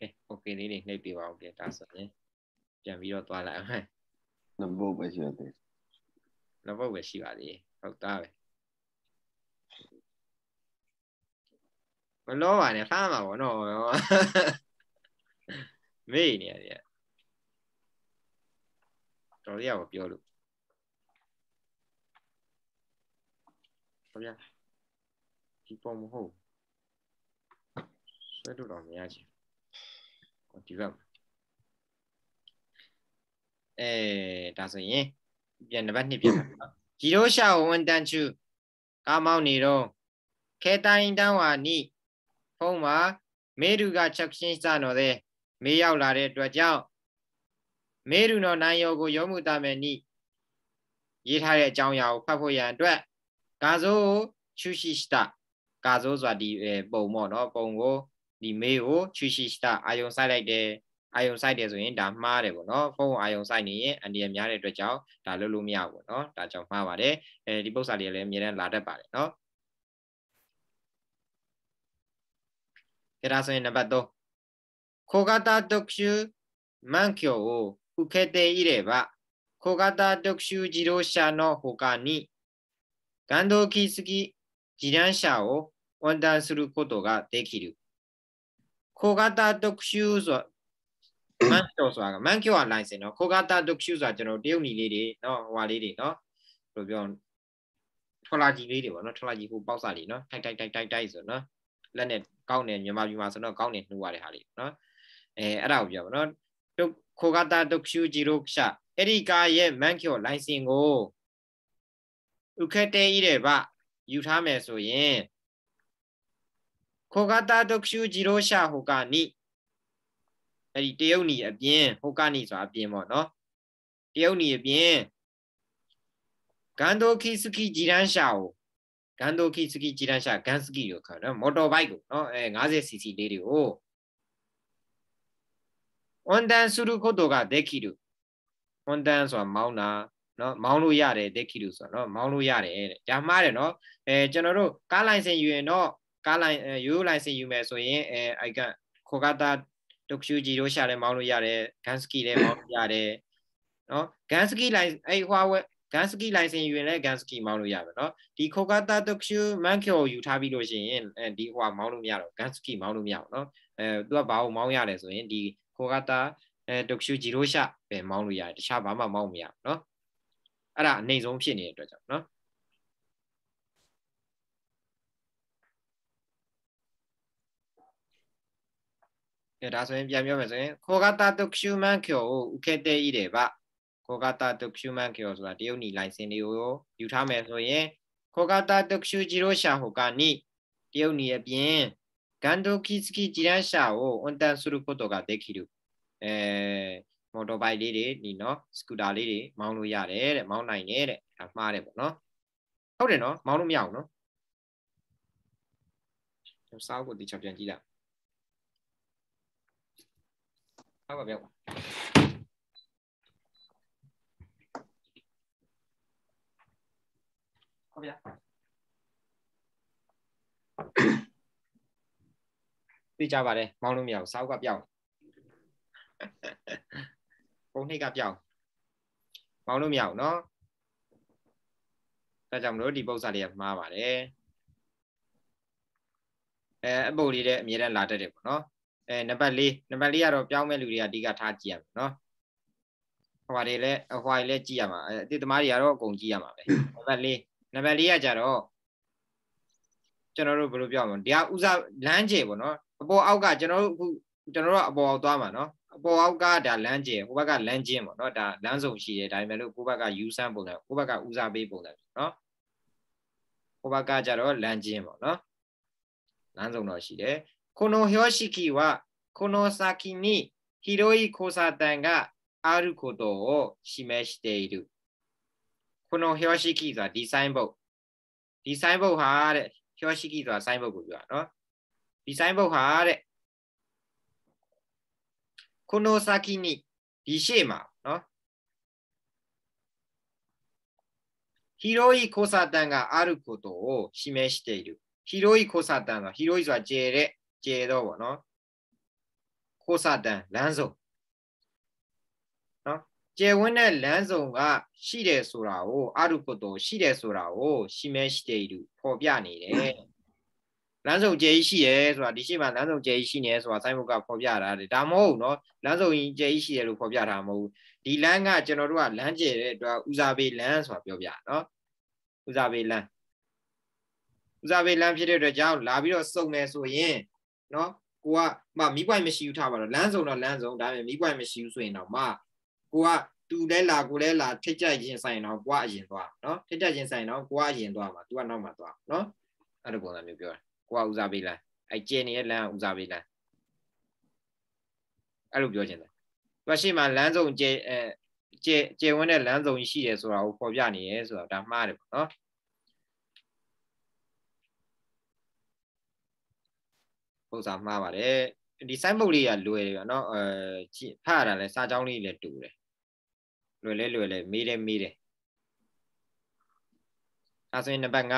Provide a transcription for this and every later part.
ကဲ okay လေးတွေနှိပ်ပြပါဦးကဲဒါဆိုရင်ပြန်ပြီးတော့သွားလိုက်အောင်နဘုတ်ပဲရှိရတယ်နဘုတ်ပဲရှိပါသေးဟုတ်သားပဲမလောပါနဲ့စားမှာပေါ့နော်မေ့နေရတယ်တော်ရရပါပြောလို့ဟုတ်ရဒီပုံမဟုတ်ဆွဲလို့တော့မရချင်ကိုဒီဘက်အဲဒါဆိုရင်ပြန်နံပါတ်2ပြန်ပါနော်ဂျီရိုရှာဝန်တန်ချူကာမောင်းနေတော့ခဲတိုင်းတန်းဝါနိဖုံးမှာမေရုကချက်ချင်းစနော်တဲ့မေးရောက်လာတဲ့အတွက်ကြောင့်မေရုနော်နိုင်ယောကိုရုံးမှုတမယ်နိရေးထားတဲ့အကြောင်းအရာကိုဖတ်ဖို့ရန်အတွက်ဂါဇိုချူရှိစတာကာဇိုးဆိုတာဒီပုံပေါ့နော်ပုံကိုဒီမေးကိုချူရှိしたအာယုံဆိုင်လိုက်တယ်အာယုံဆိုင်တယ်ဆိုရင်ဒါမှားတယ်ပေါ့နော်ဖုန်းအာယုံဆိုင်နေရင်အန္တရာယ်များတဲ့အတွက်ကြောင့်ဒါလုပ်လို့မရဘူးပေါ့နော်ဒါကြောင့်မှားပါတယ်အဲဒီပု္ပ္ပစာတွေကလည်းအများနဲ့လာတတ်ပါတယ်နော်ကဲဒါဆိုရင်နံပါတ်3小型特集満響を受けていれば、小型特集自動車の他に、原動機付き自転車を運転することができる。ခိုဂတာဒုက္ရှုဆိုမန်ကျော်ဆိုတာမန်ကျော်ကလိုင်စင်နော်ခိုဂတာဒုက္ရှုဆိုတာကျွန်တော်တရုတ်နီလေးတွေနော်ဟွာလေးတွေနော်ဘယ်လိုပြောထွလာကြီးလေးတွေပေါ့နော်ထွလာကြီးဟိုပေါက်စာလေးနော်ထိုက်ထိုက်ထိုက်ထိုက်ထိုက်ဆိုနော်လက်နဲ့ကောက်နေမြန်မာပြည်မှာဆိုတော့ကောက်နေနှူရတဲ့ဟာလေးနော်အဲအဲ့ဒါကိုပြောပါနော်ဒုခိုဂတာဒုက္ရှုဂျီရုခရှအဲ့ဒီကားရဲ့မန်ကျော်လိုင်စင်ကိုဥခက်တဲဤတဲ့ဗျယူထားမယ်ဆိုရင်ခောကတာဒုက္ခရှုဂျီရိုရှာဟိုကနိအဲ့ဒီတယုတ်နီအပြင်ဟိုကနိဆိုတာအပြင်ပေါ့နော်တယုတ်နီအပြင်ဂန်ဒိုခိစကီဂျီရန်ရှာကိုဂန်ဒိုခိစကီဂျီရန်ရှာဂန်စကီကိုခေါ်နော်မော်တော်ဘိုက်ကိုနော်အဲ 50cc လေးတွေကိုဝန်တန်ဆူရုခိုတိုကဒက်ခီရုဝန်တန်ဆိုတာမောင်းတာနော်မောင်းလို့ရတယ်ဒက်ခီရုဆိုတာနော်မောင်းလို့ရတယ်တဲ့ညာမှားတယ်နော်အဲကျွန်တော်တို့ကားလိုင်စင်ယူရင်တော့ကားလိုင်းရိုးရိုးလိုင်စင်ယူမယ်ဆိုရင်အဲအိုက်ကခိုကာတာဒုက္ခူဂျီတို့ရှာလဲမောင်းလို့ရတယ်ဂန်စကီလဲမောင်းလို့ရတယ်နော်ဂန်စကီလိုင်အဲ့ဟွာဝဲဂန်စကီလိုင်စင်ယူရင်လည်းဂန်စကီမောင်းလို့ရပါတော့ဒီခိုကာတာဒုက္ခူမန်ကျော်ယူထားပြီးလို့ရှိရင်အဲဒီဟွာမောင်းလို့မရတော့ဂန်စကီမောင်းလို့မရဘူးနော်အဲသူကဘာကိုမောင်းရတယ်ဆိုရင်ဒီခိုကာတာအဲဒုက္ခူဂျီတို့ရှာပဲမောင်းလို့ရတယ်တခြားဘာမှမောင်းမရဘူးနော်အဲ့ဒါအနေဆုံးဖြစ်နေတဲ့အတွက်ကြောင့်နော်။ဒါဆိုရင်ပြန်ပြောမယ်ဆိုရင်ခောကတာတုရှုမန်ကျော်ကိုဥခဲ့တဲ့ဤတယ်ဗျ။ခောကတာတုရှုမန်ကျော်ဆိုတာတရုတ်နီလိုင်စင်တွေကိုယူထားမယ်ဆိုရင်ခောကတာတုရှုဂျီရိုရှာဟိုကနိတရုတ်နီအပြင်ဂန်ဒိုခိစကီဂျီရန်ရှာကိုအွန်တန်ဆူရူဖို့တော့ကဒက်ခီလူအဲမော်တော်ဘိုက်လေးတွေဒီနော်စကူတာလေးတွေမောင်းလို့ရတယ်တဲ့မောင်းနိုင်တယ်တဲ့ဒါမှားတယ်ပေါ့နော်ဟုတ်တယ်နော်မောင်းလို့မရအောင်နော်ဆောက်ကိုဒီချက်ပြန်ကြည့်လိုက်ဟုတ်ပါဗျာဟုတ်ဗျာသိကြပါတယ်မောင်းလို့မရဘူးစောက်ကပြောင်းပုံနှိပ်ကပြောင်းမောင်းလို့မရဘူးเนาะဒါကြောင့်မလို့ဒီပုံစံလေးကမှားပါတယ်အဲအပုတ်လေးတဲ့အမြဲတမ်းလာတတ်တယ်ပေါ့နော်အဲနံပါတ်၄နံပါတ်၄ကတော့ပြောင်းမဲ့လူတွေကအဓိကထားကြည့်ရမယ်နော်ဟိုဟာတွေလည်းဟိုဟာတွေလည်းကြည့်ရမှာအတိတ်သမားတွေကတော့အကုန်ကြည့်ရမှာပဲနံပါတ်၄နံပါတ်၄ကကြတော့ကျွန်တော်တို့ဘယ်လိုပြောမလဲတရားဥစားလမ်းကျယ်ပေါ့နော်အပေါ်အောက်ကကျွန်တော်တို့အခုကျွန်တော်တို့အပေါ်အောက်သွားမှာနော်အပေါ်အောက်ကဒါလမ်းကျယ်ဟိုဘက်ကလမ်းကျင်းပေါ့နော်ဒါလမ်းစုံရှိတယ်ဒါပေမဲ့လို့ကိုဘက်ကယူဆန်းပုံစံကိုဘက်ကဥစားပေးပုံစံနော်ဟိုဘက်ကကြတော့လမ်းကျင်းပေါ့နော်လမ်းစုံတော့ရှိတယ်この標識は、この先に広い交差点があることを示している。この標識はデザインボー。デザインボーはあれ。標識はサインボーだろ。デザインボーはあれ。この先にリシェマ広い交差点があることを示している。広い交差点は広いはェレ。ကျဲတော့ဗောနော်ခိုးစတန်လမ်းစုံနော်ကျဲဝင်းတဲ့လမ်းစုံကရှိတယ်ဆိုတာကိုအရုပတောရှိတယ်ဆိုတာကိုရှိမဲရှိတယ်လူပေါ်ပြနေတယ်လမ်းစုံကျဲကြီးရှိရဲဆိုတာဒီရှိမှလမ်းစုံကျဲကြီးရှိနေဆိုတာဆိုင်းဘုတ်ကဖော်ပြတာတယ်ဒါမဟုတ်နော်လမ်းစုံကြီးကျဲကြီးရှိတယ်လို့ဖော်ပြတာမဟုတ်ဒီလမ်းကကျွန်တော်တို့ကလမ်းကျဲတဲ့အတွက်ဦးစားပေးလမ်းဆိုတာပြောပြနော်ဦးစားပေးလမ်းဦးစားပေးလမ်းဖြစ်တဲ့အတွက်ကြောင့်လာပြီးတော့စုံမယ်ဆိုရင်နော်ကိုကမမီးပွိုင်မရှိဘူးထားပါတော့လမ်းစုံတော့လမ်းစုံဒါပေမဲ့မီးပွိုင်မရှိဘူးဆိုရင်တော့မကိုကသူလဲလာကိုလဲလာထိကြရင်ဆိုင်တော့ကိုကအရင်သွားနော်ထိကြရင်ဆိုင်တော့ကိုကအရင်သွားမှာသူကနောက်မှာသွားနော်အဲ့လိုပုံစံမျိုးပြောတာကိုကဦးစားပေးလမ်းအဲ့ကျင်းနေတဲ့လမ်းကဦးစားပေးလမ်းအဲ့လိုပြောချင်တယ်သူကရှေ့မှာလမ်းစုံကျဲအဲကျဲကျဲဝန်းတဲ့လမ်းစုံရှိတယ်ဆိုတာကိုပေါ်ပြနေရဲဆိုတော့ဒါမှားတယ်ပေါ့နော်ပုံစံမှားပါတယ်ဒီ site mode လေးကလွယ်တယ်ပေါ့နော်အဲဖတ်ရတာလဲစာကြောင်းလေးလည်းတူတယ်လွယ်လဲလွယ်လဲမေးတယ်မေးတယ်အဲဆိုရင်နံပါတ်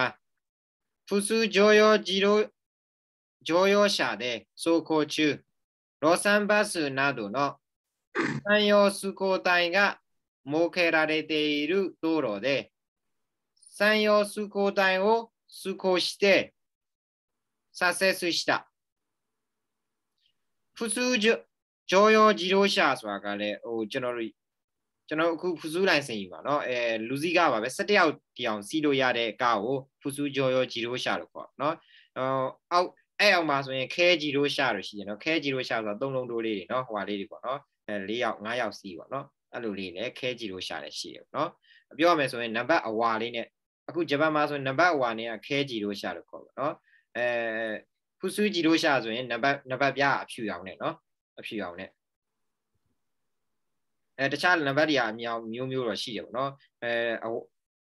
5ဖူဆူဂျိုယောジロ乗用車で走行中、路線バスなどの山陽通行帯が設けられている道路で、山陽通行帯を通行して左折した。ဖူဆူကြောရောဂျီရိုရှာဆိုတာကလည်းဟိုကျွန်တော်တို့ကျွန်တော်အခုဖူဆူလိုင်စင်ယူပါเนาะအဲလူစီကပါပဲ၁၁ယောက်တီအောင်စီလို့ရတဲ့ကားကိုဖူဆူကြောရောဂျီရိုရှာလို့ခေါ်เนาะအောက်အဲ့အောင်ပါဆိုရင်ခဲဂျီရိုရှာလို့ရှိတယ်เนาะခဲဂျီရိုရှာဆိုတာသုံးလုံးတိုးလေးတွေเนาะဟိုဟာလေးတွေပေါ့เนาะအဲ၄ယောက်၅ယောက်စီပေါ့เนาะအဲ့လိုလေးနဲ့ခဲကြည့်လို့ရှာတယ်ရှိတယ်เนาะပြောရမယ်ဆိုရင်နံပါတ်အဝါလေးနဲ့အခုဂျပန်မှာဆိုရင်နံပါတ်အဝါနဲ့ခဲကြည့်လို့ရှာလို့ခေါ်ပါเนาะအဲခုစူးကြည့်လို့ရှာဆိုရင်နံပါတ်နံပါတ်ပြအဖြူရောင်နဲ့နော်အဖြူရောင်နဲ့အဲတခြားနံပါတ်တွေအမြောင်မျိုးမျိုးတော့ရှိတယ်ပေါ့နော်အဲ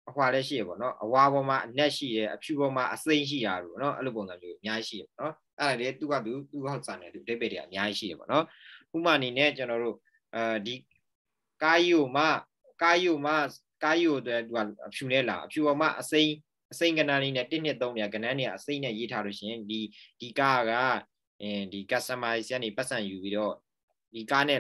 အဟွာလည်းရှိရပေါ့နော်အဝါပေါ်မှာအနက်ရှိရအဖြူပေါ်မှာအစိမ့်ရှိရလို့နော်အဲ့လိုပုံစံမျိုးအများကြီးရှိရပေါ့နော်အဲ့ဒါလေသူကသူသူ့ဟောက်စာနဲ့သူဒိဗေတွေအများကြီးရှိရပေါ့နော်ဥမာအနေနဲ့ကျွန်တော်တို့အဲဒီကာယိုမှာကာယိုမှာကာယိုတဲ့သူကအဖြူနဲ့လာအဖြူပေါ်မှာအစိမ့်အစိမ့်ကဏ္ဍလေးနဲ့1နှစ်3နေရာကဏ္ဍနေရာအစိမ့်နဲ့ရေးထားလို့ရှင်ဒီဒီကားကအင်းဒီ customer ဆီကနေပတ်စံယူပြီးတော့ဒီကားနဲ့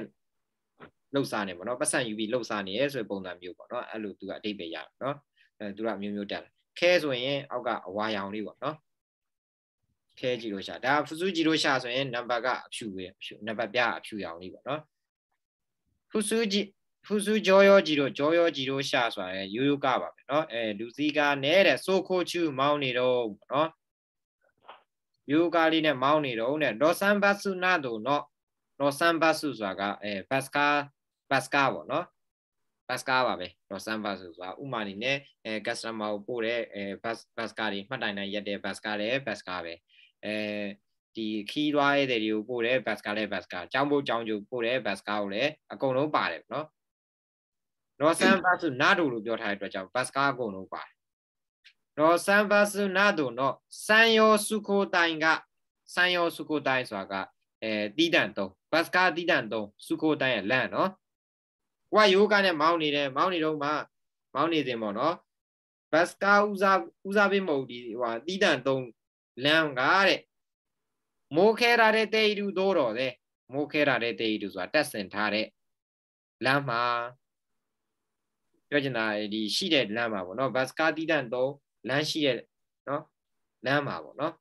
လှုပ်စားနေပေါ့နော်ပတ်စံယူပြီးလှုပ်စားနေရဲဆိုပုံစံမျိုးပေါ့နော်အဲ့လိုသူကအတိတ်ပဲရပါနော်အဲသူကမျိုးမျိုးတက်လာခဲဆိုရင်အောက်ကအဝါရောင်လေးပေါ့နော်ခဲကြည့်လို့ရှာဒါဖူစုကြည့်လို့ရှာဆိုရင်နံပါတ်ကအဖြူပဲအဖြူနံပါတ်ပြအဖြူရောင်လေးပေါ့နော်ဖူစုကြည့်ဖူစုကြောရောကြီးတို့ကြောရောကြီးတို့ရှာဆိုရဲရိုးရိုးကပါပဲเนาะအဲလူစည်းကားနဲ့တဲ့ဆိုခိုချူမောင်းနေတော့เนาะရိုးကားလေးနဲ့မောင်းနေတော့တဲ့တော့ဆန်ဘတ်စုနာတို့เนาะတော့ဆန်ဘတ်စုဆိုတာကအဲဘတ်စကာဘတ်စကာပေါ့เนาะဘတ်စကာပါပဲတော့ဆန်ဘတ်စုဆိုတာဥမာအနေနဲ့အဲကတ်စတမာကိုပို့တဲ့အဲဘတ်ဘတ်စကာတွေမှတ်တိုင်တိုင်းရက်တဲ့ဘတ်စကာလည်းဘတ်စကာပဲအဲဒီခီးသွားတဲ့တွေကိုပို့တဲ့ဘတ်စကာလည်းဘတ်စကာចောင်းဖို့ចောင်းကျို့ပို့တဲ့ဘတ်စကာကိုလည်းအကုန်လုံးပါတယ်เนาะတော့ဆန်ဘတ်စုနာတို့လို့ပြောထားတဲ့အတွက်ကြောင့်ဘတ်စကားအကုန်လုံးပါတယ်တော့ဆန်ဘတ်စုနာတို့တော့ဆန်ယောစုခိုတိုင်ကဆန်ယောစုခိုတိုင်ဆိုတာကအဲတီးတန်သုံးဘတ်စကားတီးတန်သုံးစုခိုတိုင်ရဲ့လမ်းနော်ကိုကယောဂနဲ့မောင်းနေတယ်မောင်းနေတော့မှမောင်းနေစဉ်ပေါ့နော်ဘတ်စကားဥစားဥစားပေးမဟုတ်ဒီဟိုတီးတန်သုံးလမ်းကတဲ့မိုးခဲရတဲ့တေဤသူတော်တယ်မိုးခဲရတဲ့တေဤသူဆိုတာတက်ဆင်ထားတဲ့လမ်းမှာပြောချင်တာဒီရှိတဲ့လမ်းမှာပေါ့နော်ဘတ်စကားတီးတန့်သုံးလမ်းရှိတဲ့နော်လမ်းမှာပေါ့နော်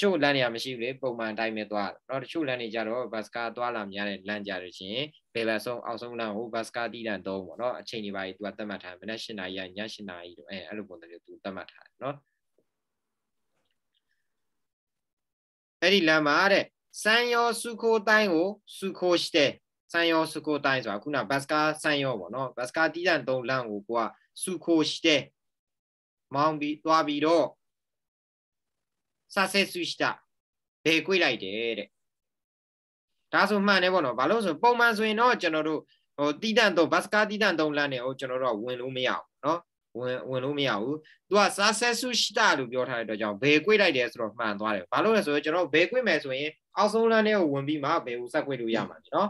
ချို့လမ်းတွေကမရှိဘူးလေပုံမှန်အတိုင်းပဲသွားတယ်เนาะတချို့လမ်းတွေကြတော့ဘတ်စကာသွားလာများတဲ့လမ်းကြလို့ရှင်ဘယ်ဘက်ဆုံးအောက်ဆုံးလမ်းကိုဘတ်စကာတီးတန်သုံးပေါ့เนาะအချိန်တွေပါကြီး तू သတ်မှတ်ထားမနက်၈နာရီည၈နာရီတော့အဲအဲ့လိုပုံစံမျိုး तू သတ်မှတ်ထားတယ်เนาะအဲ့ဒီလမ်းမှာတဲ့စံရောစုခိုတိုင်းကို စုခိုရှိတဲ့ဆန်ရောစကိုတိုင်းဆိုတာခုနဘတ်စကာဆန်ရောပေါ့နော်ဘတ်စကာတီးတန်သုံးလမ်းကိုကိုကစုခိုရှိတဲ့မောင်းပြီးသွားပြီးတော့ဆာဆက်စုရှိတာဘယ်ကွေ့လိုက်တယ်တဲ့ဒါဆိုမှန်တယ်ပေါ့နော်ဘာလို့ဆိုပုံမှန်ဆိုရင်တော့ကျွန်တော်တို့ဟိုတီးတန့်တော့ဘတ်စကာတီးတန့်သုံးလမ်းနဲ့ဟိုကျွန်တော်တို့ကဝင်လို့မရဘူးနော်ဝင်ဝင်လို့မရဘူး။ तू ကစာဆက်စုရှိတာလို့ပြောထားတဲ့အတွက်ကြောင့်ဘယ်ကွေ့လိုက်တယ်ဆိုတော့မှန်သွားတယ်။ဘာလို့လဲဆိုတော့ကျွန်တော်ဘယ်ကွေ့မယ်ဆိုရင်အောက်ဆုံးလမ်းထဲကိုဝင်ပြီးမှဘယ်ကိုဆက်ကွေ့လို့ရမှာလဲနော်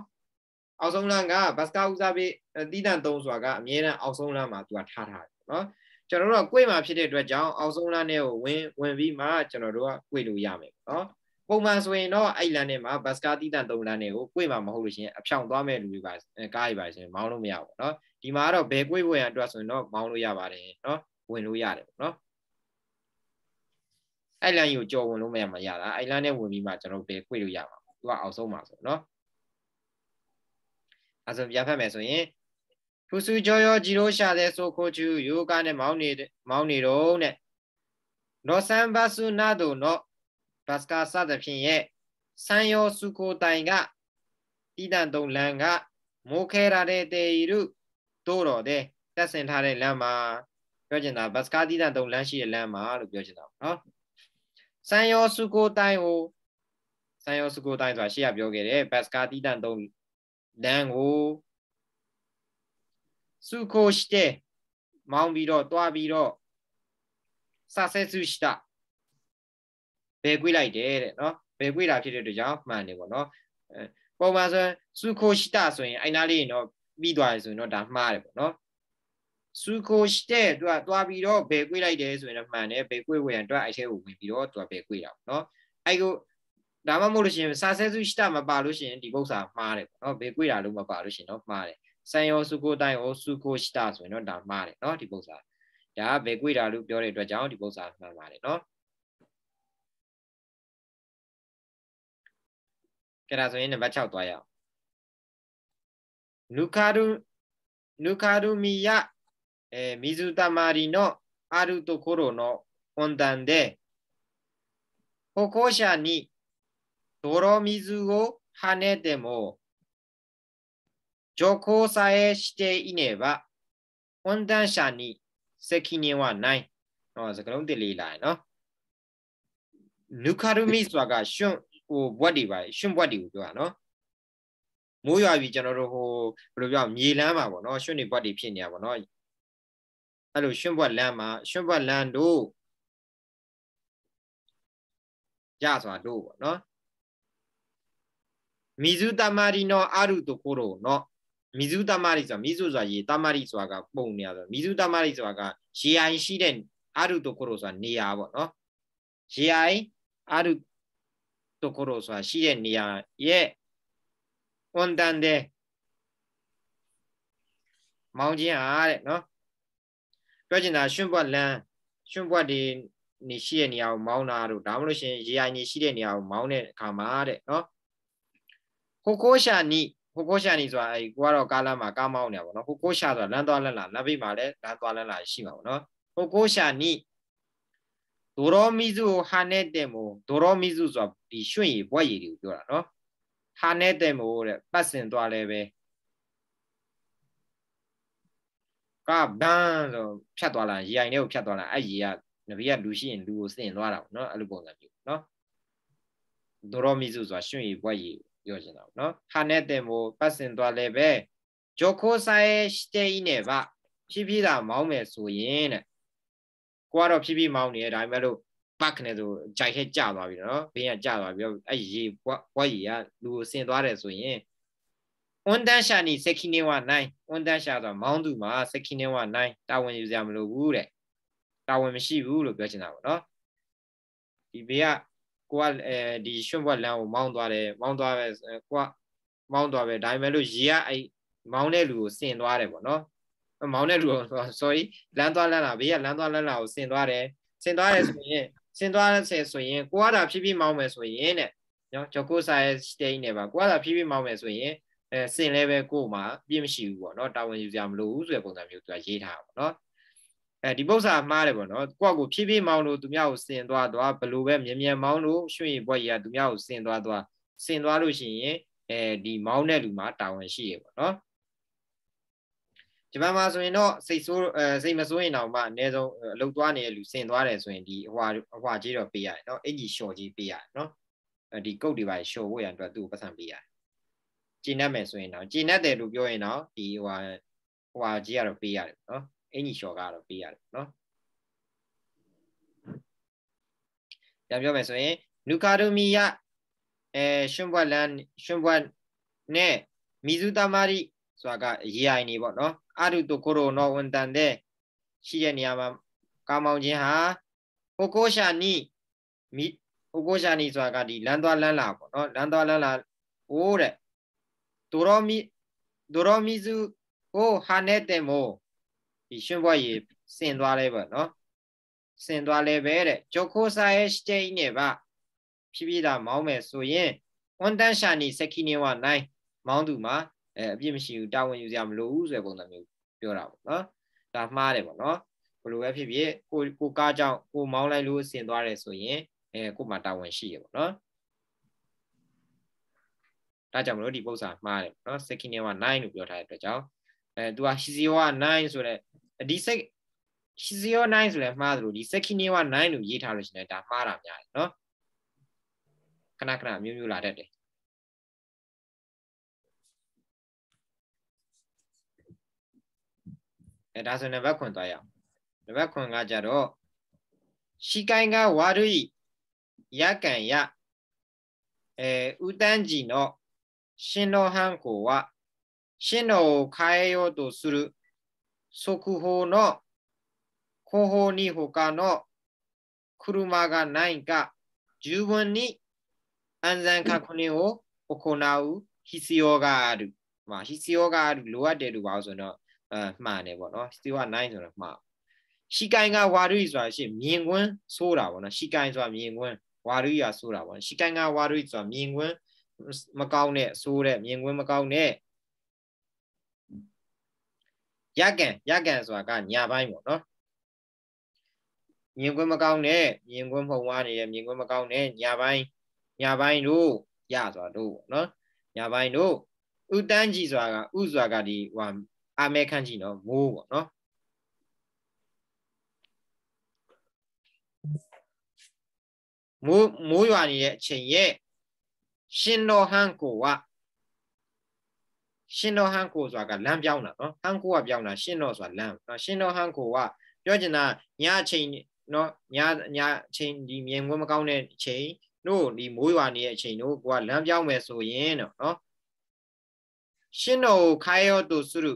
အောက်ဆုံးလမ်းကဘတ်စကာဦးစားပေးတီးတန့်သုံးစွာကအမြဲတမ်းအောက်ဆုံးလမ်းမှာသူကထားထားတယ်နော်ကျွန်တော်တို့ကကိုယ်မှာဖြစ်တဲ့အတွက်ကြောင့်အောက်ဆုံးလမ်းထဲကိုဝင်ဝင်ပြီးမှကျွန်တော်တို့ကကိုယ်လို့ရမယ်နော်ပုံမှန်ဆိုရင်တော့အဲ့လမ်းထဲမှာဘတ်စကာတီးတန့်သုံးလမ်းတွေကိုကိုယ်မှာမဟုတ်လို့ရှင်အဖြောင်သွားမဲ့လူတွေပါကားရပါရှင်မောင်းလို့မရဘူးနော်ဒီမှာကတော့ဘယ်ကိုယ်ဝင်ရအတွက်ဆိုရင်တော့မောင်းလို့ရပါတယ်နော်ဝင်လို့ရတယ်ပေါ့နော်အဲ့လမ်းကြီးကိုကြော်ဝင်လို့မရမှာရတာအဲ့လမ်းနဲ့ဝင်ပြီးမှကျွန်တော်တို့ဘယ်ကိုယ်လို့ရမှာသူကအောက်ဆုံးပါဆိုနော်အဆုံးပြန်ဖတ်မယ်ဆိုရင်ဖူစုကျော်ရောကြီးရိုးရှာလဲဆိုခိုချူယောကနဲ့မောင်းနေမောင်းနေတော့နဲ့နောဆန်ဘဆုနာတို့နောဘတ်စကာစသဖြင့်ရဲ့ဆန်ယောစုကိုတိုင်ကတိတန်တုံလန်ကမိုးခဲရတဲ့တေဤရုတို့တော်တဲ့တက်ဆင်ထားတဲ့လမ်းမှာပြောချင်တာဘတ်စကာတိတန်တုံလန်ရှိတဲ့လမ်းမှာလို့ပြောချင်တာနော်ဆန်ယောစုကိုတိုင်ကိုဆန်ယောစုကိုတိုင်ဆိုတာရှေ့ကပြောခဲ့တယ်ဘတ်စကာတိတန်တုံလမ်းကိုစုခိုしてမောင်းပြီးတော့တွားပြီးတော့ဆဆဲစုしたဘယ်ကွေးလိုက်တယ်တဲ့နော်ဘယ်ကွေးတာဖြစ်တဲ့အတွက်ကြောင့်မှန်တယ်ပေါ့နော်ပုံမှန်ဆိုစုခိုရှိတာဆိုရင်အဲ့နာလေးရင်တော့ပြီးသွားတယ်ဆိုရင်တော့ဒါမှားတယ်ပေါ့နော်စုခိုရှိတဲ့သူကသွားပြီးတော့ဘယ်ကွေးလိုက်တယ်ဆိုရင်တော့မှန်တယ်ဘယ်ကွေးဝင်ရန်အတွက်အဲ့ထဲကိုဝင်ပြီးတော့သူကဘယ်ကွေးတာပေါ့နော်အဲ့ကိုဒါမှမဟုတ်လို့ရှိရင်စာဆဲစုရှိတာမပါလို့ရှိရင်ဒီပု္ပ္ပာမှားတယ်ပေါ့နော်ဘေးကွေတာလို့မပါလို့ရှိရင်တော့မှားတယ်ဆန်ယောစုကိုတိုင်ရောစုကိုရှိတာဆိုရင်တော့ဒါမှားတယ်နော်ဒီပု္ပ္ပာဒါကဘေးကွေတာလို့ပြောတဲ့အတွက်ကြောင့်ဒီပု္ပ္ပာမှန်ပါတယ်နော်ကဲဒါဆိုရင်နံပါတ်6သွားရအောင်နုခာရုနုခာရုမီယအဲမီဇူတမာရီနောအာရုတိုခိုရိုနောအွန်တန်ဒေဟိုကိုရှာနီ泥水を跳ねても、徐行さえしていねば、温暖者に責任はない。あそこので理来の。ぬかるみずわが、しゅん、お、ぼりは、しゅんぼりはの。မိုးရွာပြီးကျွန်တောしゅんに့り、ぴုにယ်လိုပြောမြေလမ်းမှာじゃ、あ、そနော်ရမီဇုတမာရီနောအရုတကိုရောနော်မီဇုတမာရီဆိုတာမီဇုဆိုတာရေတမာရီဆိုတာကပုံနေရဆိုမီဇုတမာရီဆိုတာကရေအိုင်ရှိတဲ့အရုတကိုရောဆိုတာနေရာပေါ့နော်ရေအိုင်အရုတကိုရောဆိုတာရှိတဲ့နေရာရဲ့ဝန်တန်တဲ့မောင်းခြင်းဟာတဲ့နော်ပြောချင်တာရွှွန့်ပွက်လန်းရွှွန့်ပွက်ဒီနေရှိတဲ့နေရာကိုမောင်းတာတို့ဒါမှမဟုတ်ရှင်ရေအိုင်နေရှိတဲ့နေရာကိုမောင်းတဲ့အခါမှာတဲ့နော်ကိုကိုရှာနီကိုကိုရှာနီဆိုတာအဲဒီကိုကတော့ကားလမ်းမှာကားမောင်းနေတာပေါ့နော်ကိုကိုရှာဆိုတာလမ်းသွားလမ်းလာလမ်းဘေးမှာလည်းလမ်းသွားလမ်းလာရှိမှာပေါ့နော်ကိုကိုရှာနီဒိုရောမီဇူဟာနဲ့တဲ့မို့ဒိုရောမီဇူဆိုတာဒီရွှင်ရီဘွက်ရီတွေကိုပြောတာနော်ဟာနဲ့တဲ့မို့တဲ့ပတ်စင်သွားလဲပဲကဘန်းဆိုဖြတ်သွားလာရိုင်တွေကိုဖြတ်သွားလာအဲ့ရီကနဗီကလူရှိရင်လူကိုစင်သွားတာပေါ့နော်အဲ့လိုပုံစံမျိုးနော်ဒိုရောမီဇူဆိုတာရွှင်ရီဘွက်ရီပြောချင်တာပေါ့နော်ဟာနဲ့တင်မို့ပတ်စင်သွားလဲပဲဂျိုခိုဆိုင်စတေးနေပါဖြည်းဖြည်းသာမောင်းမယ်ဆိုရင်တဲ့ကိုကတော့ဖြည်းဖြည်းမောင်းနေတယ်ဒါပေမဲ့လို့ပတ်ကနေဆိုဂျိုက်ဟက်ကျသွားပြီနော်ဘင်းကကျသွားပြီအဲ့ရေဘွားကြီးကလူကိုဆင်သွားတယ်ဆိုရင်ဝန်တန်းရှာနေစက်ခိနေဝနိုင်ဝန်တန်းရှာဆိုမောင်းသူမှာစက်ခိနေဝနိုင်တာဝန်ယူစရာမလိုဘူးတဲ့တာဝန်မရှိဘူးလို့ပြောချင်တာပေါ့နော်ဒီဘေးကကိုကအဲဒီရွှွန့်ဘွက်လမ်းကိုမောင်းသွားတယ်မောင်းသွားပဲကိုကမောင်းသွားပဲဒါပေမဲ့လို့ရေကအဲ့မောင်းတဲ့လူကိုဆင်သွားတယ်ပေါ့နော်မောင်းတဲ့လူကို sorry လမ်းသွားလမ်းလာဘေးကလမ်းသွားလမ်းလာကိုဆင်သွားတယ်ဆင်သွားတယ်ဆိုရင်ဆင်သွားတယ်ဆိုရင်ကိုကဒါဖြည်းဖြည်းမောင်းမယ်ဆိုရင်တဲ့နော်ကျော်ကိုစာရဲ့ stay နေပါကိုကဒါဖြည်းဖြည်းမောင်းမယ်ဆိုရင်အဲဆင်လဲပဲကို့မှာပြည့်မရှိဘူးပေါ့နော်တာဝန်ယူစရာမလိုဘူးဆိုတဲ့ပုံစံမျိုးသူကရေးထားတာပေါ့နော်အဲဒီပု္ပ္ပာမှားတယ်ပေါ့နော်ကိုယ့်ကိုဖြည်းဖြည်းမောင်းလို့သူများကိုစင်သွားသွားဘလို့ပဲမြ мян မောင်းလို့ရွှင်ရွက်ဘွက်ရသူများကိုစင်သွားသွားစင်သွားလို့ရှိရင်အဲဒီမောင်းတဲ့လူမှာတာဝန်ရှိရပေါ့နော်ဂျပန်မှာဆိုရင်တော့စိတ်ဆိုးအဲစိတ်မဆိုးရင်တောင်မှအနည်းဆုံးအလုပ်သွားနေတဲ့လူစင်သွားတယ်ဆိုရင်ဒီအဟွာအဟွာကြီးတော့ပေးရတယ်နော်အင်ကြီးလျှော်ကြီးပေးရတယ်နော်ဒီကုတ်တွေပါလျှော်ဖို့ရန်အတွက်သူ့ကိုပတ်စံပေးရတယ်ကျင်တတ်မယ်ဆိုရင်တော့ကျင်တတ်တယ်လို့ပြောရင်တော့ဒီဟွာဟွာကြီးကတော့ပေးရတယ်နော်အင်ကြီးလျှော်ကားတော့ပေးရတယ်နော်ပြန်ပြောမယ်ဆိုရင်နူကာဒိုမီယအဲရှင်ဘွတ်လန်ရှင်ဘွတ်နဲ့မီဇူတမာရီဆိုတာကရေအိုင်နေပေါ့နော်အရုတုကိုရိုနော်ဝန်တန်တဲ့ရှိတဲ့နေရာမှာကာမောင်ချင်းဟာဟိုကိုရှာနီမီဟိုကိုရှာနီဆိုတာကဒီလမ်းသွားလမ်းလာပေါ့နော်လမ်းသွားလမ်းလာအိုးတဲ့ဒိုရောမီဒိုရောမီဇူဟိုဟာနေတေမိုဒီရှင်ဘွားရေစင်သွားလဲပေါ့နော်စင်သွားလဲပဲတဲ့ဂျိုခိုစာရဲ့စတိတ်နေပါဖြည်းဖြည်းသာမောင်းမယ်ဆိုရင်ဝန်တန်ရှာနီစခိနေဝနိုင်မောင်းသူမှာအဲအပြစ်မရှိဘူးတာဝန်ယူစရာမလိုဘူးဆိုတဲ့ပုံစံမျိုးပြောတာပေါ့နော်ဒါမှားတယ်ပေါ့နော်ဘလို့ပဲဖြစ်ဖြစ်ကိုကိုကားကြောင့်ကိုမောင်းလိုက်လို့ဆင်သွားတယ်ဆိုရင်အဲကိုမှတာဝန်ရှိရပေါ့နော်ဒါကြောင့်မလို့ဒီပု္ပ္ပစာမှားတယ်ပေါ့နော်စခိနေဝနိုင်လို့ပြောထားတဲ့အတွက်ကြောင့်အဲ तू ကစီစီဝနိုင်ဆိုတဲ့リセ必要ないဆိုလည်းမှားသလိုဒီ second name က9လို့ရေးထားလို့ရှိရင်ဒါမှားတာများတယ်နော်ခဏခဏမျိုးမျိုးလာတတ်တယ်အဲဒါဆိုနံပါတ်ခွန်သွားရအောင်နံပါတ်ခွန်ကကြတော့ရှီကိုင်းကဝါရုိရကံရအဲဥတန်းကြီးのရှင်တော်ဟန်ကိုはရှင်တော်を変えようとするဆိုကူဟိုနောခိုဟိုနီဟိုကာနောခူရူမာကနိုင်ကဂျူဝန်နီအန်ဇန်ခခုနီဟိုဟိုခိုနာဦးဟီစီယောဂါဒူမာဟီစီယောဂါဒူလိုအပ်တယ်တူပါဆိုတော့အမှားနေပေါ့နော်ဟီစီယောဂါနိုင်ဆိုတော့မှားရှီကိုင်ကဝါရီဆိုတာရှင်မြင်ကွင်းဆိုးတာပေါ့နော်ရှီကိုင်ဆိုတာမြင်ကွင်းဝါရီရာဆိုးတာပေါ့ရှီကိုင်ကဝါရီဆိုတာမြင်ကွင်းမကောင်းတဲ့ဆိုးတဲ့မြင်ကွင်းမကောင်းတဲ့ရကံရကံဆိုတာကညာပိုင်းပေါ့နော်မြင်ကွင်းမကောင်းတဲ့မြင်ကွင်းဖုံဝါနေတဲ့မြင်ကွင်းမကောင်းတဲ့ညာပိုင်းညာပိုင်းတို့ရဆိုတာတို့ပေါ့နော်ညာပိုင်းတို့ဥတန်းကြီးဆိုတာကဥဆိုတာကဒီဟိုအာမဲခန့်ကြီးနော်မိုးပေါ့နော်မိုးမိုးရွာနေတဲ့အချိန်ရဲ့ရှင်တော်ဟန်ကိုကရှင်တော်ဟန်ကိုဆိုတာကလမ်းပြောင်းတာနော်ဟန်ကိုကပြောင်းတာရှင်တော်ဆိုတာလမ်းနော်ရှင်တော်ဟန်ကိုကပြောချင်တာညအချိန်နော်ညညအချိန်ဒီမြင်ကွင်းမကောင်းတဲ့အချိန်တို့ဒီမိုးရွာနေတဲ့အချိန်တို့ကိုကလမ်းပြောင်းမယ်ဆိုရင်တော့နော်ရှင်တော်ကိုခိုင်းရောသူစုရု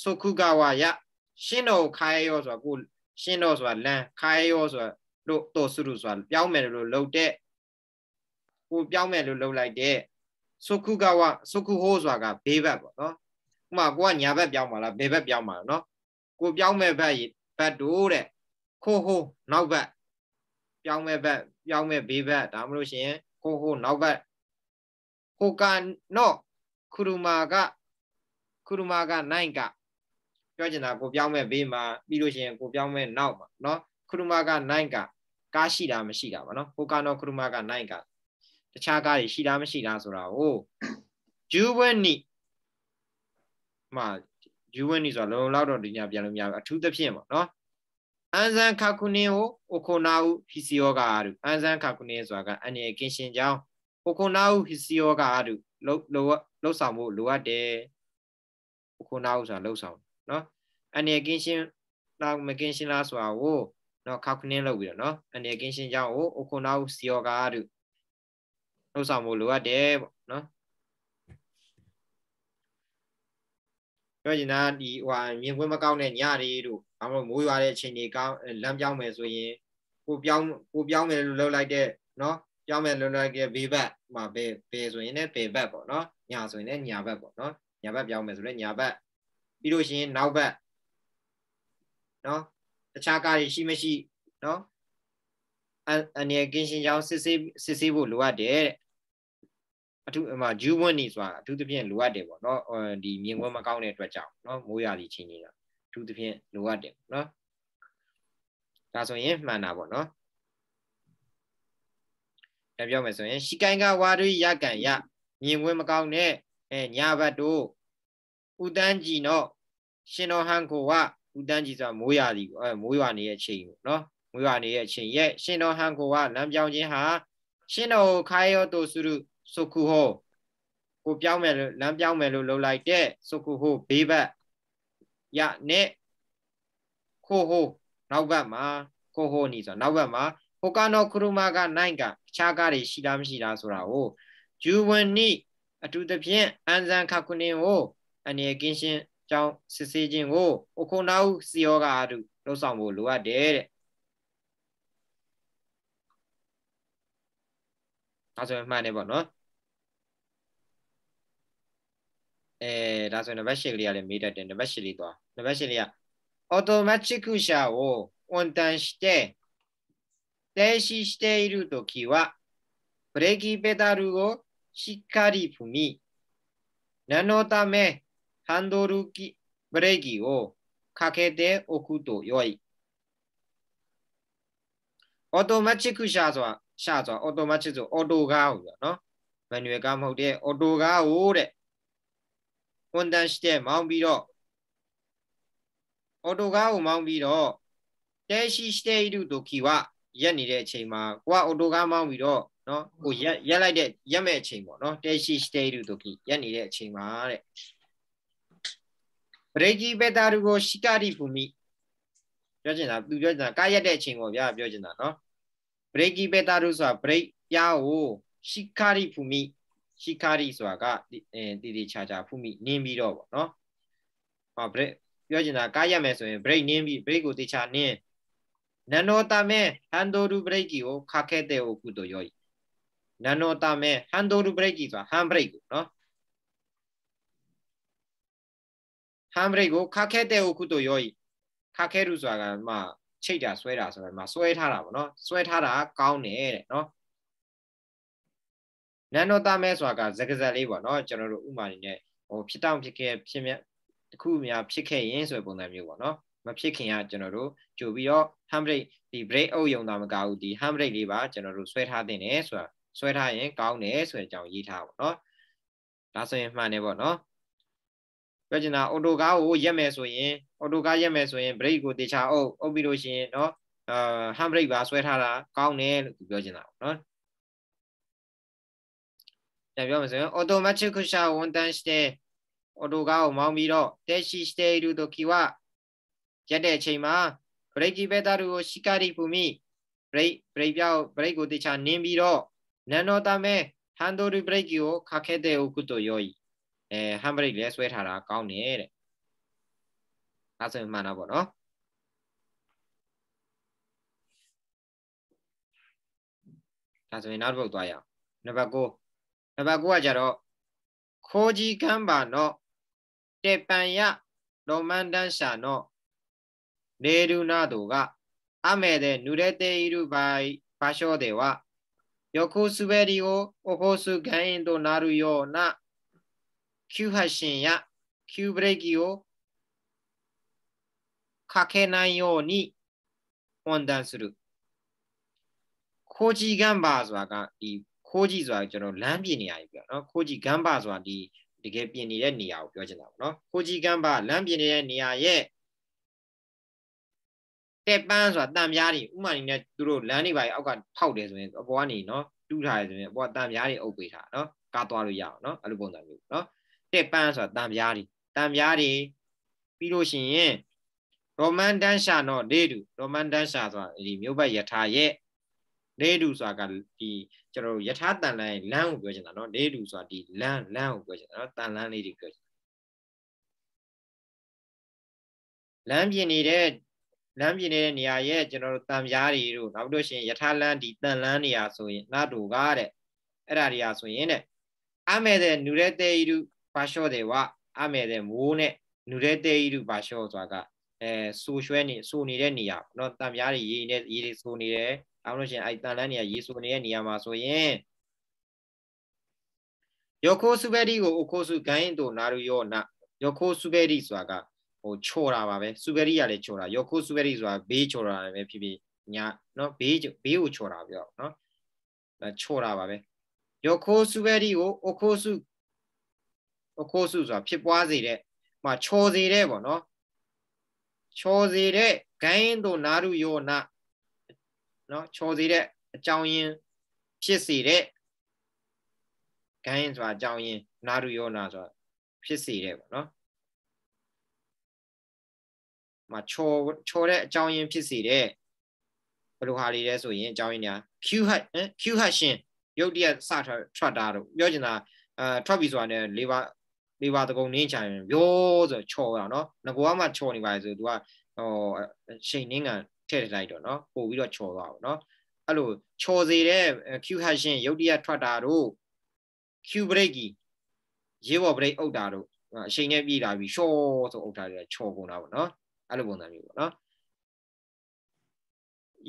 စုခုကဝါယရှင်တော်ကိုခိုင်းရောဆိုတာကိုရှင်တော်ဆိုတာလမ်းခိုင်းရောဆိုတာတို့တော်စုရုဆိုတာပြောင်းမယ်လို့လှုပ်တဲ့ကိုပြောင်းမယ်လို့လှုပ်လိုက်တဲ့စုခုကဝစုခုဟိုးစွာကဘေးဘက်ပေါ့နော်ဥမာကိုကညာဘက်ပြောင်းပါလားဘေးဘက်ပြောင်းပါနော်ကိုပြောင်းမဲ့ဘက်ဘက်တို့တဲ့ခိုးဟိုးနောက်ဘက်ပြောင်းမဲ့ဘက်ပြောင်းမဲ့ဘေးဘက်ဒါမှမဟုတ်ရှင်ခိုးဟိုးနောက်ဘက်ဟိုကန်နော့ခူရူမာကခူရူမာကနိုင်ကပြောချင်တာကိုပြောင်းမဲ့ဘေးမှာပြီးလို့ရှင်ကိုပြောင်းမဲ့နောက်မှာနော်ခူရူမာကနိုင်ကကားရှိတာမရှိတာပါနော်ဟိုကန်နော့ခူရူမာကနိုင်ကတခြားကားတွေရှိလားမရှိလားဆိုတာကိုဂျူဝဲနီမှဂျူဝဲနီဆိုတာလုံလောက်တော့ဒီညပြန်လို့မရဘူးအထူးသဖြင့်ပေါ့နော်အန်ဇန်ခါကုနင်ကိုအိုခိုနာဟုဖီစီယောကာတို့အန်ဇန်ခါကုနင်ဆိုတာက အန်ရကင်းရှင်ကြောင်းအိုခိုနာဟုဖီစီယောကာတို့လုံလုံလုံဆောင်ဖို့လိုအပ်တယ်အိုခိုနာဟုဆိုတာလုံဆောင်နော်အန်ရကင်းရှင်လားမကင်းရှင်လားဆိုတာကိုနော်ခါကုနင်လောက်ပြီးတော့နော်အန်ရကင်းရှင်ကြောင်းကိုအိုခိုနာဟုစီယောကာတို့လှုပ်ဆောင်မှုလိုအပ်တယ်ပေါ့နော်ပြောချင်တာဒီဟိုမြင်ခွင့်မကောင်းတဲ့ညတွေတို့ဘာလို့မိုးရွာတဲ့အချိန်တွေကောင်းလမ်းပြောင်းမယ်ဆိုရင်ကိုပြောင်းကိုပြောင်းမယ်လို့လှုပ်လိုက်တဲ့နော်ပြောင်းမယ်လှုပ်လိုက်တဲ့ဘေးဘက်မှာဘယ်ဘယ်ဆိုရင်လည်းဘေးဘက်ပေါ့နော်ညာဆိုရင်လည်းညာဘက်ပေါ့နော်ညာဘက်ပြောင်းမယ်ဆိုလည်းညာဘက်ပြီးလို့ရှိရင်နောက်ဘက်နော်တခြားကားတွေရှိမရှိနော်အနေကင်းရှင်းကြောင်းစစ်ဆေးစစ်ဆေးဖို့လိုအပ်တယ်တဲ့အထူးဟိုဂျူးဝန်းနေဆိုတာအထူးသဖြင့်လိုအပ်တယ်ပေါ့နော်ဒီမြင်ကွင်းမကောင်းတဲ့အတွက်ကြောင့်နော်မိုးရာသီချင်းနေတာအထူးသဖြင့်လိုအပ်တယ်ပေါ့နော်ဒါဆိုရင်မှန်တာပေါ့နော်ဒါပြောမယ်ဆိုရင်ရှီကိုင်းကဝါရိယကံယမြင်ကွင်းမကောင်းတဲ့အဲညာဘတ်တို့ဥတန်းကြီးနော်ရှင်တော်ဟန်ကိုဝဥတန်းကြီးဆိုတာမိုးရာသီအဲမိုးရွာနေတဲ့အချိန်ပေါ့နော်မိုးရွာနေတဲ့အချိန်ရဲ့ရှင်တော်ဟန်ကိုဝလမ်းပြောင်းခြင်းဟာရှင်တော်ခိုင်ရောတူစုရုစုခုဟိုကိုပြောင်းမယ်လမ်းပြောင်းမယ်လို့လှုပ်လိုက်တဲ့စုခုဟိုဘေးဘက်ရနဲ့ခိုဟိုနောက်ဘက်မှာခိုဟိုနီဆိုနောက်ဘက်မှာဟိုကနောခရုမာကနိုင်ကအခြားကားတွေရှိလားမရှိလားဆိုတာကိုဂျူဝန်နီအထူးသဖြင့်အန်ဇန်ခခုနင်ကိုအနေကင်းရှင်းကြောင်းစစ်ဆေးခြင်းကိုအခုနောက်စီယောကအတူလှုပ်ဆောင်ဖို့လိုအပ်တယ်တဲ့။ဒါဆိုရင်မှန်တယ်ပေါ့နော်အဲဒါဆိုရင် number 8ကလေးကလည်းမေးတတ်တယ် number 8လေးသွား number လေးက automatic ရှာကိုဝန်တန်して停止している時はブレーキペダルをしっかり踏み、何のためハンドルキブレーキをかけておくと良い。オートマチック車は、車はオートマチック、オートガーをマニュアルがもで、オートガーオで、ဝန်တန်ရှိတဲ့မောင်းပြီးတော့အော်တိုကားကိုမောင်းပြီးတော့တဲရှိရှိတဲ့ဣတုဒုခိဝရက်နေတဲ့အချိန်မှာကိုကအော်တိုကားမောင်းပြီးတော့နော်ကိုရက်ရက်လိုက်တဲ့ရက်မဲ့အချိန်ပေါ့နော်တဲရှိရှိတဲ့ဣတုဒုခိရက်နေတဲ့အချိန်မှာတဲ့ပရိကြီးပေတာရုကိုရှိကရိဘူမိပြောချင်တာသူပြောချင်တာကားရက်တဲ့အချိန်ပေါ့ဗျာပြောချင်တာနော်ပရိကြီးပေတာရုဆိုတာပရိပြားကိုရှိကရိဘူမိရှိခါရီဆိုတာကအဲတည်တည်ချာချာဖူးမိနင်းပြီးတော့ပေါ့နော်ဟော break ပြောချင်တာကားရမယ်ဆိုရင် break နင်းပြီး break ကိုတည်ချာနင်းနန်နိုတာမဲဟန်ဒိုရူ break ကိုခါခဲတဲ့ဟုတ်ကုတော့ရောဤနန်နိုတာမဲဟန်ဒိုရူ break ဆိုတာ hand break ကိုနော် hand break ကိုခါခဲတဲ့ဟုတ်ကုတော့ရောဤခါခဲရူဆိုတာကမှချိတ်တာဆွဲတာဆိုတာမှဆွဲထားတာပေါ့နော်ဆွဲထားတာကောင်းတယ်တဲ့နော်နန်တော်သားမဲဆိုတာကဇကဇက်လေးပေါ့နော်ကျွန်တော်တို့ဥမာအနေနဲ့ဟိုဖြစ်တောင့်ဖြစ်ခဲ့ဖြစ်မြတခုများဖြစ်ခဲ့ရင်ဆိုတဲ့ပုံစံမျိုးပေါ့နော်မဖြစ်ခင်ကကျွန်တော်တို့ကြိုပြီးတော့ hand brake ဒီ brake အုပ်ယုံတာမကဘူးဒီ hand brake လေးပါကျွန်တော်တို့ဆွဲထားတင်တယ်ဆိုတာဆွဲထားရင်ကောင်းတယ်ဆိုတဲ့အကြောင်းရေးထားပါတော့ဒါဆိုရင်မှန်တယ်ပေါ့နော်ပြောချင်တာအော်တိုကားကိုရက်မယ်ဆိုရင် အော်တိုကားရက်မယ်ဆိုရင် brake ကိုတေချာအုပ်အုပ်ပြီးလို့ရှိရင်เนาะအာ hand brake ပါဆွဲထားတာကောင်းတယ်လို့ပြောချင်တာပေါ့နော်ပြန်ပြောမယ်ဆိုရင် automatic ခုရှာဝန်တန်してအော်တိုကားကိုမောင်းပြီးတော့တက်ရှိしている時はရက်တဲ့အချိန်မှာ brake ဘက်တာကိုရှိကရိဖူမိ brake brake ပြောက် brake ကိုတခြားနင်းပြီးတော့နန်တော်တာမဲ handle brake ကိုခါခဲတဲ့ဥကုတယောဤအဲ hand brake လဲဆွဲထားတာကောင်းတယ်တဲ့အဲဆိုရင်မှန်တာပေါ့နော်ဒါဆိုရင်နောက်တစ်ပုဒ်သွားရအောင်နံပါတ်9ナンジー5はじーろ、ガンバーの鉄板やロマンラン車のレールなどが雨で濡れている場合、場所では、横滑りを起こす原因となるような急発進や急ブレーキをかけないように判断する。工事頑張るわがいい。ခိုးကြည့်ဆိုတာကျွန်တော်လမ်းပြင်နေရပြီပြောနော်ခိုးကြည့်ကမ်းပါဆိုတာဒီတကယ်ပြင်နေတဲ့နေရာကိုပြောချင်တာပေါ့နော်ခိုးကြည့်ကမ်းပါလမ်းပြင်နေတဲ့နေရာရဲ့တဲ့ပန်းဆိုတာတံများတွေဥမာနေနဲ့သူတို့လမ်းတွေပါအောက်ကဖောက်တယ်ဆိုရင်အပေါ်ကနေနော်တူးထားတယ်ဆိုရင်အပေါ်ကတံများတွေအုပ်ပေးထားနော်ကားသွားလို့ရအောင်နော်အဲ့လိုပုံစံမျိုးနော်တဲ့ပန်းဆိုတာတံများတွေတံများတွေပြီးလို့ရှိရင်ရိုမန်တန်ရှာနော်ဒေတူရိုမန်တန်ရှာဆိုတာဒီမြို့ပတ်ယထာရဲ့လေတုဆိုတာကဒီကျွန်တော်တို့ယထာတန်လန်းလမ်းကိုပြောချင်တာနော်လေတုဆိုတာဒီလမ်းလမ်းကိုပြောချင်တာနော်တန်လန်းလေးတွေပြောချင်လမ်းပြင်နေတဲ့လမ်းပြင်နေတဲ့နေရာရဲ့ကျွန်တော်တို့တံပြားတွေတို့နောက်ပြီးတော့ရှင်ယထာလန်းဒီတန်လန်းနေရာဆိုရင်နာတူကားတဲ့အဲ့ဒါတွေရာဆိုရင်တဲ့အမေတဲ့နူရဲတဲ့ဤတုဘာလျှော့တယ်ဝအမေတဲ့မိုးနဲ့နူရဲတဲ့ဤတုဘာလျှော့ဆိုတာကအဲဆိုရွှဲနေဆိုနေတဲ့နေရာเนาะတံပြားတွေရေနေရေတွေဆိုနေတယ်အောင်လို့ရှင်အဲ့တန်လန်းနေရရေဆိုနေတဲ့နေရာမှာဆိုရင်ယောခိုစုပဲဒီကိုအခိုစုဂိုင်းတို့နာရူယောနာယောခိုစုပဲဒီဆိုတာကဟိုချော်တာပါပဲစုပဲဒီကလည်းချော်တာယောခိုစုပဲဒီဆိုတာဘေးချော်တာလည်းပဲဖြစ်ဖြစ်ညာနော်ဘေးဘေးကိုချော်တာပြောနော်ချော်တာပါပဲယောခိုစုပဲဒီကိုအခိုစုအခိုစုဆိုတာဖြစ်ပွားစေတဲ့မှာချော်စေတဲ့ပေါ့နော်ချော်စေတဲ့ဂိုင်းတို့နာရူယောနာနော်ချော်စေတဲ့အကြောင်းရင်းဖြစ်စေတဲ့ဂိုင်းဆိုတာအကြောင်းရင်းနာရုယောနာဆိုတာဖြစ်စေတဲ့ပေါ့နော်မချော်ချော်တဲ့အကြောင်းရင်းဖြစ်စေတဲ့ဘယ်လိုဟာတွေလဲဆိုရင်အကြောင်းရင်းညာ Q hat Q hat ရှင်ရုပ်တရက်စထွက်ထွက်တာတော့ပြောချင်တာအဲထွက်ပြီဆိုတာ ਨੇ လေးပါလေးပါတကုံနင်းချင်ပြောဆိုချော်တာနော်ငကွားမှချော်နေပါလေဆို तू ကဟိုရှိန်နင်းကန်ထည့်လိုက်တော့နော်ပို့ပြီးတော့ချော်သွားအောင်နော်အဲ့လိုချော်စေတဲ့ Q hashin ရုတ်တရက်ထွက်တာတို့ Q break ကြီးရေဘော် break အုပ်တာတို့အချိန်နဲ့ပြည်လာပြီးရှော့ဆိုအုပ်တာတွေကချော်ကုန်တာပေါ့နော်အဲ့လိုပုံစံမျိုးပေါ့နော်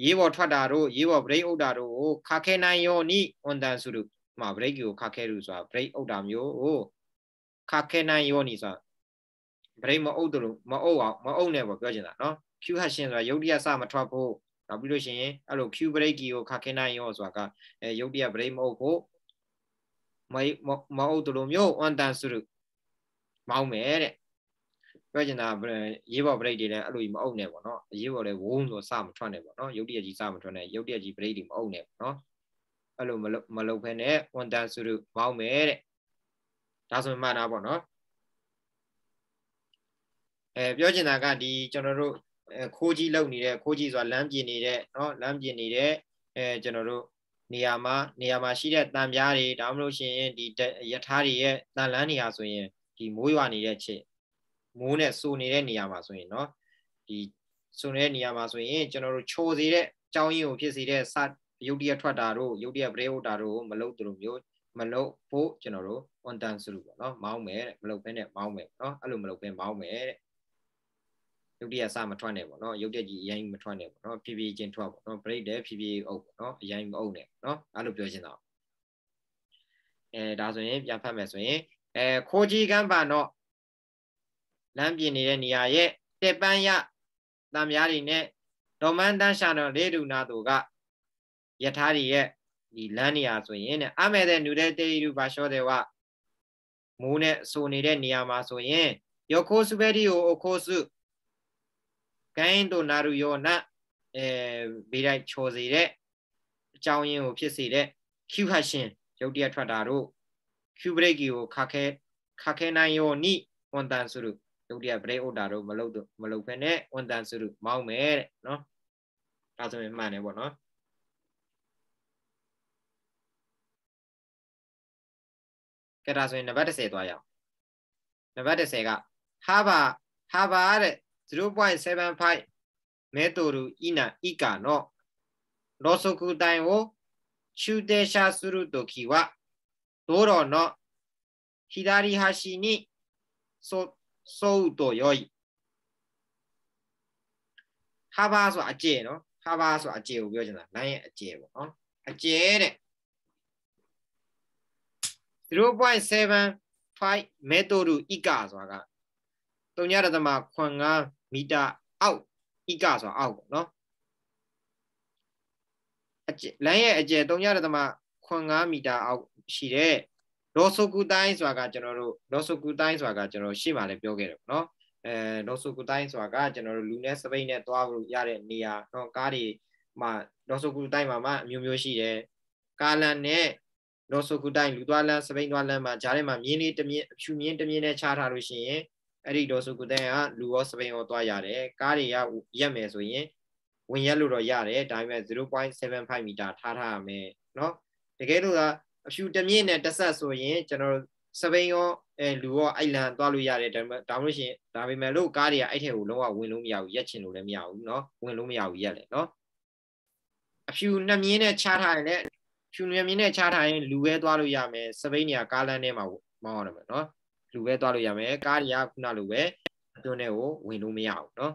ရေဘော်ထွက်တာတို့ရေဘော် break အုပ်တာတို့ကိုခါခဲနိုင်ယောနိ on dan ဆိုလို့မှာ break ကိုခါခဲလို့ဆိုတာ break အုပ်တာမျိုးကိုခါခဲနိုင်ယောနိဆိုတာ break မအုပ်တယ်လို့မအုပ်အောင်မအုပ်နဲ့ပေါ့ပြောချင်တာနော် Q action ဆိုတာရုပ်တရားစမထွက်ဖို့နောက်ပြီးလို့ရှိရင်အဲ့လို Q brake ကိုခါခင်းနိုင်ရောဆိုတာကအဲရုပ်တရား brake မဟုတ်ဖို့မမဟုတ်တလို့မျိုး on tan စုမောင်းမယ်တဲ့ပြောချင်တာရေးပေါ် brake တွေလည်းအဲ့လိုကြီးမအုပ်နဲ့ပေါ့နော်ရေးပေါ်လည်းဝုန်းဆိုစမထွက်နဲ့ပေါ့နော်ရုပ်တရားကြီးစမထွက်နဲ့ရုပ်တရားကြီး brake တွေမအုပ်နဲ့ပေါ့နော်အဲ့လိုမလုပ်မလုပ်ဖ ೇನೆ ဝန်တန်စုမောင်းမယ်တဲ့ဒါဆိုမှတ်တာပေါ့နော်အဲပြောချင်တာကဒီကျွန်တော်တို့ခိုးကြီးလုပ်နေတဲ့ခိုးကြီးဆိုတာလမ်းပြင်နေတဲ့เนาะလမ်းပြင်နေတဲ့အဲကျွန်တော်တို့နေရာမှာနေရာမှာရှိတဲ့တံပြားတွေဒါမှမဟုတ်ရှင်ဒီယထာတွေရဲ့တန်လန်းနေရာဆိုရင်ဒီမိုးရွာနေတဲ့ချက်မိုးနဲ့ဆူနေတဲ့နေရာမှာဆိုရင်เนาะဒီဆူနေတဲ့နေရာမှာဆိုရင်ကျွန်တော်တို့ချိုစေတဲ့ကြောင်းရင်းကိုဖြစ်စေတဲ့စရုပ်တရက်ထွက်တာတို့ရုပ်တရက်ပရေဟုတ်တာတို့မလုပ်သူလိုမျိုးမလုပ်ဖို့ကျွန်တော်တို့ on dance လို့ပေါ့เนาะမောင်းမယ်တဲ့မလုပ်ဘဲနဲ့မောင်းမယ်เนาะအဲ့လို မလုပ်ဘဲမောင်းမယ်တဲ့ရုပ်တရက်စမထွက်နဲ့ပေါ့နော်ရုပ်တက်ကြီးအရင်မထွက်နဲ့ပေါ့နော်ဖြည်းဖြည်းချင်းထွက်ပေါ့နော် break တယ်ဖြည်းဖြည်းအုပ်ပေါ့နော်အရင်မအုပ်နဲ့ပေါ့နော်အဲ့လိုပြောချင်တာအဲဒါဆိုရင်ပြန်ဖတ်မယ်ဆိုရင်အဲခိုးကြီးကန်းပါတော့လမ်းပြင်နေတဲ့နေရာရဲ့တက်ပန်းရတံများတွေနဲ့တော်မန်းတန်းရှာတော်လေးဒုနာတို့ကယထာတွေရဲ့ဒီလမ်းနေရာဆိုရင်တဲ့အမဲတဲ့နူတဲ့တေရုပါရှောတဲ့ဝမိုးနဲ့ဆိုနေတဲ့နေရာမှာဆိုရင်ယောခိုးစုပဲဒီကိုအခိုးစုကိုင်းတို့နာရုယောနအဲဘေးတိုင်းချော်စေတဲ့အကြောင်းရင်းကိုဖြစ်စေတဲ့ Q ဟာရှင်ရုပ်တရားထွက်တာတို့ Q break ကိုခါခဲခါခဲနိုင်ယောနိဝန်တန်စုရုရုပ်တရား break ဥတာတို့မလုပ်တော့မလုပ်ဖ ೇನೆ ဝန်တန်စုရုမောင်းမယ်တဲ့နော်ဒါဆိုရင်မှန်တယ်ပေါ့နော်ကဲဒါဆိုရင်နံပါတ်30သွားရအောင်နံပါတ်30ကဟာဘာဟာဘာတဲ့0.75メートル以内以下のろうそく台を駐停車するときは、道路の左端に沿うとよい。ハバーはあチエの、ハバーソはあエを病何やアちエを。アちエで。0.75メートル以下ဆိုတာက3ရတမီတာအောက်ဣကဆိုတာအောက်ပေါ့နော်အကျလမ်းရဲ့အကျယ်3.5မီတာအောက်ရှိတဲ့လောဆုကုတိုင်းဆိုတာကကျွန်တော်တို့လောဆုကုတိုင်းဆိုတာကကျွန်တော်ရှေ့မှာလည်းပြောခဲ့တယ်ပေါ့နော်အဲလောဆုကုတိုင်းဆိုတာကကျွန်တော်တို့လူနဲ့စပိတ်နဲ့သွားလို့ရတဲ့နေရာနော်ကားတွေမှာလောဆုကုတိုင်းမှာမှအမျိုးမျိုးရှိတယ်ကားလန်နဲ့လောဆုကုတိုင်းလူသွားလန်စပိတ်သွားလန်မှာဂျားထဲမှာမြင်းလေးတစ်မြင်းအဖြူမြင်းတစ်မြင်းနဲ့ခြားထားလို့ရှိရင်အဲ့ဒီတော့ဆိုကုတန်ကလူရောစပိန်ရောသွားရတယ်ကားတွေကရက်မယ်ဆိုရင်ဝင်ရက်လို့တော့ရတယ်ဒါပေမဲ့0.75မီတာထားထားရမယ်เนาะတကယ်လို့ကအဖြူတစ်မြင့်နဲ့တစ်ဆက်ဆိုရင်ကျွန်တော်စပိန်ရောအဲလူရောအိုက်လန်သွားလို့ရတယ်ဒါမှမဟုတ်ရှင်ဒါပေမဲ့လို့ကားတွေကအဲ့ထဲကိုလုံးဝဝင်လို့မရဘူးရက်ချင်လို့လည်းမရဘူးเนาะဝင်လို့မရဘူးရက်လေเนาะအဖြူနှစ်မြင်းနဲ့ချထားရင်လည်းဖြူနှစ်မြင်းနဲ့ချထားရင်လူပဲသွားလို့ရမယ်စပိန်နေရာကားလမ်းထဲမှာမောင်းရမယ်เนาะလူပဲသွားလို့ရမယ်ကားတွေကခုနလိုပဲအတွင်းထဲကိုဝင်လို့မရဘူးเนาะ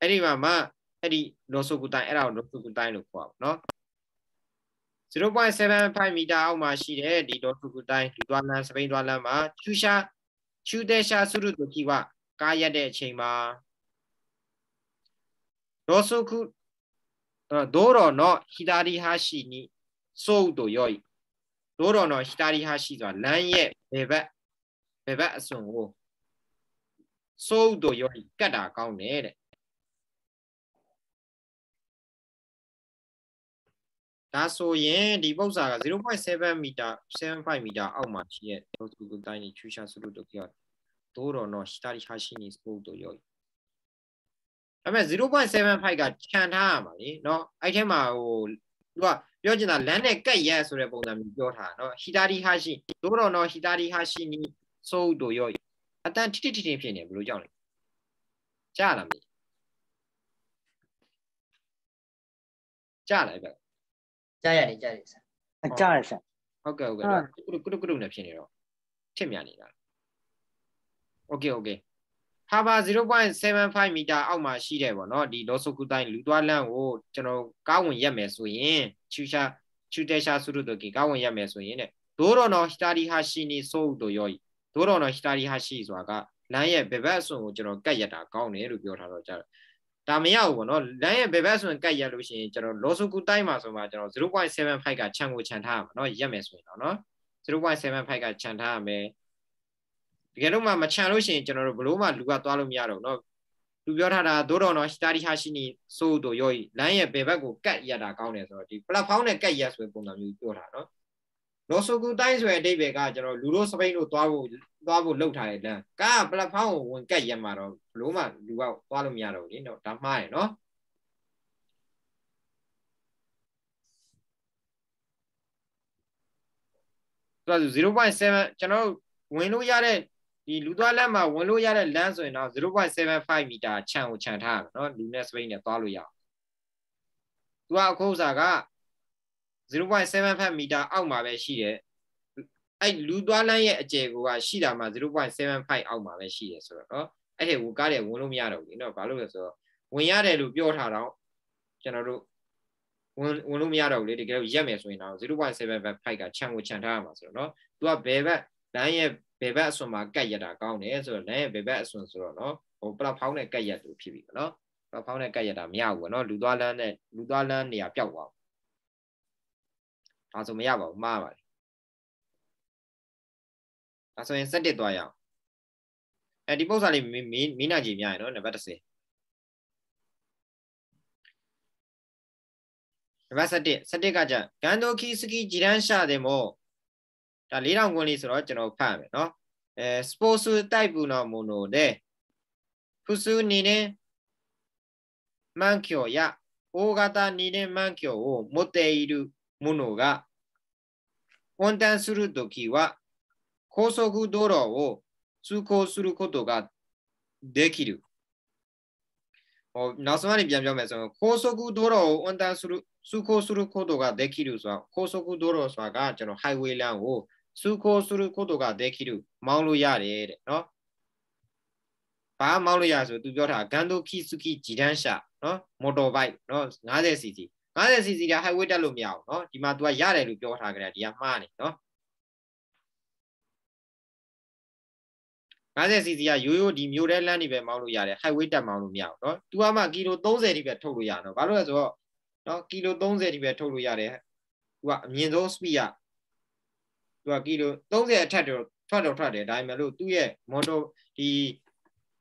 အဲ့ဒီမှာမှအဲ့ဒီလောဆုကုတိုင်းအဲ့ဒါကိုလောဆုကုတိုင်းလို့ခေါ်ပါဘူးเนาะ0.75မီတာအောက်မှာရှိတဲ့ဒီဒေါ်ထူကူတိုင်းလူသွားလမ်းစပိန်သွားလမ်းမှာချူရှာချူတဲ့ရှာစုရုတူကြီးကကားရက်တဲ့အချိန်မှာဒေါ်စုခုဒိုးတော်နော်ဟီတာရီဟာရှိနီစိုးတို့ရောဤဒိုးတော်နော်ဟီတာရီဟာရှိဆိုတာလမ်းရဲ့ဘယ်ဘက်ဘယ်ဘက်အစွန်ကိုစိုးတို့ယောဂီကတ်တာကောင်းတယ်တဲ့ဒါဆိုရင်ဒီပု္ပ္ပာက0.7မီတာ75မီတာအောက်မှာရှိရဲ့ဒုက္ခတိုင်းနေချူရှာဆုလို့တို့ပြောသို့တော်တော့စတာရီဟာရှိနေစိုးတို့ယောဂီဒါပေမဲ့0.75ကခြံထားရမှာလေเนาะအဲ့ထဲမှာဟိုသူကပြောချင်တာလမ်းနဲ့ကက်ရဲဆိုတဲ့ပုံစံမျိုးပြောထားเนาะဟီတာရီဟာရှိသို့တော်တော့ဟီတာရီဟာရှိနီစုပ်တို့ရောအတန်ထိထိထိထိဖြစ်နေဘယ်လိုကြောင့်လဲကြားလားမသိကြားလားဗျကြားရတယ်ကြားရတယ်ဆရာအကြားရဆရာဟုတ်ကဲ့ဟုတ်ကဲ့ကုတုကုတုကုတုနဲ့ဖြစ်နေတော့ထစ်မြန်နေတာ Okay okay ဟာဘာ0.75မီတာအောက်မှာရှိတယ်ပေါ့နော်ဒီလောဆုကုတိုင်းလူသွားလမ်းကိုကျွန်တော်ကားဝင်ရက်မယ်ဆိုရင်ချူရှာချူတဲရှာဆုတို့တို့ကကားဝင်ရက်မယ်ဆိုရင်တဲ့ဒိုးတော်နော်စတာဒီဟာရှိနေဆိုးတို့ရောကြီးသို့တော်တော့ဟီတာရီဟာရှိဆိုတာကလမ်းရဲ့ဘယ်ဘက်အစွန်ကိုကျွန်တော်ကတ်ရတာကောင်းတယ်လို့ပြောထားတော့ကြတယ်ဒါမရဘူးပေါ့နော်လမ်းရဲ့ဘယ်ဘက်ဆိုရင်ကတ်ရလို့ရှိရင်ကျွန်တော်လောစကူတိုင်းမှာဆိုမှကျွန်တော်0.75ကခြံကိုခြံထားရမှာနော်ရက်မယ်ဆိုရင်တော့နော်0.75ကခြံထားရမယ်တကယ်လို့မှမခြံလို့ရှိရင်ကျွန်တော်တို့ဘလို့မှလူကသွားလို့မရတော့နော်သူပြောထားတာသို့တော်တော့စတာဒီဟာရှိနေဆိုတော့ရောလမ်းရဲ့ဘယ်ဘက်ကိုကတ်ရတာကောင်းတယ်ဆိုတော့ဒီ platform နဲ့ကတ်ရဆိုတဲ့ပုံစံမျိုးပြောတာနော်လော်ဆိုကူတိုင်းဆိုတဲ့အဓိပ္ပာယ်ကကျွန်တော်လူတို့စပိန်တို့သွားဖို့သွားဖို့လောက်ထားတဲ့လမ်းကားပလက်ဖောင်းကိုဝင်ကတ်ရမှာတော့ဘလို့မှလူကသွားလို့မရတော့ဘူးလေတော့ဒါမှားတယ်နော်ဆို0.7ကျွန်တော်ဝင်လို့ရတဲ့ဒီလူသွားလမ်းမှာဝင်လို့ရတဲ့လမ်းဆိုရင်တော့0.75မီတာခြံကိုခြံထားရမယ်နော်လူနဲ့စပိန်နဲ့သွားလို့ရအောင်သူကအခုဥစားက0.7ဖက်မီတာအောက်မှာပဲရှိတယ်အဲ့လူသွားလမ်းရဲ့အကျယ်ကိုကရှိတာမှာ0.75အောက်မှာပဲရှိတယ်ဆိုတော့အဲ့ဒီကိုကားတယ်ဝင်လို့မရတော့ဘူးเนาะဘာလို့လဲဆိုတော့ဝင်ရတယ်လို့ပြောထားတော့ကျွန်တော်တို့ဝင်ဝင်လို့မရတော့ဘူးလေတကယ်လို့ရက်မယ်ဆိုရင်တော့0.75ကခြံကိုခြံထားရမှာဆိုတော့เนาะ तू ကဘယ်ဘက်လမ်းရဲ့ဘယ်ဘက်အစွန်မှာကတ်ရတာကောင်းတယ်ဆိုတော့လမ်းရဲ့ဘယ်ဘက်အစွန်ဆိုတော့เนาะဟိုပလက်ဖောင်းနဲ့ကတ်ရတူဖြစ်ပြီเนาะပလက်ဖောင်းနဲ့ကတ်ရတာမရဘူးเนาะလူသွားလမ်းနဲ့လူသွားလမ်းနေရာပျောက်သွားဒါဆိုမရပါဘူးမှားပါတယ်ဒါဆိုရင်စက်တစ်သွားရအောင်အဲဒီပုံစံလေးမင်းမင်းနိုင်ကြည့်ပြရအောင်နော်နံပါတ်10နံပါတ်7 7ကじゃဂန်ဒိုခီစကီဂျီရန်ရှာတယ်မို့ဒါ4000ခွန်းလေးဆိုတော့ကျွန်တော်ဖတ်ရမယ်နော်အဲစပိုးစုတိုက်ပူနော်မူနိုで普通2年満強や大型2年満強を持っているものが温暖するときは高速道路を通行することができる。なすまにビャンビャンです。高速道路を温暖する、通行することができる。高速道路さがそのハイウェイランを通行することができる。マウロヤレレ。のパーマウロヤーズとビョーガンドキスキ自転車。のモトバイ。のなぜシティ。50cc က high weight တက်လို့မရဘူးเนาะဒီမှာ तू ကရတယ်လို့ပြောထားကြတယ်ဒီကမှားနေเนาะ 50cc ကရိုးရိုးဒီမြို့ထဲလမ်းတွေပဲမောင်းလို့ရတယ် high weight တက်မောင်းလို့မရဘူးเนาะ तू ကမှကီလို30တိပဲထုတ်လို့ရเนาะဘာလို့လဲဆိုတော့เนาะကီလို30တိပဲထုတ်လို့ရတယ် तू ကအမြင့်ဆုံး speed က तू ကကီလို30အထက်တော့ထွက်တော့ထွက်တယ်ဒါပေမဲ့လို့သူ့ရဲ့ motor ဒီ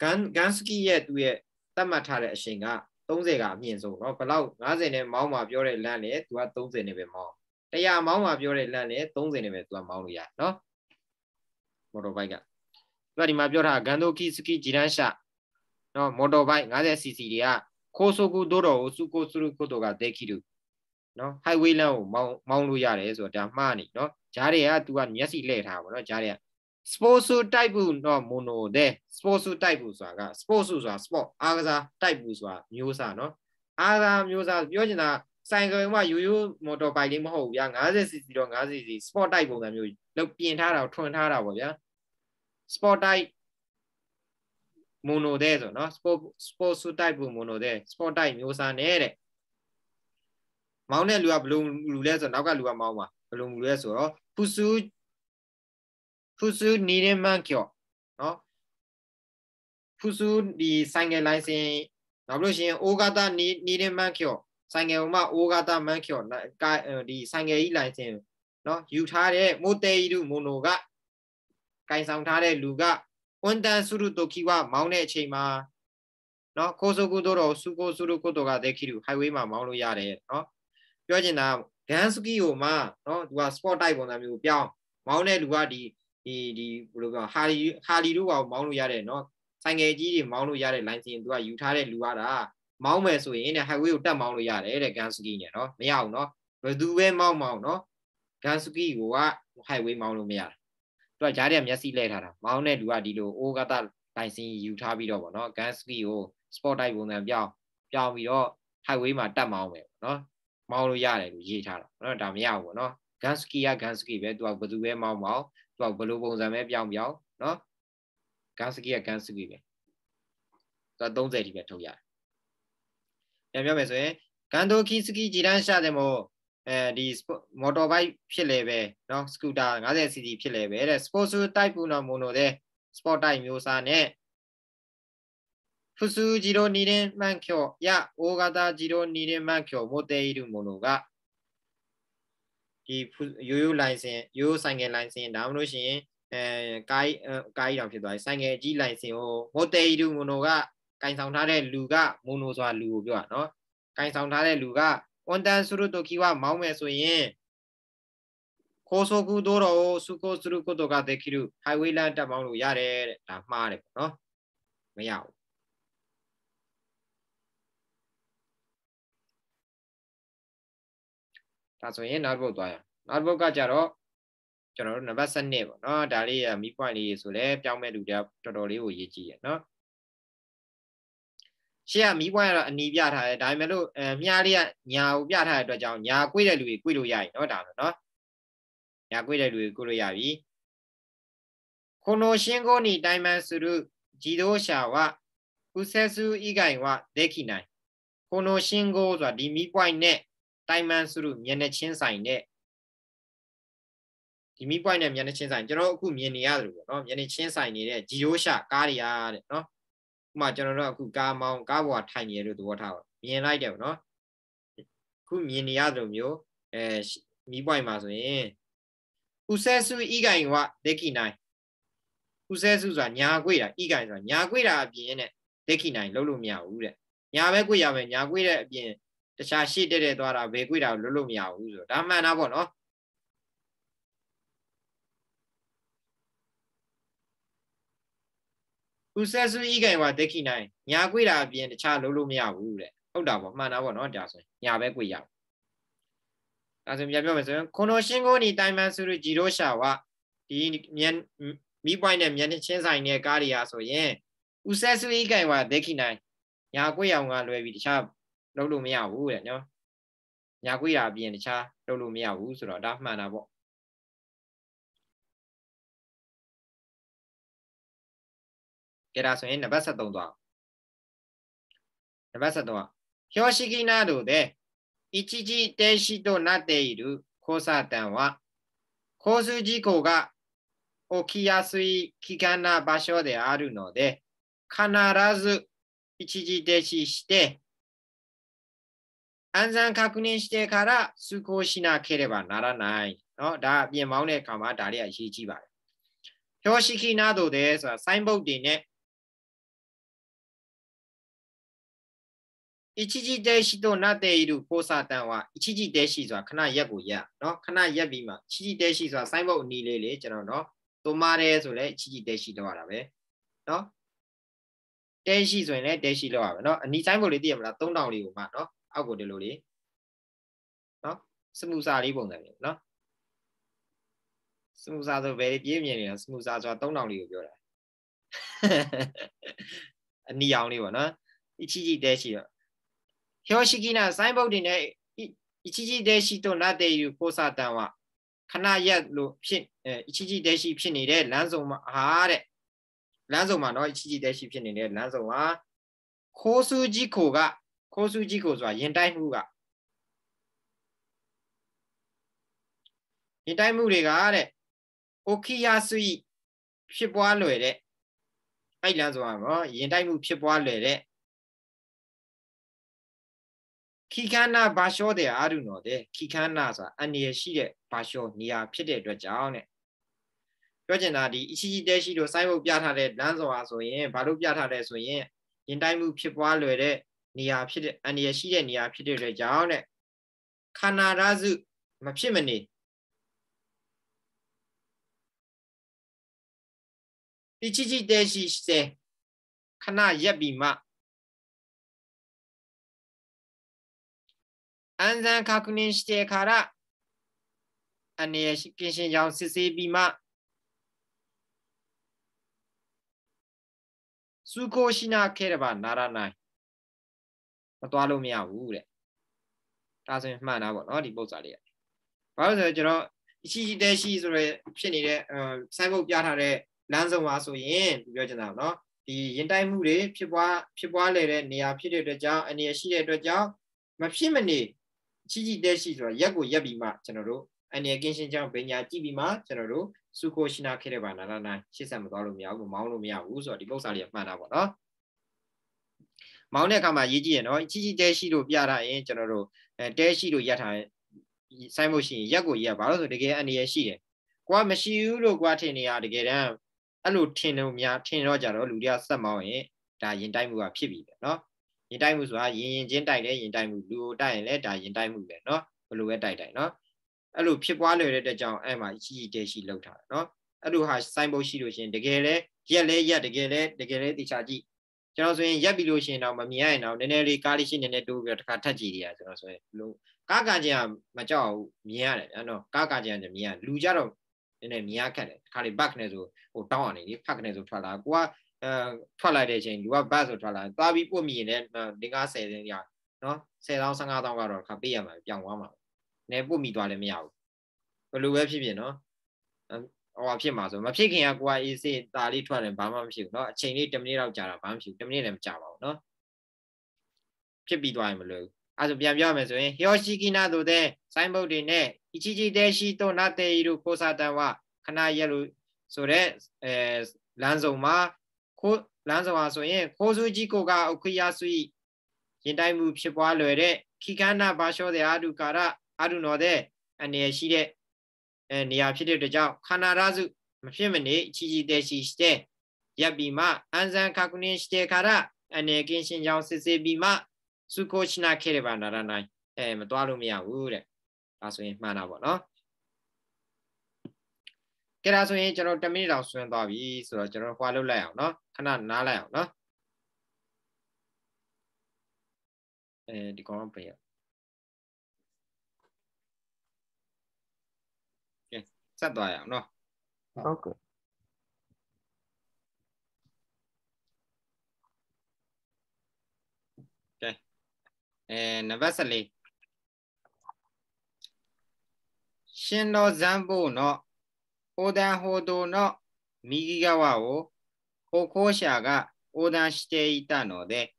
gun gun ski ရဲ့သူ့ရဲ့သတ်မှတ်ထားတဲ့အချိန်က30ကအမြင့်ဆုံးเนาะဘလောက်90နဲ့မောင်းမှာပြောတဲ့လမ်းလေ तू က30နဲ့ပဲမောင်း100မောင်းမှာပြောတဲ့လမ်းလေ30နဲ့ပဲ तू ကမောင်းလို့ရเนาะမော်တော်ဘိုက်က तू ကဒီမှာပြောထားဂန်ဒိုကီစကီဂျီရန်ရှာเนาะမော်တော်ဘိုက် 50cc တွေကခိုးဆိုကူဒိုတော်ကိုစုကိုစုကိုတော်ကဒက်ခီလူเนาะ highway လမ်းကိုမောင်းမောင်းလို့ရတယ်ဆိုတော့ဒါမှားနေเนาะဂျားတွေက तू ကမျက်စိလှည့်ထားပါเนาะဂျားတွေက sports တိုက်ဘူးတော့ mono တဲ့ sports တိုက်ဘူးဆိုတာက sports ဆိုတာ sport အားကစားတိုက်ဘူးဆိုတာမျိုးစားเนาะအားကစားမျိုးစားပြောချင်တာဆိုင်ကယ်မှာရိုးရိုးမော်တော်ဘိုက်လေးမဟုတ်ဘူးဗျာ 50cc တော့ 50cc sport တိုက်ပုံစံမျိုးလောက်ပြင်ထားတာထွင်ထားတာပေါ့ဗျာ sport တိုက် mono တဲ့ဆိုเนาะ sport sports တိုက်ဘူး mono တဲ့ sport တိုက်မျိုးစားနဲ့တဲ့မောင်းတဲ့လူကဘယ်လိုလူလဲဆိုနောက်ကလူကမောင်းပါဘယ်လိုလူလဲဆိုတော့ဖူဆူ푸수니레만겨နော်푸수ဒီဆိုင်ငယ်လိုင်စင်နောက်လို့ရှိရင်အိုဂါတာနီနီရင်မန့်ကျော်ဆိုင်ငယ်ဟိုမှာအိုဂါတာမန့်ကျော်ကာဒီဆိုင်ငယ်ကြီးလိုင်စင်နော်ယူထားတဲ့မိုတေယီရုမိုနိုကကင်ဆောင်ထားတဲ့လူကဝန်တန်ဆုရုတိုခိဝမောင်းတဲ့အချိန်မှာနော်ကိုဆိုကုတိုတော်စုကိုဆုရုကုတိုကဒေခိရုဟိုင်ဝေးမှာမောင်းလို့ရတယ်နော်ပြောချင်တာဂန်စကီဟိုမှာနော်သူကစပေါ့တိုက်ပုံစံမျိုးပြောင်းမောင်းတဲ့လူကဒီဒီဒီဘယ်လိုပြောဟာလီဟာလီတို့ကမောင်းလို့ရတယ်เนาะဆိုင်ငယ်ကြီးတွေမောင်းလို့ရတဲ့ license သူကယူထားတဲ့လူကတာမောင်းမယ်ဆိုရင်တဲ့ highway ကိုတက်မောင်းလို့ရတယ်တဲ့ Gansuki เนี่ยเนาะမရအောင်เนาะဘယ်သူပဲမောင်းမောင်းเนาะ Gansuki ကိုက highway မောင်းလို့မရသူကကြားထဲမျက်စိလဲထားတာမောင်းတဲ့လူကဒီလိုအိုဂတာ license ယူထားပြီးတော့ဗောเนาะ Gansuki ကို sport type ပုံစံပြောင်းပြောင်းပြီးတော့ highway မှာတက်မောင်းမယ်เนาะမောင်းလို့ရတယ်လို့ရေးထားတာเนาะဒါမရဘူးဗောเนาะ Gansuki က Gansuki ပဲသူကဘယ်သူပဲမောင်းမောင်းသူကဘယ်လိုပုံစံပဲပြောင်းပြောင်းနော်ဂန်စကီကဂန်စကီပဲသူက30ဒီပဲထုတ်ရတယ်ပြန်ပြောမယ်ဆိုရင်ကန်တိုကီစကီဂျီရန်ရှာတယ်မို့အဲဒီမော်တော်ဘိုက်ဖြစ်လေပဲเนาะစကူတာ 50cc ဖြစ်လေပဲတဲ့စပေါ့ဆူတိုက်ပူနော်မိုနိုတဲ့စပေါ့တိုက်မျိုးစားနဲ့ဖူဆူဂျီရိုနီရင်မန့်ကျော်ယအိုဂါတာဂျီရိုနီရင်မန့်ကျော်မိုတေအီရူမိုနိုကဒီရိုးရိုးလိုင်စင်ရိုးရိုးဆိုင်ငယ်လိုင်စင်ဒါမှမဟုတ်ရှင်အဲကားကားကြီးတောင်ဖြစ်သွားပြီဆိုင်ငယ်အကြီးလိုင်စင်ကိုမိုတေအီဒူမိုနိုကကင်ဆောင်ထားတဲ့လူကမိုနိုဆိုတာလူကိုပြောတာနော်ကင်ဆောင်ထားတဲ့လူကဝန်တန်ဆူရတိုကီဝမောင်းမယ်ဆိုရင်ခိုးဆိုကူတို့တော့စုကိုစုရုကိုတို့ကတဲ့ခိရု highway land တက်မောင်းလို့ရတယ်တဲ့ဒါမှားတယ်ပေါ့နော်မရဘူးဒါဆိုရင်နောက်တစ်ပုဒ်သွားရအောင်နောက်တစ်ပုဒ်ကကြတော့ကျွန်တော်တို့နံပါတ်7ပေါ့နော်ဒါလေးကမီးပွိုင်လေးဆိုလဲပြောင်းမဲ့လူတွေတော်တော်လေးကိုရေးကြည့်ရနော်ရှေ့ကမီးပွိုင်ကတော့အနီးပြထားတယ်ဒါပေမဲ့လို့အဲမြားလေးကညာကိုပြထားတဲ့အတွက်ကြောင့်ညာကွေ့တဲ့လူတွေကွေ့လို့ရရင်နော်ဒါပဲနော်ညာကွေ့တဲ့လူတွေကွေ့လို့ရပြီခုနိုရှင်းကိုနီတိုင်မန်စုရုဂျီဒိုရှာဝကုဆဲဆူဤကိုင်ဝဒဲခိနိုင်ခုနိုရှင်းကိုဆိုတာဒီမီးပွိုင်နဲ့တိုင်မန်စုရုမျက်နှာချင်းဆိုင်တဲ့ဒီမီ point နဲ့မျက်နှာချင်းဆိုင်ကျွန်တော်အခုမြင်နေရတယ်ပေါ့နော်မျက်နှာချင်းဆိုင်နေတဲ့ဂျီယိုရှာကားတွေအားတဲ့နော်ဥပမာကျွန်တော်တို့အခုကားမောင်းကားပေါ်ထိုင်နေရလို့သဘောထားပါမြင်လိုက်တယ်ပေါ့နော်အခုမြင်နေရတဲ့လိုမျိုးအဲမီ point မှာဆိုရင်ဥဆဲစုဤကင်ဝဒက်ကိနိုင်ဥဆဲစုဆိုတာညာ꿰တာဤကင်ဆိုတာညာ꿰တာအပြင်နဲ့ဒက်ကိနိုင်လုံးလို့မရဘူးတဲ့ညာပဲ꿰ရမယ်ညာ꿰တဲ့အပြင်တခြားရှိတဲ့တဲ့သွားတာဘေကွိတာကိုလွတ်လို့မရဘူးဆိုတော့ဒါမှန်တာပေါ့နော်ဥဆက်စုဤကံဝဒက္ခိနိုင်ညာကွိတာအပြင်တခြားလုံးလို့မရဘူးတဲ့ဟုတ်တာပေါ့မှန်တာပေါ့နော်ဒါဆိုရင်ညာပဲကွိရအောင်ဒါဆိုပြန်ပြောမယ်ဆိုရင်ခွန်တော်ရှင်းကိုနီတိုင်မန်ဆူရဂျီရိုရှာဝဒီမြန်မီးပွိုင်းနဲ့မြန်ချင်းဆိုင်တဲ့ကားတွေဟာဆိုရင်ဥဆက်စုဤကံဝဒက္ခိနိုင်ညာကွိအောင်ကလွယ်ပြီးတခြားလုပ်လို့မရဘူးတဲ့နော်ညာကွေးတာပြင်တခြားလုပ်လို့မရဘူးဆိုတော့ဒါမှန်တာပေါ့ကြဆိုရင်နံပါတ်73သွားနံပါတ်73は標識などで一時停止となっている交差点は交通事故が起きやすい危険な場所であるので必ず一時停止して暗算確認してから通行しなければならない。နော်ဒါအပြင်မောင်းတဲ့အခါမှာဒါလေးကအရေးကြီးပါတယ်။ဖြောရှိခိနာတို့တဲ့ဆိုတာဆိုင်းဘုတ်တွေနဲ့一時停止となっている交差点は一時停止ဆိုတာခဏရက်ကိုရက်เนาะခဏရက်ပြီးမှ一時停止ဆိုတာဆိုင်းဘုတ်အနီးလေးလေကျွန်တော်เนาะသုံးပါတယ်ဆိုလဲ一時停止လောက်ရတာပဲเนาะ停止ဆိုရင်လည်း停止လောက်ရပါเนาะအနီးဆိုင်းဘုတ်လေးသိရမလား3000လေးကိုမှเนาะအောက်ကိုဒီလိုလေးနော်စမှုစာလေးပုံစံမျိုးနော်စမှုစာဆိုဘယ်ပြည့်မြင်နေတာစမှုစာဆိုတာ3000လေးကိုပြောတာအနီအောင်လေးပေါ့နော်အချီချီတဲရှိတော့ဟျောရှိကိနာဆိုင်းဘုတ်တင်နဲ့အချီချီတဲရှိတော့နတ်တေယူကိုစာတန်ဝခဏရက်လို့ဖြစ်အချီချီတဲရှိဖြစ်နေတဲ့လမ်းစုံမှာဟာတဲ့လမ်းစုံမှာနော်အချီချီတဲရှိဖြစ်နေတဲ့လမ်းစုံမှာခိုးဆူကြီးခိုကခိုးဆူးကြီးကိုဆိုတာယဉ်တိုက်မှုကယဉ်တိုက်မှုတွေကတဲ့အိုခိယဆုယဖြစ်ပွားလွယ်တဲ့အဲ့လမ်းဆိုတာနော်ယဉ်တိုက်မှုဖြစ်ပွားလွယ်တဲ့ခိခန္နာဘာလျှောတဲ့အာရုဏောတဲ့ခိခန္နာဆိုတာအနေရရှိတဲ့ဘာလျှောနေရာဖြစ်တဲ့အတွက်ကြောင့်တဲ့ပြောချင်တာဒီအရှိရှိတဲရှိတို့စိုင်းဘုတ်ပြထားတဲ့လမ်းစော်ဟာဆိုရင်ဘာလို့ပြထားလဲဆိုရင်ရင်တိုင်းမှုဖြစ်ပွားလွယ်တဲ့နေရာဖြစ်တဲ့အန္တရာယ်ရှိတဲ့နေရာဖြစ်တဲ့ကြောင့်တဲ့ခန္ဓာရစုမဖြစ်မနေဒီချီချီတဲရှိစေခဏရက်ပြီးမှ安全確認してから、あね、検診やおせせびま、通行しなければならない。မသွားလို့မရဘူးတဲ့ဒါဆိုရင်မှန်တာပေါ့နော်ဒီပုံစံလေးကဘာလို့လဲဆိုတော့ကျွန်တော်ရှိရှိတဲရှိဆိုရဖြစ်နေတဲ့ဆိုင်းဘုတ်ပြထားတဲ့လမ်းစုံပါဆိုရင်ပြောချင်တာပေါ့နော်ဒီရင်တိုက်မှုတွေဖြစ်ပွားဖြစ်ပွားလေတဲ့နေရာဖြစ်တဲ့အတွက်ကြောင့်အနေရရှိတဲ့အတွက်ကြောင့်မဖြစ်မနေကြီးကြီးတဲရှိဆိုတာရက်ကိုရက်ပြီးမှကျွန်တော်တို့အနေရကင်းရှင်းကြောင်းပညာကြည့်ပြီးမှကျွန်တော်တို့စုကိုရှင်းနာခဲ့တဲ့ဘာနာနာရှေ့ဆက်မသွားလို့မရဘူးမောင်းလို့မရဘူးဆိုတော့ဒီပုံစံလေးကမှန်တာပေါ့နော်မောင်းတဲ့အခါမှာရေးကြည့်ရနော်ချီချီတဲရှိလို့ပြထားရင်ကျွန်တော်တို့အဲတဲရှိလို့ရက်ထားရင်စိုင်းဖို့ရှိရင်ရက်ကိုရက်ပါလို့ဆိုတကယ်အနေရရှိတယ်ကွာမရှိဘူးလို့ကွာထင်နေရတကယ်တမ်းအဲ့လိုထင်လို့များထင်တော့ကြတော့လူတွေကစက်မောင်းရင်ဒါယင်တိုက်မှုကဖြစ်ပြီပဲเนาะယင်တိုက်မှုဆိုတာယင်ယင်ချင်းတိုက်တယ်ယင်တိုက်မှုလူကိုတိုက်ရင်လည်းဒါယင်တိုက်မှုပဲเนาะဘလို့ပဲတိုက်တိုက်เนาะအဲ့လိုဖြစ်ပွားလွယ်တဲ့အကြောင်းအဲ့မှာရှိရှိတဲရှိလောက်တာเนาะအဲ့လိုဟာစိုင်းဖို့ရှိလို့ရှင်တကယ်လဲရက်လဲရက်တကယ်လဲတကယ်လဲတေချာကြည့်ကျွန်တော်ဆိုရင်ရက်ပြီးလို့ရှိရင်တော့မမြင်ရရင်တော့နည်းနည်းလေးကားလေးရှိနည်းနည်းတိုးပြီးတော့တစ်ခါထပ်ကြည့်ရကျွန်တော်ဆိုရင်လို့ကားကကြင်မကြောက်ဘူးမြင်ရတယ်အဲ့တော့ကားကကြင်မြင်ရလူကြတော့နည်းနည်းမြင်ရခက်တယ်တစ်ခါလေးဘက်နဲ့ဆိုဟိုတောင်းအောင်နေဖက်နဲ့ဆိုထွက်လာကိုကအဲထွက်လိုက်တဲ့အချိန်လူကဘတ်ဆိုထွက်လာသွားပြီးပုတ်မြင်တယ်ဒီကား10ဆင်းရနော်10တောင်း15တောင်းကတော့တစ်ခါပေးရမှာပြောင်းသွားမှာနည်းပုတ်မိသွားလည်းမရဘူးဘယ်လိုပဲဖြစ်ဖြစ်နော်ဟိုဖြစ်မှာဆိုမဖြစ်ခင်ကကိုကအေးစေးตาလေးထွက်တယ်ဘာမှမဖြစ်ဘူးเนาะအချိန်လေး10မိနစ်လောက်ကြာတာဘာမှမဖြစ်ဘူး10မိနစ်လည်းမကြာပါဘူးเนาะဖြစ်ပြီးသွားရင်မလွယ်ဘူးအဲ့ဆိုပြန်ပြောမယ်ဆိုရင်ဟျောရှိကိနာတို့တဲ့ဆိုင်းဘုတ်တွေနဲ့အီချီချီတဲရှိတော့နာတေရီတို့ကိုစာတန်ဝခဏရက်လို့ဆိုတော့အဲလမ်းစုံမှာခိုးလမ်းစုံဟာဆိုရင်ခိုးစုကြီးကိုကအခွေရဆွီရင်တိုင်းမှုဖြစ်ပွားလွယ်တဲ့ခိကန္နာဘာလျှောတဲ့အာဒုကာရအာဒုနောတဲ့အနေရရှိတဲ့အဲနေရာဖြစ်တဲ့အတွက်ကြောင့်ခန္ဓာရစုမဖြစ်မနေချီချီတဲရှိတဲ့ရပ်ပြီးမှအန်ဇန်ခကုနင်းရှိတဲ့ခါရအနေကင်းရှင်ကြောင့်စစ်စစ်ပြီးမှစုကိုချနာခဲ့ရပါနာရနိုင်အဲမသွားလို့မရဘူးတဲ့ဒါဆိုရင်မှန်တာပေါ့နော်ဲဒါဆိုရင်ကျွန်တော်1မိနစ်လောက်ဆွန်းသွားပြီဆိုတော့ကျွန်တော်ဟွာလုတ်လိုက်အောင်เนาะခဏနားလိုက်အောင်เนาะအဲဒီကောင်ပြရ satu a a no. Oke. Okay. o a y And lastly, 新郎残房の横断歩道の右側を歩行者が横断していたので、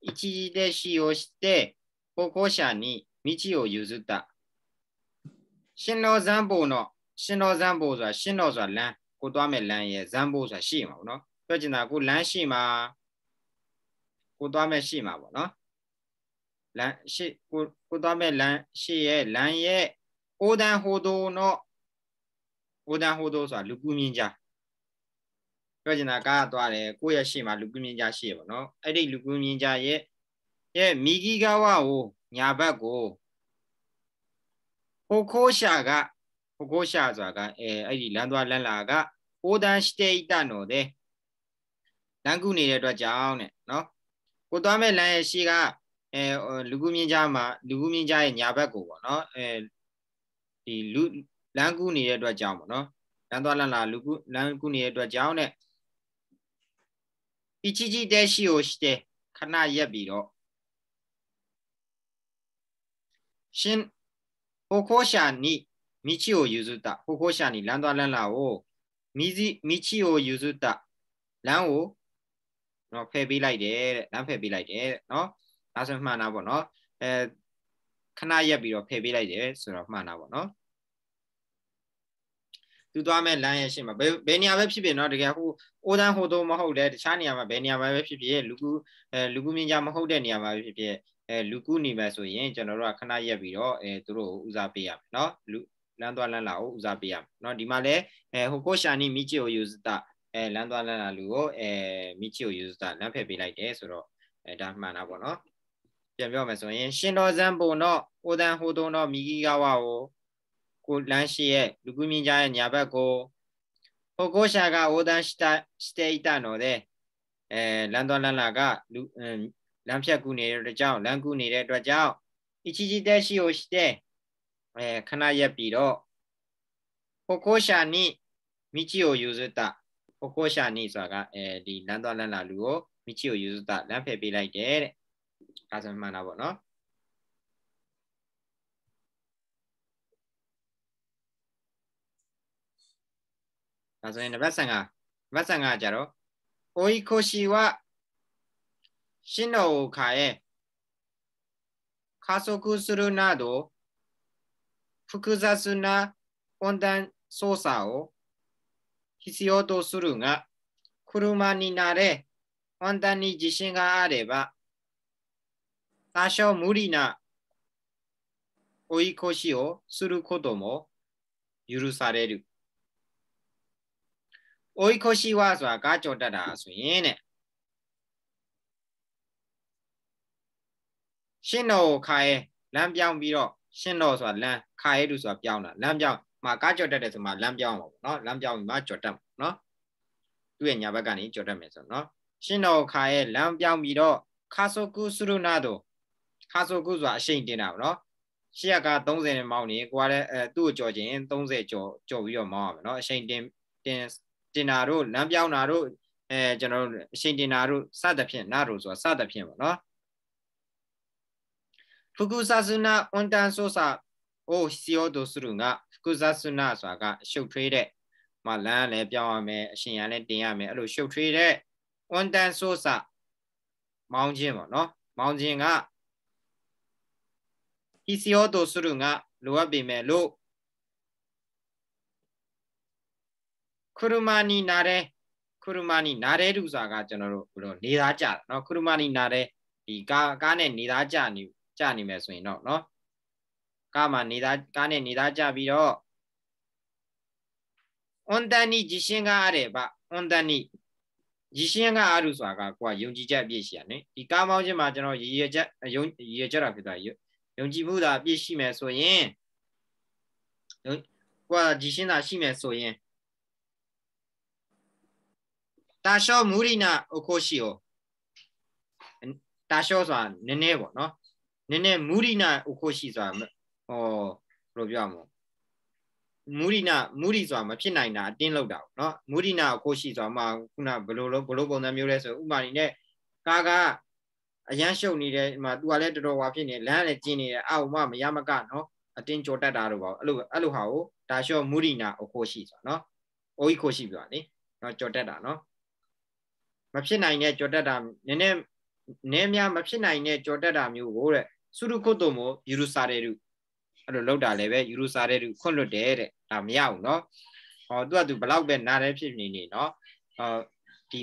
一時停止をして歩行者に道を譲った。新郎残房のရှင်တော်ဇံဘိုးဆိုတာရှင်တော်ဆိုတာလမ်းကိုသွားမဲ့လမ်းရဲ့ဇံဘိုးဆိုတာရှိမှာပေါ့နော်ပြောချင်တာကိုလမ်းရှိမှာကိုသွားမဲ့ရှိမှာပေါ့နော်လမ်းရှိကိုကိုသွားမဲ့လမ်းရှိရဲ့လမ်းရဲ့အိုဒန်ဟိုဒိုနော်အိုဒန်ဟိုဒိုဆိုတာလူကူးမြင်းကြားပြောချင်တာကားသွားတယ်ကိုရဲ့ရှိမှာလူကူးမြင်းကြားရှိရပေါ့နော်အဲ့ဒီလူကူးမြင်းကြားရဲ့ရဲ့မိဂီကဝဟိုညာဘက်ကိုဟိုခိုးရှာကここしゃざが、えー、あいランドアランラーが横断していたので、လမ်းကူနေတဲ့အတွက်ကြောင့်တဲ့နော်ကိုသွားမဲ့လမ်းရဲ့ရှိကအဲလူကူမြင့်ကြားမှာလူကူမြင့်ကြားရဲ့ညာဘက်ကိုပေါ့နော်အဲဒီလူလမ်းကူနေတဲ့အတွက်ကြောင့်ပေါ့နော်လမ်းသွားလမ်းလာလူကူလမ်းကူနေတဲ့အတွက်ကြောင့်တဲ့一時停止をしてခဏရပ်ပြီးတော့ရှင်ဟိုခိုးရှာနီမိချီအိုယူစုတဟိုခိုရှာနီလမ်းသွားလမ်းလာကိုမိစီမိချီအိုယူစုတလမ်းကိုနော်ဖယ်ပေးလိုက်တယ်တဲ့လမ်းဖယ်ပေးလိုက်တယ်တဲ့နော်ဒါဆိုမှန်တာပေါ့နော်အဲခဏရက်ပြီးတော့ဖယ်ပေးလိုက်တယ်ဆိုတော့မှန်တာပေါ့နော်သူသွားမဲ့လမ်းရဲ့ရှေ့မှာဘယ်ဘယ်နေရာပဲဖြစ်ဖြစ်เนาะတကယ်ဟိုအိုးတန်းဟိုတော့မဟုတ်တယ်တခြားနေရာမှာဘယ်နေရာမှာပဲဖြစ်ဖြစ်လူကူအဲလူကူမြင်ကြမဟုတ်တဲ့နေရာမှာပဲဖြစ်ဖြစ်အဲလူကူနေမှာဆိုရင်ကျွန်တော်တို့ကခဏရက်ပြီးတော့အဲသူတို့ကိုဦးစားပေးရမယ်เนาะလူလမ်းသွားလမ်းလာကိုဦးစားပေးရမယ်เนาะဒီမှာလည်းအဲဟိုကိုရှာနီမိချီကိုယူစတာအဲလမ်းသွားလမ်းလာလူကိုအဲမိချီကိုယူစတာလမ်းဖယ်ပေးလိုက်တယ်ဆိုတော့အဲဒါမှန်တာပေါ့เนาะပြန်ပြောမယ်ဆိုရင်ရှင်တော်ဇံပုံတော့အိုတန်ဟိုတုံတော့မိကြီးကဝကိုကိုလမ်းရှိရဲ့လူကူးမြင့်ကြရဲ့ညာဘက်ကိုဟိုကိုရှာကအိုတန်したしていたのでအဲလမ်းသွားလမ်းလာကလူလမ်းဖြတ်ကူနေတဲ့အတွက်ကြောင့်လမ်းကူနေတဲ့အတွက်ကြောင့်一時停止をしてえー、カナヤピロ、歩行者に道を譲った。歩行者に、そうが、えー、リランドランラルを道を譲った。ランペピライテル。カズマナボの。カズマナバサガ、バサガジャロ。追い越しは、進路を変え、加速するなど、複雑な温暖操作を必要とするが、車になれ、温暖に自信があれば、多少無理な追い越しをすることも許される。追い越しはガチョだら、すいね。進路を変え、ランビアンビロ。ရှင်းတော့ဆိုတာလမ်းခါရဲတုဆိုတာပြောင်းတာလမ်းပြောင်းမှာကားကြော်တက်တယ်ဆိုမှလမ်းပြောင်းပါပေါ့နော်လမ်းပြောင်းပြီးမှကြော်တက်ပါနော်သူ့ရဲ့ညာဘက်ကနေကြော်တက်မယ်ဆိုတော့ရှင်းတော့ခါရဲလမ်းပြောင်းပြီးတော့ခါဆိုကုစုရုနာတို့ခါဆိုကုဆိုတာအရှိန်တင်တာပေါ့နော်ရှေ့က30နဲ့မောင်းနေကိုကလည်းအဲသူ့ကိုကြော်ခြင်း30ကြော်ကြော်ပြီးတော့မောင်းရမယ်နော်အရှိန်တင်တင်တင်တာတို့လမ်းပြောင်းတာတို့အဲကျွန်တော်တို့အရှိန်တင်တာတို့စသဖြင့်နားတို့ဆိုတာစသဖြင့်ပေါ့နော်複雑な温暖操作を必要とするが、複雑なဆိုတာကရှုပ်ထွေးတဲ့မှာလမ်းလည်းပြောင်းရမယ်အရှင်ရလည်းတင်ရမယ်အဲ့လိုရှုပ်ထွေးတဲ့ဝန်တန်ဆိုးစာမောင်းခြင်းပေါ့နော်မောင်းခြင်းက PCO တို့ဆိုလူကလိုအပ်ပေမဲ့လို့ခရူမာနီနာတဲ့ခရူမာနီနာတဲ့သူစာကကျွန်တော်တို့ဘယ်လိုနေသားကြတယ်နော်ခရူမာနီနာတဲ့ဒီကားကားနဲ့နေသားကြနေကြနေမယ်ဆိုရင်တော့เนาะကားမှာနေသားကားနဲ့နေသားကြပြီးတော့အွန်တန်နီဂျီရှင်ကားရဲပါအွန်တန်နီဂျီရှင်ကားအရုဆိုတာကကိုကယုံကြည်ချက်အပြည့်ရှိရနေဒီကားမောင်းခြင်းမှာကျွန်တော်ရည်ရချက်ယုံရည်ရချက်တာဖြစ်သွားပြီယုံကြည်မှုသာအပြည့်ရှိမယ်ဆိုရင်ကိုကဂျီရှင်သာရှိမယ်ဆိုရင်တာရှောမူရီနာအခိုရှိယောတာရှောဆိုတာနည်းနည်းပေါ့နော်နည်းနည်းမူရိနာဥခိုရှိစွာဟောဘယ်လိုပြောမလဲမူရိနာမူရိစွာမဖြစ်နိုင်တာအတင်းလောက်တာเนาะမူရိနာဥခိုရှိစွာမှာခုနဘယ်လိုလုံးဘယ်လိုပုံစံမျိုးလဲဆိုဥမာနေနဲ့ကာကအရန်ရှုပ်နေတယ်မှာ तू ကလည်းတော်တော်ဝါဖြစ်နေလမ်းလည်းကျင်းနေတယ်အောက်မှမရမကเนาะအတင်းကြော်တတ်တာတော့ပါအဲ့လိုအဲ့လိုဟာကိုဒါလျှော့မူရိနာဥခိုရှိစွာเนาะအိုကြီးခိုရှိပြောလေเนาะကြော်တတ်တာเนาะမဖြစ်နိုင်တဲ့ကြော်တတ်တာနည်းနည်းနည်းများမဖြစ်နိုင်တဲ့ကြော်တတ်တာမျိုးကိုတဲ့ဆုရုကုတ်တုံမို့ယူရုစာတဲ့လူအဲ့လိုလောက်တာလည်းပဲယူရုစာတဲ့လူခွန့်လွတ်တယ်တဲ့ဒါမရဘူးเนาะဟောသူကသူဘလောက်ပဲနားတယ်ဖြစ်နေနေเนาะဟောဒီ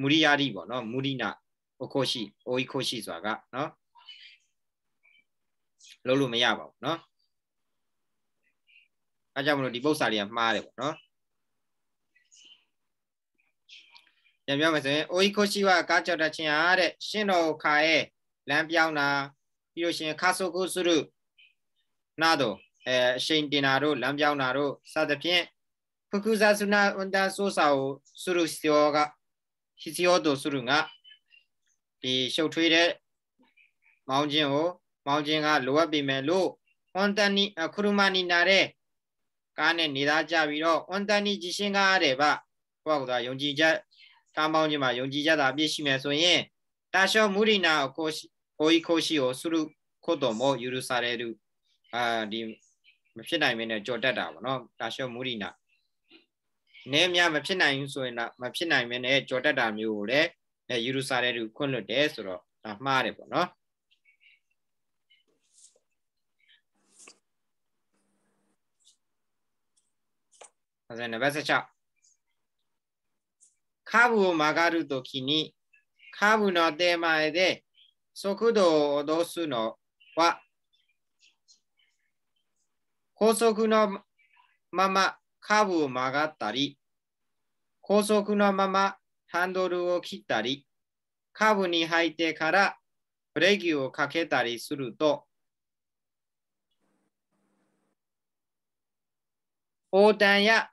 မူရိယာတိပေါ့เนาะမူရိနာအခိုရှိအိုဤခိုရှိဆိုတာကเนาะလုံးလို့မရပါဘူးเนาะအဲကြောင့်မလို့ဒီပု္ပ္ပစာတွေကမှားတယ်ပေါ့เนาะပြန်ပြောမယ်ဆိုရင်အိုဤခိုရှိဝအကားကြောက်တတ်ခြင်းဟာတဲ့ရှင်တော်ခါရဲ့လမ်းပြောင်းတာပြီးလို့ရှိရင်ခါဆုကုစုရုနာတို့အဲအရှိန်တင်တာတို့လမ်းပြောင်းတာတို့စသဖြင့်ဖကုဇသုနာဝန္တာဆိုစာကိုစုရုစီယောကစီယောတို့စုရုကဒီရှုပ်ထွေးတဲ့မောင်းခြင်းကိုမောင်းခြင်းကလိုအပ်ပေမဲ့လို့ဝန္တန်နီခရုမနီနာတဲ့ကားနဲ့နေသားကြပြီးတော့ဝန္တန်နီကြည်ရှင်းကားတဲ့ဗျဘုရားကယုံကြည်ချက်ကောင်းပေါင်းခြင်းမှာယုံကြည်ကြတာအပြည့်ရှိမယ်ဆိုရင်တာလျှောမူရိနာကို追い越しをすることも許される。あ、り、ましないめね、ちょだだわの、たしょ無理な。ねみゃましないんすいな、ましないめね、ちょだだみうれ、え、許される、このですろ、あ、まれぼの。カーブを曲がるときに、カーブの手前で速度を脅すのは、高速のままカーブを曲がったり、高速のままハンドルを切ったり、カーブに入ってからブレーキをかけたりすると、横断や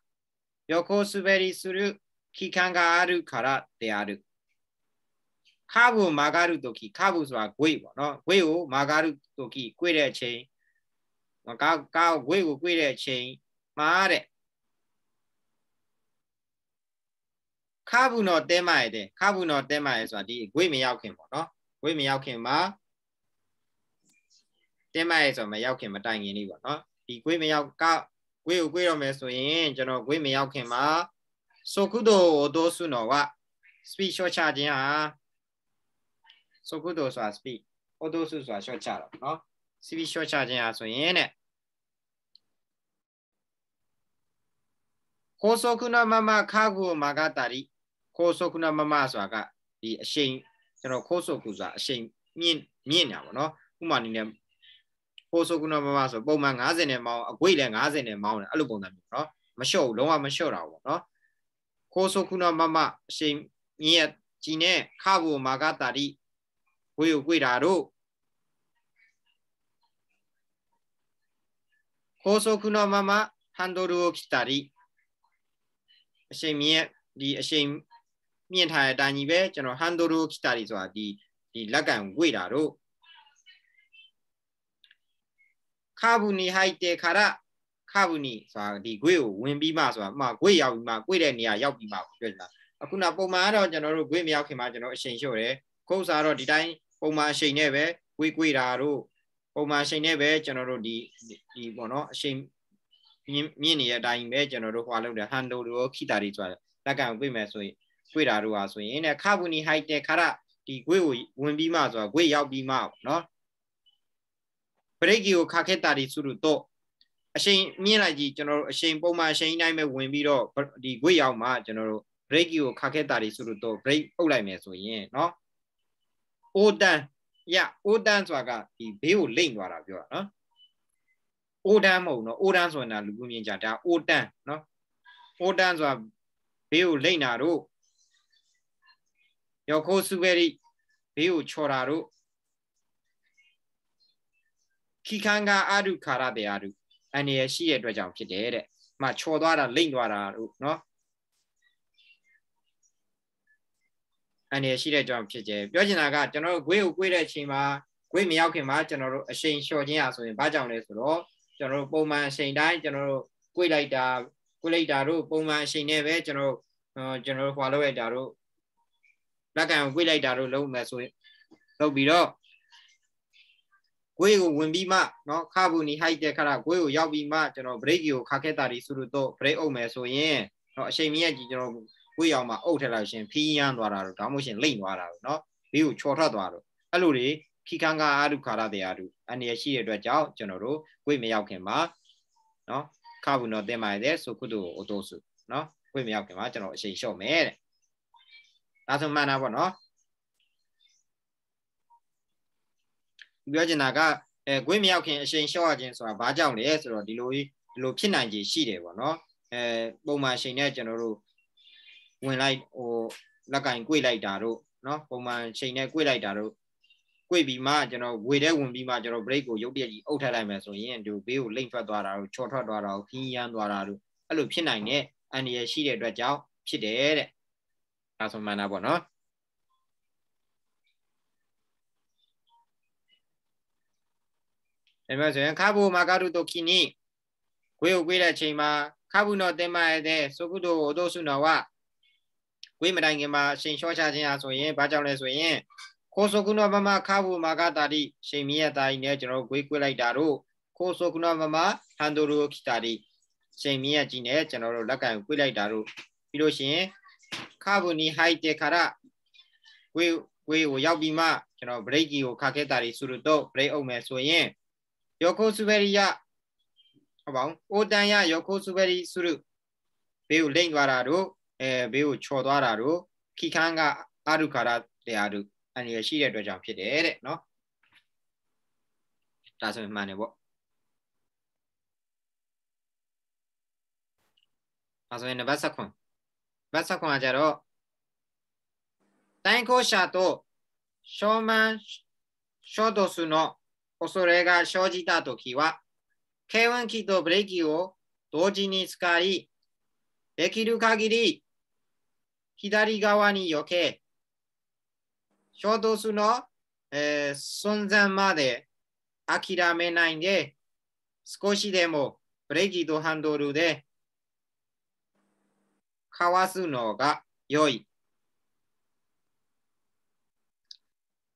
横滑りする期間があるからである。ခါကိုမာဂရုတုခိခါကိုဆိုတာဂွေပေါ့နော်ဂွေကိုမာဂရုတုခိကွေ့တဲ့အချိန်ကာကာဂွေကိုကွေ့တဲ့အချိန်မှာတဲ့ခါဘူးတော့တဲမရတဲ့ခါဘူးတော့တဲမရဆိုတာဒီဂွေ့မရောက်ခင်ပေါ့နော်ဂွေ့မရောက်ခင်မှာတဲမရဆိုမရောက်ခင်မတိုင်ခင်လေးပေါ့နော်ဒီဂွေ့မရောက်ကဂွေ့ကိုကွေ့တော့မယ်ဆိုရင်ကျွန်တော်ဂွေ့မရောက်ခင်မှာဆိုကုတ္တောဒောဆုနောဝ speed short ချခြင်းဟာဆိုကုတ္တဆိုတာ speed ဩတုစုဆိုတာ short ချတော့เนาะ speed short ချခြင်းအားဆိုရင်တဲ့ကိုဆိုခုနမမခါကူမာကတာရီကိုဆိုခုနမမဆိုတာကဒီအရှိန်ကျွန်တော်ကိုဆိုခုဆိုတာအရှိန်မြင့်မြင့်နေတာပေါ့เนาะဥမာအနေနဲ့ကိုဆိုခုနမမဆိုပုံမှန်90နဲ့မောင်းအကွေ့လည်း90နဲ့မောင်းတယ်အဲ့လိုပုံစံမျိုးเนาะမလျှော့ဘူးလုံးဝမလျှော့တာပေါ့เนาะကိုဆိုခုနမမအရှိန်မြင့်ကြီးနဲ့ခါကူမာကတာရီကိုယ်ကိုကိုယ်တာတို့高速のままハンドルを切ったりအချိန်မြင့်ဒီအချိန်မြင့်ထားတဲ့အတိုင်းကြီးပဲကျွန်တော် handle ကိုဖြစ်တာ၄ဆိုတာဒီဒီလက်ကန်ဝေ့တာတို့ခါဘူးနီဟိုက်တဲ့ခါရခါဘူးနီဆိုတာဒီဂွေ့ကိုဝင်ပြီးမှဆိုတာမှဂွေ့ရောက်ပြီးမှဂွေ့တဲ့နေရာရောက်ပြီးမှပြောချင်တာအခုနပုံမှန်ကတော့ကျွန်တော်တို့ဂွေ့မရောက်ခင်မှာကျွန်တော်အချိန်လျှော့တယ်ခုတ်စားတော့ဒီတိုင်းပုံမှန်အချိန်နဲ့ပဲဝေးကွေးတာတို့ပုံမှန်အချိန်နဲ့ပဲကျွန်တော်တို့ဒီဒီပေါ့နော်အချိန်မြင့်နေတဲ့အတိုင်းပဲကျွန်တော်တို့ဟွာလောက်တယ်ဟန်ဒိုတို့ခိတာတွေဆိုတာလက်ကန်ကိုပြိမယ်ဆိုရင်တွေ့တာတို့ဟာဆိုရင်တဲ့ခါဘူနီဟိုက်တဲ့ခါရဒီဂွေကိုဝင်ပြီးမှဆိုတာဂွေရောက်ပြီးမှပေါ့နော်ပရိတ်ကြီးကိုခါခက်တာတွေစုလို့တော့အချိန်မြင့်လိုက်ကြီးကျွန်တော်တို့အချိန်ပုံမှန်အချိန်တိုင်းပဲဝင်ပြီးတော့ဒီဂွေရောက်မှကျွန်တော်တို့ break ကိုခါခက်တာတွေဆိုလို့တော့ break ပုတ်လိုက်မယ်ဆိုရင်เนาะအိုတန်ရအိုတန်ဆိုတာကဒီဘေးကိုလိမ့်သွားတာပြောတာနော်အိုတန်မဟုတ်နော်အိုတန်ဆိုတာလူမျိုးမြင်ကြဒါအိုတန်နော်အိုတန်ဆိုတာဘေးကိုလိမ့်တာတို့ယောခိုးစုပဲရီဘေးကိုချော်တာတို့ခိခန်ကအရုခါရတဲ့အရုအန္တရာယ်ရှိတဲ့အတွက်ကြောင့်ဖြစ်တယ်တဲ့။မှချော်သွားတာလိမ့်သွားတာတို့နော်။အန္တရာယ်ရှိတဲ့ကြောင့်ဖြစ်တယ်ပြောချင်တာကကျွန်တော်တို့ဂွေးကိုကွေးတဲ့အချိန်မှာဂွေးမရောက်ခင်မှာကျွန်တော်တို့အချိန်လျှော်ခြင်းရဆိုရင်ဘာကြောင့်လဲဆိုတော့ကျွန်တော်တို့ပုံမှန်အချိန်တိုင်းကျွန်တော်တို့ကွေးလိုက်တာကွေးလိုက်တာတို့ပုံမှန်အချိန်နဲ့ပဲကျွန်တော်တို့ကျွန်တော်တို့ဟွာလောက်ရတာတို့လက်ကန်ကိုကွေးလိုက်တာတို့လုံးမယ်ဆိုရင်လုပ်ပြီးတော့ွေးကိုဝင်ပြီးမှเนาะခါဘူးနီဟိုက်တဲ့ခါကကိုယ်ကိုရောက်ပြီးမှကျွန်တော် break ကိုခါခဲ့တာဒီဆိုလို့တော့ break အုပ်မယ်ဆိုရင်เนาะအချိန်မြင့်ကြီးကျွန်တော်ခွေးရောင်မှာအုပ်ထက်လိုက်ရှင်ဖီးရမ်းသွားတာတို့ဒါမှမဟုတ်ရှင်လိမ့်သွားတာတို့နော်ဘေးကိုချော်ထွက်သွားတို့အဲ့လိုတွေခိခန်းကာအာရုခါရတရားတို့အနေရရှိရတဲ့အတွက်ကြောင့်ကျွန်တော်တို့ခွေးမရောက်ခင်မှာနော်ခါဘူးနော်တင်ပါရတဲ့ဆိုခုတို့အတုစုနော်ခွေးမရောက်ခင်မှာကျွန်တော်အချိန်လျှော့မယ်တဲ့ဒါဆိုမှန်တာပေါ့နော်ပြောချင်တာကအဲခွေးမရောက်ခင်အချိန်လျှော့ရခြင်းဆိုတာဘာကြောင့်လဲဆိုတော့ဒီလိုဒီလိုဖြစ်နိုင်ခြေရှိတယ်ပေါ့နော်အဲပုံမှန်ချိန်နဲ့ကျွန်တော်တို့ဝင်လိုက်ဟိုလက်ကင်꿰လိုက်တာတို့နော်ပုံမှန်ချိန်နဲ့꿰လိုက်တာတို့꿰ပြီးမှကျွန်တော်ဝေတဲ့ဝင်ပြီးမှကျွန်တော် break ကိုရုပ်တရက်ကြီးအုပ်ထည့်လိုက်မယ်ဆိုရင်ဒီဘေးကိုလိမ့်ထွက်သွားတာတို့ချော်ထွက်သွားတာတို့ခင်းရမ်းသွားတာတို့အဲ့လိုဖြစ်နိုင်တဲ့အန္တရာယ်ရှိတဲ့အတွက်ကြောင့်ဖြစ်တယ်တဲ့ဒါဆိုမှန်တာပေါ့နော်ဲ့မှာဆိုရင်ခါဘူမာကရုတုခိနိခွေးကိုခွေးတဲ့အချိန်မှာခါဘူနောတင်မရဲ့တဲ့သုကုတောဒုစုနောဝဝိမတိုင်ခင်မှာရှင်လျှောချခြင်းဟာဆိုရင်ဘာကြောင့်လဲဆိုရင်ခိုးဆိုကုဏဗမခါဘူမာကတာတိရှင်မြရဲ့တာရင်နဲ့ကျွန်တော်တို့ဝေးကွေးလိုက်တာတို့ခိုးဆိုကုဏဗမဟန်တိုရိုခိတာတိရှင်မြရဲ့ကြီးနဲ့ကျွန်တော်တို့လက်ကင်ဝေးလိုက်တာတို့ပြီးလို့ရှိရင်ခါဘူနီဟိုက်တေခါရဝေးဝေးကိုရောက်ပြီးမှကျွန်တော်ဘရိတ်ကြီးကိုခါခဲ့တာတွေဆိုတော့ဘရိတ်အုပ်မယ်ဆိုရင်ယောခိုစုဘရိယဟုတ်ပါဘူးအိုတန်ယယောခိုစုဘရိစုရုဘေးကိုလိမ့်သွားတာတို့えー、米を超သွားတာတ期間があるからである。あにしいるじゃん、ピデーレ、の。だそうまねぼ。あそこにバサコン。バサコンはじゃろ。対行者と商満衝突の恐れが生じたときは、軽運機とブレーキを同時に使い、できる限り左側に避け、衝突の、えー、存まで諦めないで、少しでもブレーキとハンドルでかわすのが良い。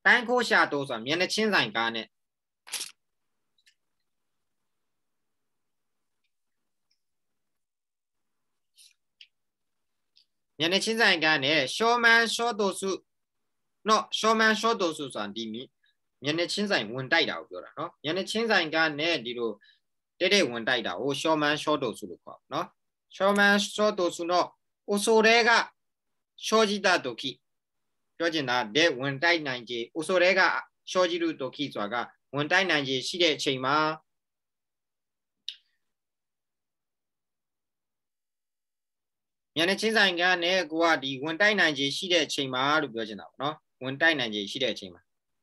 対向車とさ、မျက်နှာချညနေချင်းဆိုင်ကနဲ့ရှောမန်ရှောတိုစုနော်ရှောမန်ရှောတိုစုဆိုတာဒီမိညနေချင်းဆိုင်ဝင်တိုက်တာကိုပြောတာနော်ညနေချင်းဆိုင်ကနဲ့ဒီလိုတဲ့တဲ့ဝင်တိုက်တာဟိုရှောမန်ရှောတိုစုလို့ခေါ်ပါနော်ရှောမန်ရှောတိုစုနော်အိုဆိုရဲကရှောဂျီတာတိုခိပြောချင်တာတဲ့ဝင်တိုက်နိုင်ခြေအိုဆိုရဲကရှောဂျီလူတိုခိဆိုတာကဝင်တိုက်နိုင်ခြေရှိတဲ့အချိန်မှာမြန်နေချင်းဆိုင်ကနဲ့ကိုကဒီဝင်တိုက်နိုင်ခြေရှိတဲ့အချိန်မှာလို့ပြောချင်တာပေါ့နော်ဝင်တိုက်နိုင်ခြေရှိတဲ့အချိန်မှာ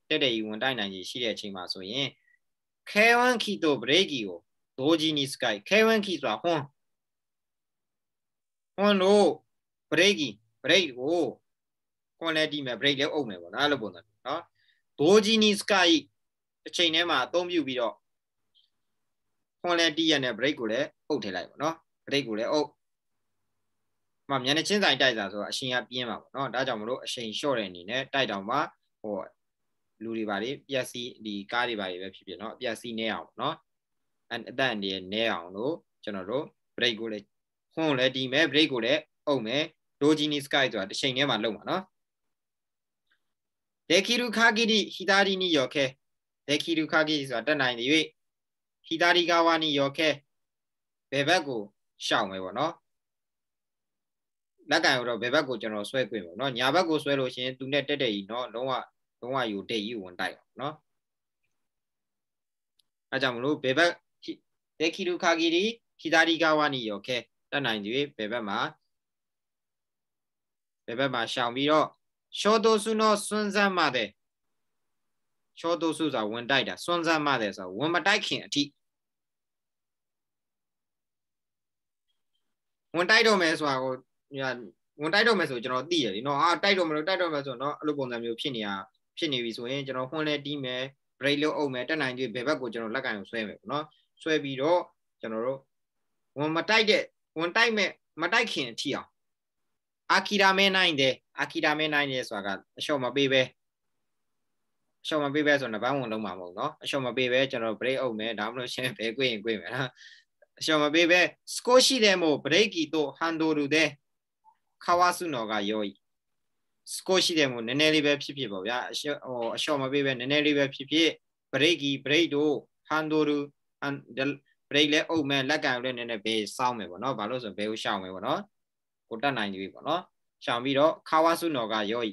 တက်တဲ့ကြီးဝင်တိုက်နိုင်ခြေရှိတဲ့အချိန်မှာဆိုရင် K1 key とブレーキを同時に使い K1 key ဆိုတာဟွန်းဟွန်းလို့ brake brake ကို quality မဲ့ brake လည်းအုပ်မယ်ပေါ့နော်အဲ့လိုပုံစံเนาะဒိုဂျီနီစကိုက်တစ်ချိန်ထဲမှာအသုံးပြုပြီးတော့ quality ရနဲ့ brake ကိုလည်းအုပ်ထည့်လိုက်ပေါ့နော် brake ကိုလည်းအုပ်မှမျက်နှာချင်းဆိုင်တိုက်တာဆိုတော့အရှင်ကပြင်းပါပေါ့နော်ဒါကြောင့်မလို့အရှင်လျှော့တဲ့အနေနဲ့တိုက်တောင်မှဟိုလူတွေပါလေပျက်စီးဒီကားတွေပါလေပဲဖြစ်ဖြစ်နော်ပျက်စီးနေအောင်ပေါ့နော်အတန်တည်းနေအောင်လို့ကျွန်တော်တို့ break ကိုလည်းဟွန်းလည်းဒီမဲ့ break ကိုလည်းအုပ်မယ် dojini sky ဆိုတာတစ်ချိန်တည်းမှာလုံပါနော်ဒေခိရုခာဂိတိဟိတာရီနိယောခဲဒေခိရုခာဂိတိဆိုတာတက်နိုင်တယ်၍ဟိတာရီကာဝါနိယောခဲဘယ်ဘက်ကိုရှောင်မယ်ပေါ့နော်လက်ကင်ကိုတော့ဘယ်ဘက်ကိုကျွန်တော်ဆွဲခွင့်ပေါ့နော်ညာဘက်ကိုဆွဲလို့ရှင်သူနဲ့တက်တက်ကြီးနော်လုံးဝလုံးဝယူတက်ကြီးဝင်တိုက်အောင်နော်အဲကြောင့်မလို့ဘယ်ဘက်တေခိရုခာဂီရီဟီတာရီကာဝနီယောခဲတက်နိုင်ကြွေဘယ်ဘက်မှာဘယ်ဘက်မှာရှောင်ပြီးတော့ရှောတိုဆုနောစွန်းစမ်းမတဲ့ရှောတိုဆုဆိုတာဝင်တိုက်တာစွန်းစမ်းမတဲ့ဆိုတာဝင်မတိုက်ခင်အထိဝင်တိုက်တော့မယ်ဆိုတာကိုဝင်တိုက်တော့မယ်ဆိုကျွန်တော်သိရလीเนาะအာတိုက်တော့မလို့တိုက်တော့မယ်ဆိုတော့အဲ့လိုပုံစံမျိုးဖြစ်နေတာဖြစ်နေပြီဆိုရင်ကျွန်တော်ခွန်းလဲတီးမယ် break လုပ်အောင်မယ်တက်နိုင်ကြွေးဘယ်ဘက်ကိုကျွန်တော်လက်ကင်ကိုဆွဲမယ်ပေါ့เนาะဆွဲပြီးတော့ကျွန်တော်တို့ဝင်မတိုက်တဲ့ဝင်တိုက်မဲ့မတိုက်ခင်အထီအောင်အာကီရာမဲနိုင်တယ်အာကီရာမဲနိုင်တယ်ဆိုတာကအလျှော့မပေးပဲအလျှော့မပေးပဲဆိုတော့နဘန်းဝင်လုံးမှာမဟုတ်เนาะအလျှော့မပေးပဲကျွန်တော် break အောင်မယ်ဒါမှမဟုတ်ရှင်ဘယ်ကွင်းရင်ကွင်းမယ်လားအလျှော့မပေးပဲ score ရှိတယ်မို့ break ကီတို့ handle တူတယ်ခါဝါဆုနော်ကယောဤစကောရှိတယ်မို့နည်းနည်းလေးပဲဖြစ်ဖြစ်ပေါ့ဗျာအရှော့ဟိုအရှော့မပေးပဲနည်းနည်းလေးပဲဖြစ်ဖြစ်ဘရိတ်ကြီးဘရိတ်တို့ဟန်ဒိုရူဟန်ဘရိတ်လဲအုပ်မဲ့လက်ကန်လဲနည်းနည်းပဲစောင်းမယ်ပေါ့နော်ဘာလို့ဆိုဘဲကိုရှောင်းမယ်ပေါ့နော်ကိုတတ်နိုင်ပြီပေါ့နော်ရှောင်းပြီးတော့ခါဝါဆုနော်ကယောဤ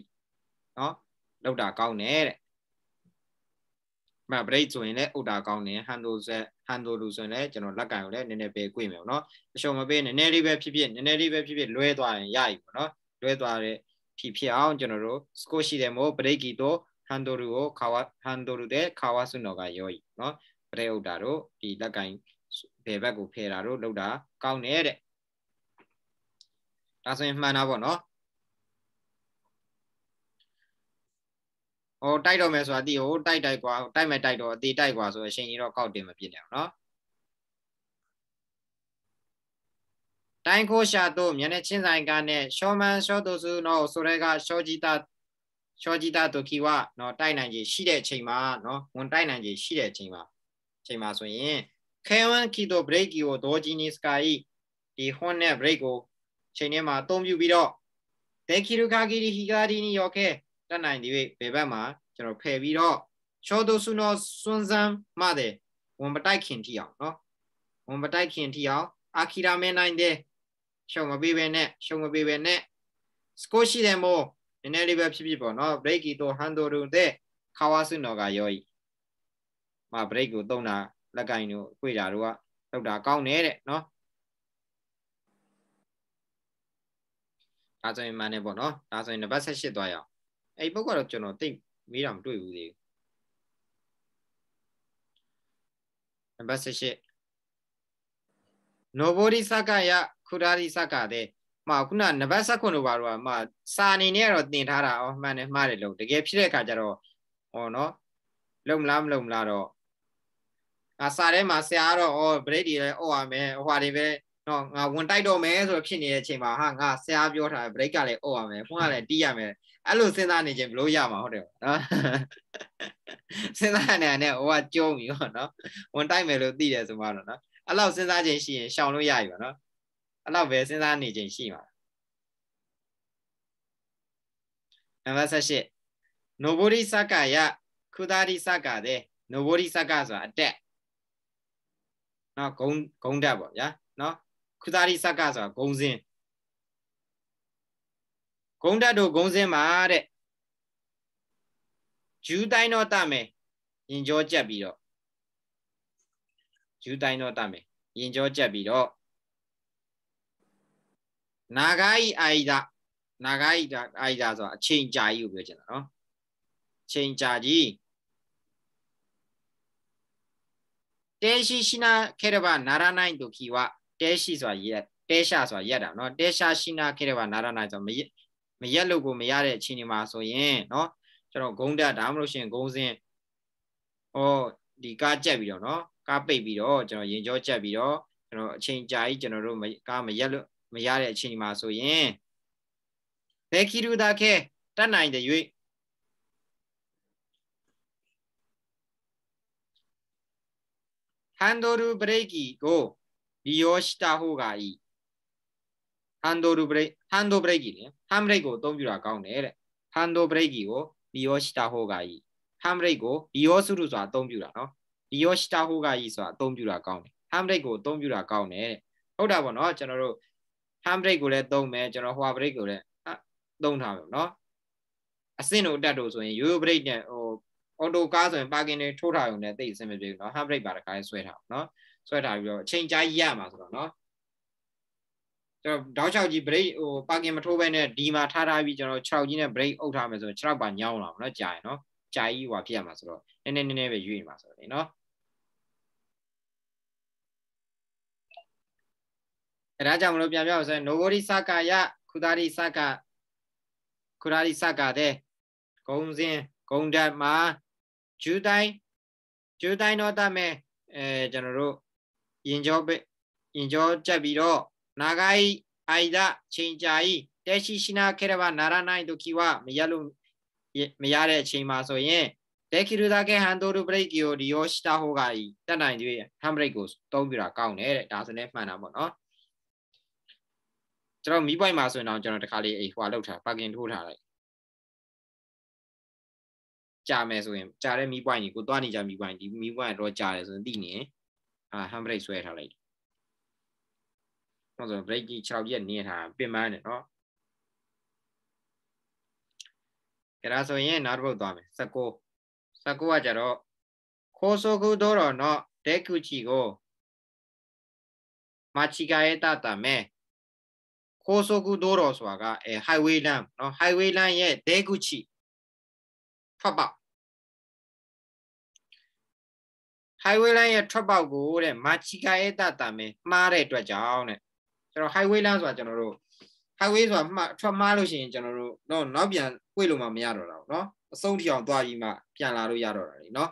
နော်လောက်တာကောင်းတယ်တဲ့မဘရိတ်ဆိုရင်လည်းအုပ်တာကောင်းတယ်ဟန်ဒိုဆက်ဟန်တိုလူဆိုရင်လည်းကျွန်တော်လက်ကင်ကိုလည်းနည်းနည်းပဲ꿰မယ်ပေါ့နော်အရှုံးမပေးနည်းနည်းလေးပဲဖြစ်ဖြစ်နည်းနည်းလေးပဲဖြစ်ဖြစ်လွဲသွားရင်ရပြီပေါ့နော်လွဲသွားတဲ့ဖြစ်ဖြစ်အောင်ကျွန်တော်တို့စကိုရှိတယ်မို့ပရိကီတော့ဟန်တိုလူကိုခါဝဟန်တိုလူတဲ့ခါဝဆုနော်ကရောကြီးနော်ပရိဥတာတို့ဒီလက်ကင်ဘယ်ဘက်ကိုဖယ်တာတို့လောက်တာကောင်းတယ်တဲ့ဒါဆိုရင်မှန်တာပေါ့နော်ဟိုတိုက်တော့မယ်ဆိုတာသိဟိုတိုက်တိုက်กว่าတိုက်မယ်တိုက်တော့အသေးတိုက်กว่าဆိုအချိန်ကြီးတော့ကောက်တင်မဖြစ်နိုင်ဘူးเนาะတိုင်းခိုးရှာတို့မြန်နေချင်းဆိုင်ကနဲ့ရှောမန်ရှောတို့စုနော်ဆိုတဲ့ကရှောကြီးတာရှောကြီးတာတို့ခီဝနော်တိုက်နိုင်ကြီးရှိတဲ့အချိန်မှာနော်ဝန်တိုက်နိုင်ကြီးရှိတဲ့အချိန်မှာအချိန်မှာဆိုရင်ခဲဝန်ခီတို့ break ကိုဒေါ်ဂျီနီစကာဤဒီဟွန်းနဲ့ break ကိုချိန်ထဲမှာအသုံးပြုပြီးတော့ဒေခီရူကာဂီရီဟီဂါဒီနီယောခဲတတ်နိုင်ဒီဘယ်ဘက်မှာကျွန်တော်ဖယ်ပြီးတော့ချောတုဆုနောစွန်းစမ်းမတဲ့ဝင်မတိုက်ခင်ထီအောင်နော်ဝင်မတိုက်ခင်ထီအောင်အာခိရာမဲနိုင်တဲ့ရှုံမပေးပဲနဲ့ရှုံမပေးပဲနဲ့စကိုရှိတယ်မို့နည်းနည်းလေးပဲဖြစ်ဖြစ်ပေါ့နော်ဘရိတ်ကီတိုဟန်တိုတို့တဲ့ခါဝါဆုနော်ကရောကြီးမဘရိတ်ကိုတုံးတာလက်ကင်တို့တွေ့တာတို့ကလောက်တာကောင်းနေတဲ့နော်ဒါဆိုရင်မှန်နေပေါ့နော်ဒါဆိုရင်နံပါတ်78သွားရအောင်အဲ့ဘက်ကတော့ကျွန်တော်တိတ်မေးတာမတွေ့ဘူးသေးဘူးနံပါတ်18နောဘောရိစကယခူရာရိစကတဲ့မှာခုနနံပါတ်18တို့ဘာလို့မှာစာအနေနဲ့ကတော့တင်ထားတာအော်မှန်တယ်မှားတယ်လို့တကယ်ဖြစ်တဲ့အခါကျတော့ဟောနော်လုံမလားမလုံမလားတော့အစာထဲမှာဆရာကတော့ဩဘရိတ်တွေလည်းဩရမယ်ဟွာတွေပဲနော်ငါဝင်တိုက်တော့မယ်ဆိုတော့ဖြစ်နေတဲ့အချိန်မှာဟာငါဆရာပြောထားတယ် break ကလည်းអော့ရမယ်ဖုန်းကလည်းတီးရမယ်အဲ့လိုစဉ်းစားနေခြင်းဘလို့ရမှာဟုတ်တယ်ပေါ့နော်စဉ်းစားနေတယ်ဟိုကကြုံပြီပေါ့နော်ဝင်တိုက်မယ်လို့သိတယ်ဆိုမှတော့နော်အဲ့လောက်စဉ်းစားခြင်းရှိရင်ရှောင်လို့ရပြီပေါ့နော်အဲ့လောက်ပဲစဉ်းစားနေခြင်းရှိမှာနံပါတ်78 nobori sakaya kudari sakade nobori saka ဆိုတာအတက်နော်ဂုံဂုံတက်ပေါ့ဗျာနော်下り坂は、ゴンゼン。ゴンダドゴンゼンまーれ。渋滞のため、炎上ちゃびろ。渋滞のため、炎上ちゃびろ。長い間、長い間さ、チェンジャー言うべきだろ。チェンチャーじ。停止しなければならないときは、တဲရှိစွာရက်တဲရှာစွာရက်တာနော်တဲရှာရှိနာခဲ့တဲ့ဘာနာရနာဆိုမရက်မရက်လို့ကိုမရတဲ့အချိန်ဒီမှာဆိုရင်နော်ကျွန်တော်ဂုံးတက်ဒါမှမဟုတ်ရှင်ဂုံးစင်းဩဒီကားကြက်ပြီးတော့နော်ကားပိတ်ပြီးတော့ကျွန်တော်ရင်ကြောကြက်ပြီးတော့ကျွန်တော်အချိန်ကြာကြီးကျွန်တော်တို့ကားမရက်လို့မရတဲ့အချိန်ဒီမှာဆိုရင်ဘဲခီရူတာခဲတတ်နိုင်တဲ့၍ဟန်ဒိုရူဘရိတ်ကီကို利用した方がいい。ハンドルブレーキ、ハンドブレーキね。ハンブレーキをどんぶらかうね。ハンドブレーキを利用した方がいい。ハンブレーキを利用するဆိုတာအသုံးပြုတာเนาะ利用した方がいいဆိုတာအသုံးပြုတာကောင်းတယ်ハンブレーキကိုအသုံးပြုတာကောင်းတယ်ဟုတ်တာပေါ့เนาะကျွန်တော်တို့ハンブレーキကိုလည်းသုံးမယ်ကျွန်တော်ဟွာဘရိတ်ကိုလည်းသုံးထားမယ်เนาะအဆင့်တို့အတက်တို့ဆိုရင်ရိုးရိုးဘရိတ်နဲ့ဟိုအော်တိုကားဆိုရင်ပါကင်တွေထိုးထားရုံနဲ့သိအဆင်မပြေဘူးเนาะဟန်ဘရိတ်ပါတခါလေးဆွဲထားအောင်เนาะဆွဲထားပြီးတော့အချိန်ကြာကြီးရမှာဆိုတော့နော်ကျွန်တော်တောက်ချောက်ကြီး break ဟို parking မထိုးဘဲနဲ့ဒီမှာထားထားပြီးကျွန်တော်ခြောက်ကြီးနဲ့ break အုပ်ထားမယ်ဆိုတော့ခြောက်ပါညောင်းလာမှာနော်ကြာရင်နော်ကြာကြီးဟွာဖြစ်ရမှာဆိုတော့နည်းနည်းနည်းနည်းပဲရွေးနေမှာဆိုတော့နော်အဲဒါကြောင့်မလို့ပြန်ပြောအောင်ဆိုရင် nobody sakaya ခုသားရီစကခုသားရီစကတဲ့ဂုံစင်းဂုံဓာတ်မှာဂျူးတိုင်းဂျူးတိုင်းတော့တတ်မယ်အဲကျွန်တော်တို့ရင်ကြောပဲရင်ကြောကြက်ပြီးတော့နာဂိုင်အိုင်ဒချိန်ကြာဤတဲရှိရှိနာခေရဘနာရနိုင်တို့ကိဝမရလို့မရတဲ့အချိန်မှာဆိုရင်တဲခိရူဒါကေဟန်တိုရူဘရိတ်ကီယိုဒီယောရှိတာဟိုဂါဤတက်နိုင်သေးဟမ်ဘရိတ်ကိုတုံးပြတာကောင်းတယ်တဲ့ဒါစနေမှန်တာပေါ့နော်ကျွန်တော်မီးပိုက်မှာဆိုရင်တော့ကျွန်တော်တခါလေးအေးဟွာလောက်ထားပါကင်ထိုးထားလိုက်ကြာမယ်ဆိုရင်ကြာတဲ့မီးပွိုင်းကြီးကိုသွားနေကြမီးပွိုင်းဒီမီးပွိုင်းကတော့ကြာတယ်ဆိုရင်သိနေရင်အာဟန်ဘရိတ်ဆွဲထားလိုက်ဟုတ်ဆိုဘရိတ်ကြီး6ရက်နင်းထားပင်ပန်းတယ်နော်ကြဒါဆိုရင်နောက်တစ်ပုတ်သွားမယ်19 19ကကြတော့ခိုးဆိုကူတော့တော့နော်တဲကူချီကိုမချီကရဲ့တတမဲခိုးဆိုကူတော့တော့ဆိုတာကအဲ highway land နော် highway land ရဲ့တဲကူချီဖတ်ပါ highway line ရဲ့ထွက်ပေါက်ကိုတဲ့မာချီကာရဲ့တတာမင်းမှားတဲ့အတွက်ကြောင့်တဲ့ကျွန်တော် highway line ဆိုတာကျွန်တော်တို့ highway ဆိုတာမှထွက်မှားလို့ရှိရင်ကျွန်တော်တို့တော့နောက်ပြန်ပြေးလို့မှမရတော့တာဘူးเนาะအဆုံးထိအောင်သွားပြီးမှပြန်လာလို့ရတော့တာလीเนาะ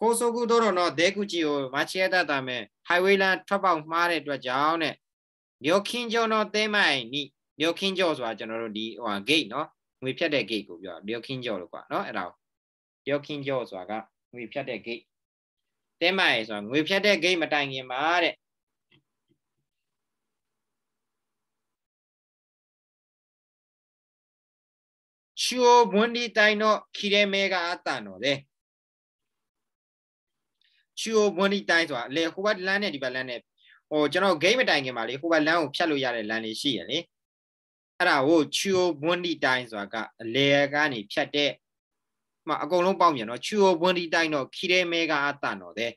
ကိုဆိုကူတို့တော့ဒဲကူကြီးကိုမာချီရဲ့တတာမင်း highway line ထွက်ပေါက်မှားတဲ့အတွက်ကြောင့်တဲ့မြောခင်းကျော်တော့တဲမိုင်နိမြောခင်းကျော်ဆိုတာကျွန်တော်တို့ဒီဟို gate เนาะငွေဖြတ်တဲ့ gate ကိုပြောမြောခင်းကျော်လို့ကွာเนาะအဲ့ဒါမြောခင်းကျော်ဆိုတာကငွေဖြတ်တဲ့ gate တင်းမာရေဆိုတော့ငွေဖြတ်တဲ့ gate မတိုင်ခင်ပါတဲ့ချိုဘွန်းဒီတိုင်တော့ခီရဲမဲကအတန်တော်လေချိုဘွန်းဒီတိုင်ဆိုတာလေဟိုဘက်လမ်းနဲ့ဒီဘက်လမ်းနဲ့ဟိုကျွန်တော်ဂိတ်မတိုင်ခင်ပါလေဟိုဘက်လမ်းကိုဖြတ်လို့ရတဲ့လမ်းလေးရှိရလေအဲ့ဒါကို ချိုဘွန်းဒီတိုင်ဆိုတာကအလေကနေဖြတ်တဲ့မှအကုန်လုံးပေါက်မြန်နော်ချူအိုပွန်းဒီတိုင်းတော့ခီရဲမဲကအတန်တော့တဲ့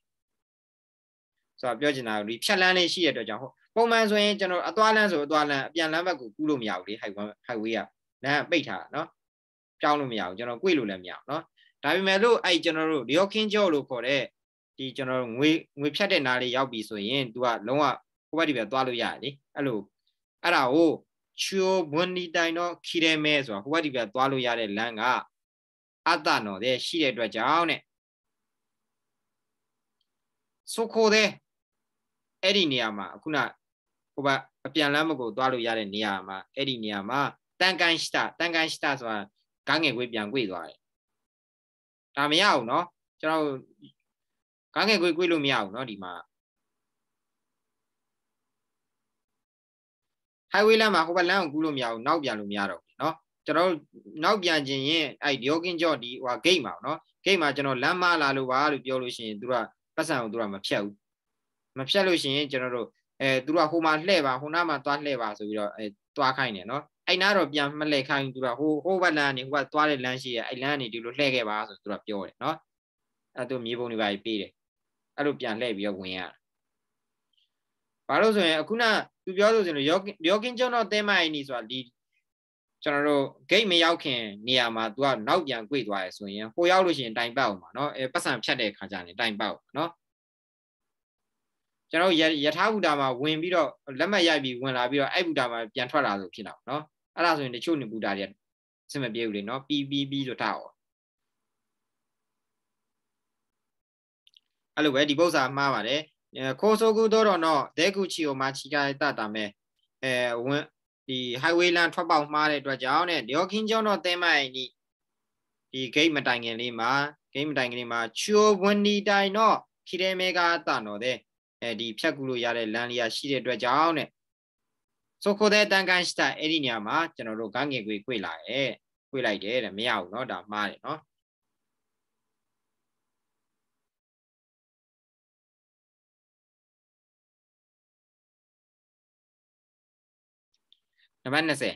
ဆိုတော့ပြောချင်တာဒီဖြတ်လန်းလေးရှိရတဲ့အတွက်ကြောင့်ဟုတ်ပုံမှန်ဆိုရင်ကျွန်တော်အသွားလန်းဆိုအသွားလန်းအပြန်လန်းဘက်ကိုကူးလို့မရဘူးလေ highway highway ကလမ်းပိတ်ထားတာနော်ပြောင်းလို့မရဘူးကျွန်တော်ကြွေလို့လည်းမရဘူးနော်ဒါပေမဲ့လို့အဲ့ကျွန်တော်တို့ Ryokin Jaw လို့ခေါ်တဲ့ဒီကျွန်တော်တို့ငွေငွေဖြတ်တဲ့နားလေးရောက်ပြီဆိုရင် तू ကလုံးဝဟိုဘက်ဒီဘက်သွားလို့ရတယ်လေအဲ့လိုအဲ့ဒါကိုချိုဘွန်နီတိုင်တော့ခီရဲမဲဆိုတာဟိုဘက်ဒီဘက်သွားလို့ရတဲ့လမ်းကအတ္တနော်တဲ့ရှိတဲ့အတွက်ကြောင့်တဲ့ဆိုခိုတဲ့အဲ့ဒီနေရာမှာအခုနဟိုဘအပြန်လမ်းမကိုသွားလို့ရတဲ့နေရာမှာအဲ့ဒီနေရာမှာတန်ကန်ရှိတာတန်ကန်ရှိတာဆိုတာကငယ်ခွေးပြန်ကွေ့သွားတယ်ဒါမရဘူးနော်ကျွန်တော်ကငယ်ခွေးကွေ့လို့မရဘူးနော်ဒီမှာ highway လမ်းမှာဟိုဘလမ်းကိုကူးလို့မရဘူးနောက်ပြန်လို့မရတော့ကျွန်တော်နောက်ပြန်ခြင်းရင်အဲ့ဒီယောကင်းကြော့ဒီဟိုဂိတ်မှာပေါ့နော်ဂိတ်မှာကျွန်တော်လမ်းမလာလို့ပါလို့ပြောလို့ရှိရင်သူကပတ်စံကိုသူကမဖြတ်ဘူးမဖြတ်လို့ရှိရင်ကျွန်တော်တို့အဲသူကဟိုမှာလှဲ့ပါဟိုနားမှာသွားလှဲ့ပါဆိုပြီးတော့အဲသွားခိုင်းတယ်နော်အဲ့နားတော့ပြန်မလှဲ့ခိုင်းသူကဟိုဟိုဘက်လမ်းကနေဟိုဘက်သွားတဲ့လမ်းရှိရအဲ့လမ်းကနေဒီလိုလှဲ့ခဲ့ပါဆိုသူကပြောတယ်နော်အဲ့သူမြေပုံတွေပါပြီးတယ်အဲ့လိုပြန်လှဲ့ပြီးတော့ဝင်ရတာဘာလို့ဆိုရင်အခုနသူပြောလို့ဆိုရင်ယောဂင်ယောဂင်ကျောင်းတော့တဲမိုင်းနီဆိုတာဒီကျွန်တော်တို့ gate မရောက်ခင်နေရာမှာ तू ကနောက်ပြန်꿰သွားရဆိုရင်ဟိုရောက်လို့ရှိရင်တိုင်ပတ်အောင်ပါเนาะအဲပတ်စံဖြတ်တဲ့ခါကျရင်တိုင်ပတ်အောင်เนาะကျွန်တော်ယထာဘုဒ္ဓမှာဝင်ပြီးတော့လက်မှတ်ရိုက်ပြီးဝင်လာပြီးတော့အဲ့ဘုဒ္ဓမှာပြန်ထွက်လာလို့ဖြစ်တာเนาะအဲ့ဒါဆိုရင်တချို့နေဘုဒ္ဓတွေအဆင်မပြေဘူးလေเนาะပြီးပြီးပြီးဆိုထားအောင်အဲ့လိုပဲဒီပု္ပ္ပာမှားပါတယ်ခိုးဆိုကူတော်တော့တော့ဒဲကူချီကိုမာချီကတတာမဲအဲဝင်ဒီ highway လမ်းထွက်ပေါက်မှားတဲ့အတွက်ကြောင့်တဲ့ဒေါခင်ကျောင်းတော်သင်းမိုင်ဒီဒီ gate မတိုင်ခင်လေးမှာ gate မတိုင်ခင်လေးမှာ ချိုဝန်ဒီတိုင်တော့ခိရဲမဲကားတတော်တဲ့အဲဒီဖြတ်ကူလို့ရတဲ့လမ်းလေးရရှိတဲ့အတွက်ကြောင့်တဲ့ဆိုခိုတဲ့တန်ကန်စတာအဲ့ဒီနေရာမှာကျွန်တော်တို့ဂန်းငင်ခွေခွေလာရဲ့ခွေလိုက်တယ်တဲ့မရဘူးเนาะဒါမှားတယ်เนาะနံပါတ်20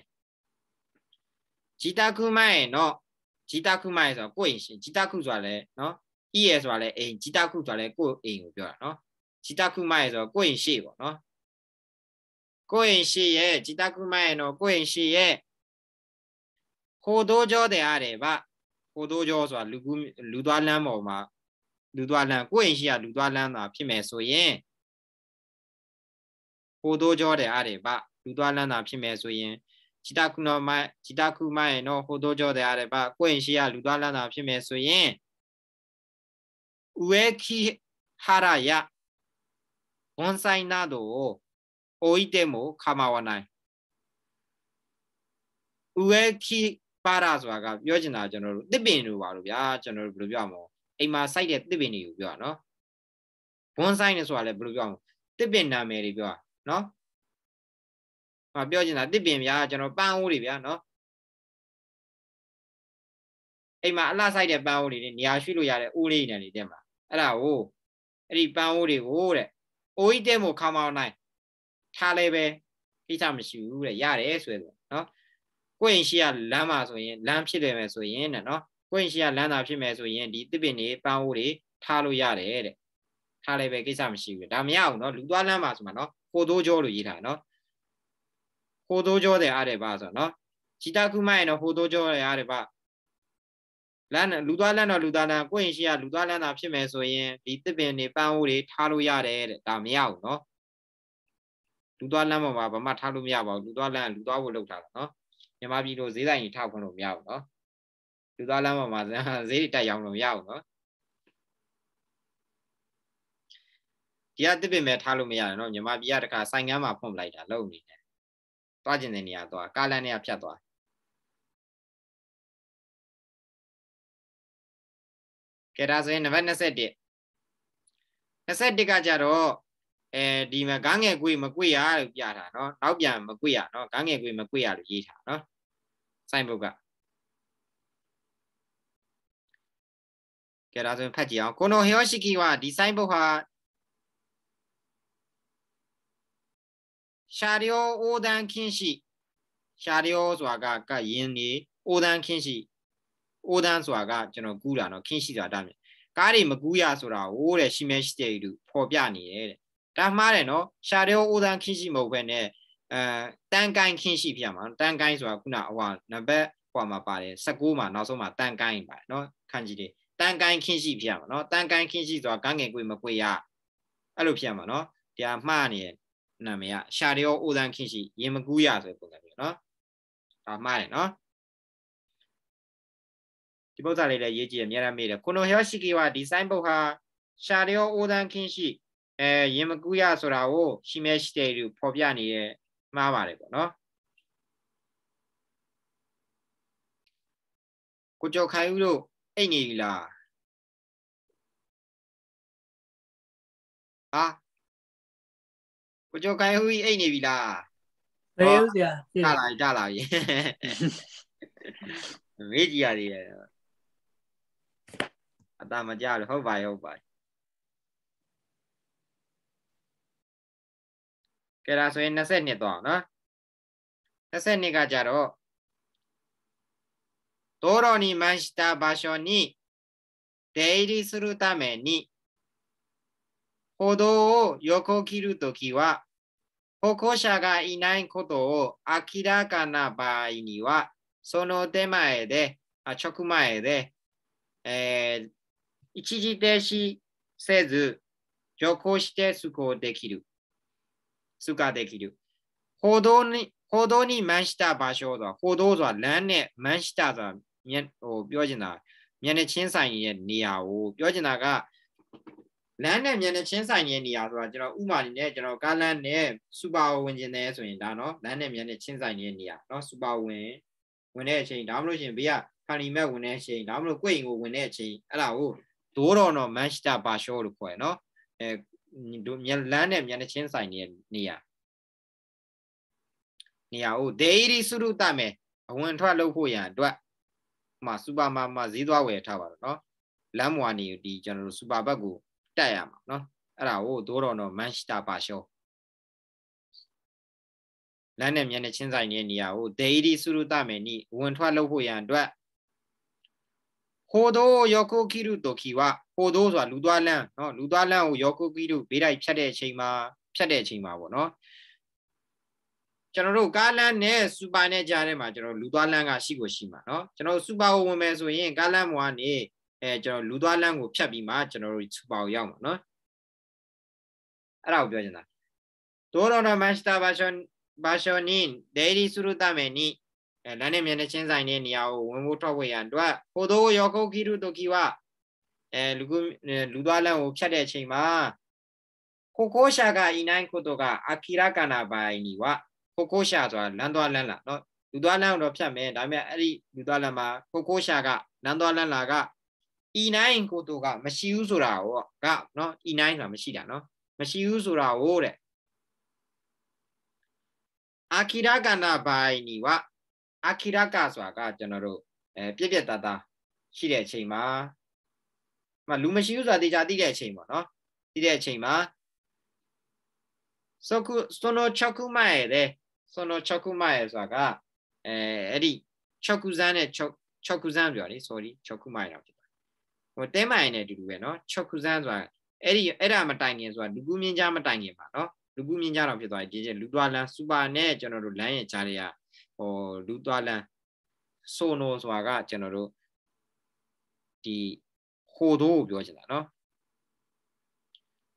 ဂျီတာခုမိုင်နော်ဂျီတာခုမိုင်ဆိုတော့ကိုယ့်အိမ်ရှင်ဂျီတာခုဆိုတာလဲနော် EA ဆိုတာလဲအိမ်ဂျီတာခုဆိုတာလဲကိုယ့်အိမ်ကိုပြောတာနော်ဂျီတာခုမိုင်ဆိုတော့ကိုယ့်အိမ်ရှိပေါ့နော်ကိုယ့်အိမ်ရှိရဲ့ဂျီတာခုမိုင်နော်ကိုယ့်အိမ်ရှိရဲ့ခိုးတိုးကြောတဲ့အားတယ်ဗျခိုးတိုးကြောဆိုတာလူကူးလူသွားလမ်းပေါ်မှာ လူသွားလမ်းကိုယ့်အိမ်ရှိရလူသွားလမ်းသာဖြစ်မယ်ဆိုရင်ခိုးတိုးကြောတဲ့အားတယ်ဗျလူသွားလန်းတာဖြစ်မယ်ဆိုရင်ဂျီတာခုနော်မိုင်ဂျီတာခုမိုင်နော်ဟိုတော့ကြောတရားတယ်ပါကိုယ့်ရင်ရှိရလူသွားလန်းတာဖြစ်မယ်ဆိုရင်ဝေခိဟာရယဘွန်ဆိုင်နာတို့အိုဤတေမိုခမဝနိုင်ဝေခိပါရဆိုတာကပြောချင်တာကျွန်တော်တို့တစ်ပင်တို့ပါလို့ဗျာကျွန်တော်တို့ဘယ်လိုပြောမလဲအိမ်မှာစိုက်တဲ့တစ်ပင်တွေကိုပြောတာနော်ဘွန်ဆိုင်နေဆိုတာလည်းဘယ်လိုပြောမလဲတစ်ပင်နာမည်တွေပြောတာနော်ဟောပြောချင်တာတစ်ပင်ဗျာကျွန်တော်ပန်းအိုးတွေဗျာနော်အိမ်မှာအလှဆိုင်တဲ့ပန်းအိုးတွေနေရာရွှေ့လို့ရတဲ့အိုးလေးနေနေတင်ပါအဲ့ဒါကိုအဲ့ဒီပန်းအိုးတွေကိုတဲ့အိုးကြီးတဲ့မို့ခါမောင်းနိုင်ထားလဲပဲကိစ္စမရှိဘူးတဲ့ရတယ်ဆိုတော့နော်ကိုယ့်အိမ်ရှိရလမ်းမှာဆိုရင်လမ်းဖြစ်တယ်မယ်ဆိုရင်တဲ့နော်ကိုယ့်အိမ်ရှိရလမ်းသာဖြစ်မယ်ဆိုရင်ဒီတစ်ပင်တွေပန်းအိုးတွေထားလို့ရတယ်တဲ့ထားလဲပဲကိစ္စမရှိဘူးဒါမရအောင်နော်လူသွားလမ်းမှာဆိုမှနော်ကိုသိုးကြောလို့ရေးထားနော်報道上であれば、その、自宅前の報道上であれば、လမ်းလူသွားလမ်းတော့လူသားလမ်းကိုရင်ရှိရလူသွားလမ်းသာဖြစ်မယ်ဆိုရင်ဒီတစ်ပင်တွေပန်းအိုးတွေထားလို့ရတယ်တဲ့ဒါမရဘူးเนาะလူသွားလမ်းပေါ်မှာဘာမှထားလို့မရပါဘူးလူသွားလမ်းလူသွားဖို့လုပ်ထားတာเนาะမြန်မာပြည်လိုဈေးဆိုင်ကြီးထားခွင့်လို့မရဘူးเนาะလူသွားလမ်းပေါ်မှာဈေးတွေတက်ရောင်းလို့မရဘူးเนาะဒီကတစ်ပင်ပဲထားလို့မရတယ်เนาะမြန်မာပြည်ကတခါဆိုင်ကမ်းမှာဖွင့်ပလိုက်တာလုံးနေတယ်သွားကျင်တဲ့နေရာသွားကားလမ်းတွေကဖြတ်သွားကဲဒါဆိုရင်နံပါတ်21 21ကကြတော့အဲဒီမှာကန်းငယ်ကွေမကွေရလို့ပြတာเนาะနောက်ပြန်မကွေရเนาะကန်းငယ်ကွေမကွေရလို့ရေးထားเนาะစိုင်းဘုတ်ကကဲဒါဆိုရင်ဖတ်ကြည့်အောင်ကိုနိုဟီယောရှိကီဝါဒီစိုင်းဘုတ်ဟာရှာလျောအိုတန်ခင်းရှိရှာလျောဆိုတာကကယင်းနေအိုတန်ခင်းရှိအိုတန်ဆိုတာကကျွန်တော်ကူးတာနော်ခင်းရှိဆိုတာဒါမြင်ကားတွေမကူးရဆိုတာဟိုးတဲ့ရှိမဲရှိတဲ့လူပေါ်ပြနေတယ်တဲ့ဒါမှားတယ်နော်ရှာလျောအိုတန်ခင်းရှိမဟုတ်ဘဲနဲ့အဲတန်ကိုင်းခင်းရှိပြမှာတန်ကိုင်းဆိုတာခုနဟိုဟာနံပါတ်ဟိုမှာပါတယ်16မှာနောက်ဆုံးမှာတန်ကိုင်းပါတယ်နော်ခန်းကြီးတွေတန်ကိုင်းခင်းရှိပြမှာနော်တန်ကိုင်းခင်းရှိဆိုတာကန်းငယ်ကိုမကွေရအဲ့လိုပြမှာနော်တရားမှားနေတယ်နာမည်ကရှာတရောအိုတန်ခင်းရှိရင်မကူးရဆိုပုံစံမျိုးเนาะဒါမှားတယ်เนาะဒီပုဒ်စာလေးလည်းရေးကြည့်ရအများအားမေးတယ်ခုနိုဟယောရှိကေဝဒီဇိုင်းပုဒ်ဟာရှာတရောအိုတန်ခင်းရှိအဲရင်မကူးရဆိုတာကို ရှိမဲရှိတယ်လို့ဖော်ပြနေရဲမှားပါတယ်ပေါ့เนาะကိုကျော်ခိုင်ဦးတို့အိတ်နေပြီလားဟာကိုကျော်ခိုင်ဟူကြီးအိတ်နေပြီလားသိဦးစရာကြလာကြလာပြီမေးကြည့်ရတယ်အတာမကြဘူးဟုတ်ပါဟုတ်ပါကဲဒါဆိုရင်20နှစ်တော့နော်20နှစ်ကကြတော့道路に満ちた場所に出入りするために歩道を横切るときは、歩行者がいないことを明らかな場合には、その手前で、あ直前で、えー、一時停止せず、行して通行できる。通過できる。歩道に、歩道に面した場所だ。歩道は何年満しただ。面を表示な。面に小さいにやお、病示なが、လမ်းနဲ့မျက်နှာချင်းဆိုင်တဲ့နေရာဆိုတာကျွန်တော်ဥမာအနေနဲ့ကျွန်တော်ကားလမ်းနဲ့စူပါဝင်ခြင်းတဲ့ဆိုရင်ဒါနော်လမ်းနဲ့မျက်နှာချင်းဆိုင်တဲ့နေရာနော်စူပါဝင်ဝင်တဲ့အချိန်ဒါမှမဟုတ်ရှင်ဘေးကခန်ဒီမက်ဝင်တဲ့အချိန်ဒါမှမဟုတ်ကိုယ့်အိမ်ကိုဝင်တဲ့အချိန်အဲ့ဒါကိုဒိုးတော်နော်မန်ချက်စတာပါရှော့လို့ခေါ်ရနော်အဲမျက်လမ်းနဲ့မျက်နှာချင်းဆိုင်တဲ့နေရာနေရာကိုဒေရီစုရုတမယ်အဝင်ထွက်လုပ်ဖို့ရန်အတွက်မှာစူပါမာမှာဈေးသွားဝယ်ထားပါတော့နော်လမ်းမွာနေဒီကျွန်တော်တို့စူပါဘက်ကိုတတ်ရမှာเนาะအဲ့ဒါကိုသိုးတော်တော်မန်ရှိတာပါရှောလမ်းနဲ့မျက်နှာချင်းဆိုင်နေတဲ့နေရာကိုဒေဣတိစုရုတမေနိဝင်ထွက်လုပ်ဖို့ရန်အတွက်ဟိုသောယောကုခိရုတိုခီဝဟိုသောဆိုတာလူသွားလန်းเนาะလူသွားလန်းကိုယောကုခိရုဘေးတိုက်ဖြတ်တဲ့အချိန်မှာဖြတ်တဲ့အချိန်မှာပေါ့เนาะကျွန်တော်တို့ကားလန်းနဲ့စူပါနဲ့ကြားထဲမှာကျွန်တော်လူသွားလန်းကရှိကိုရှိမှာเนาะကျွန်တော်စူပါကိုဝင်မယ်ဆိုရင်ကားလန်းဘွားနေအဲကျွန်တော်လူသွားလမ်းကိုဖြတ်ပြီးမှကျွန်တော်တို့စူပါကိုရောက်မှာနော်အဲ့ဒါကိုပြောချင်တာသောတော်တော်မန်စတာဘာရှွန်ဘာရှွန်နင်းဒေရီစုရတမေနိလမ်းနဲ့မျက်နှာချင်းဆိုင်တဲ့နေရာကိုဝင်ဖို့ထွက်ဝင်ရန်အတွက်ဟိုသောယောကုတ်ခိရုတုခိဝအဲလူကလူသွားလမ်းကိုဖြတ်တဲ့အချိန်မှာကိုကိုရှာကအီနိုင်ကိုတိုကအခိရကနာပိုင်နီဝကိုကိုရှာဆိုတာလမ်းသွားလမ်းလာနော်လူသွားလမ်းကိုတော့ဖြတ်မယ်ဒါပေမဲ့အဲ့ဒီလူသွားလမ်းမှာကိုကိုရှာကလမ်းသွားလမ်းလာက E9 ကိုသူကမရှိဘူးဆိုတာကိုကနော် E9 ဆိုတာမရှိတာနော်မရှိဘူးဆိုတာကိုတဲ့အာခိရကနာဘိုင်နီဝအာခိရကဆိုတာကကျွန်တော်တို့အဲပြက်ပြက်သားသားရှိတဲ့အချိန်မှာမလူမရှိဘူးဆိုတာတေချာသိတဲ့အချိန်ပေါ့နော်သိတဲ့အချိန်မှာစောကုစောနော6ခုမှရဲ့တဲ့စောနော6ခုမှရဲ့ဆိုတာကအဲအဲ့ဒီ6ခုစမ်းနဲ့6 6ခုစမ်းပြောလေ sorry 6ခုမှရအောင်ဟိုတဲမိုင်နဲ့အတူတူပဲเนาะချက်ခုစမ်းဆိုတာအဲ့ဒီအဲ့ဒါမတိုင်ခင်ဆိုတာလူကူးမြင်းကြားမတိုင်ခင်ပါเนาะလူကူးမြင်းကြားတော့ဖြစ်သွားရင်ချင်းလူသွားလန်းစူပါနဲ့ကျွန်တော်တို့လမ်းရဲ့ကြားတွေကဟိုလူသွားလန်းဆိုနိုဆိုတာကကျွန်တော်တို့ဒီဟိုတို့ကိုပြောချင်တာเนาะ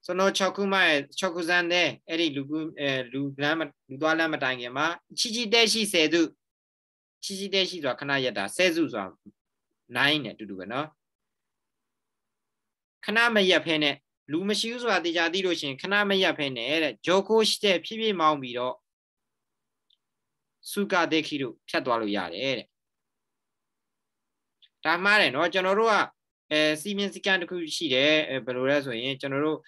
ဆိုတော့6ခုမှ6ခုစမ်းတဲ့အဲ့ဒီလူကူးအဲလူလမ်းလူသွားလမ်းမတိုင်ခင်မှာချီချီတဲရှိ10စုချီချီတဲရှိဆိုတာခဏရက်တာ10စုဆိုတာ9နဲ့အတူတူပဲเนาะခဏမရက်ဖဲနဲ့လူမရှိဘူးဆိုတာတရားသိလို့ရှင်ခဏမရက်ဖဲနဲ့တဲ့ဂျိုကိုရှိတဲ့ဖြည်းဖြည်းမောင်းပြီးတော့စုကဒေခိတို့ဖြတ်သွားလို့ရတယ်တဲ့ဒါမှားတယ်နော်ကျွန်တော်တို့ကအဲစီမင်းစကန်တစ်ခုရှိတယ်ဘယ်လိုလဲဆိုရင်ကျွန်တော်တို့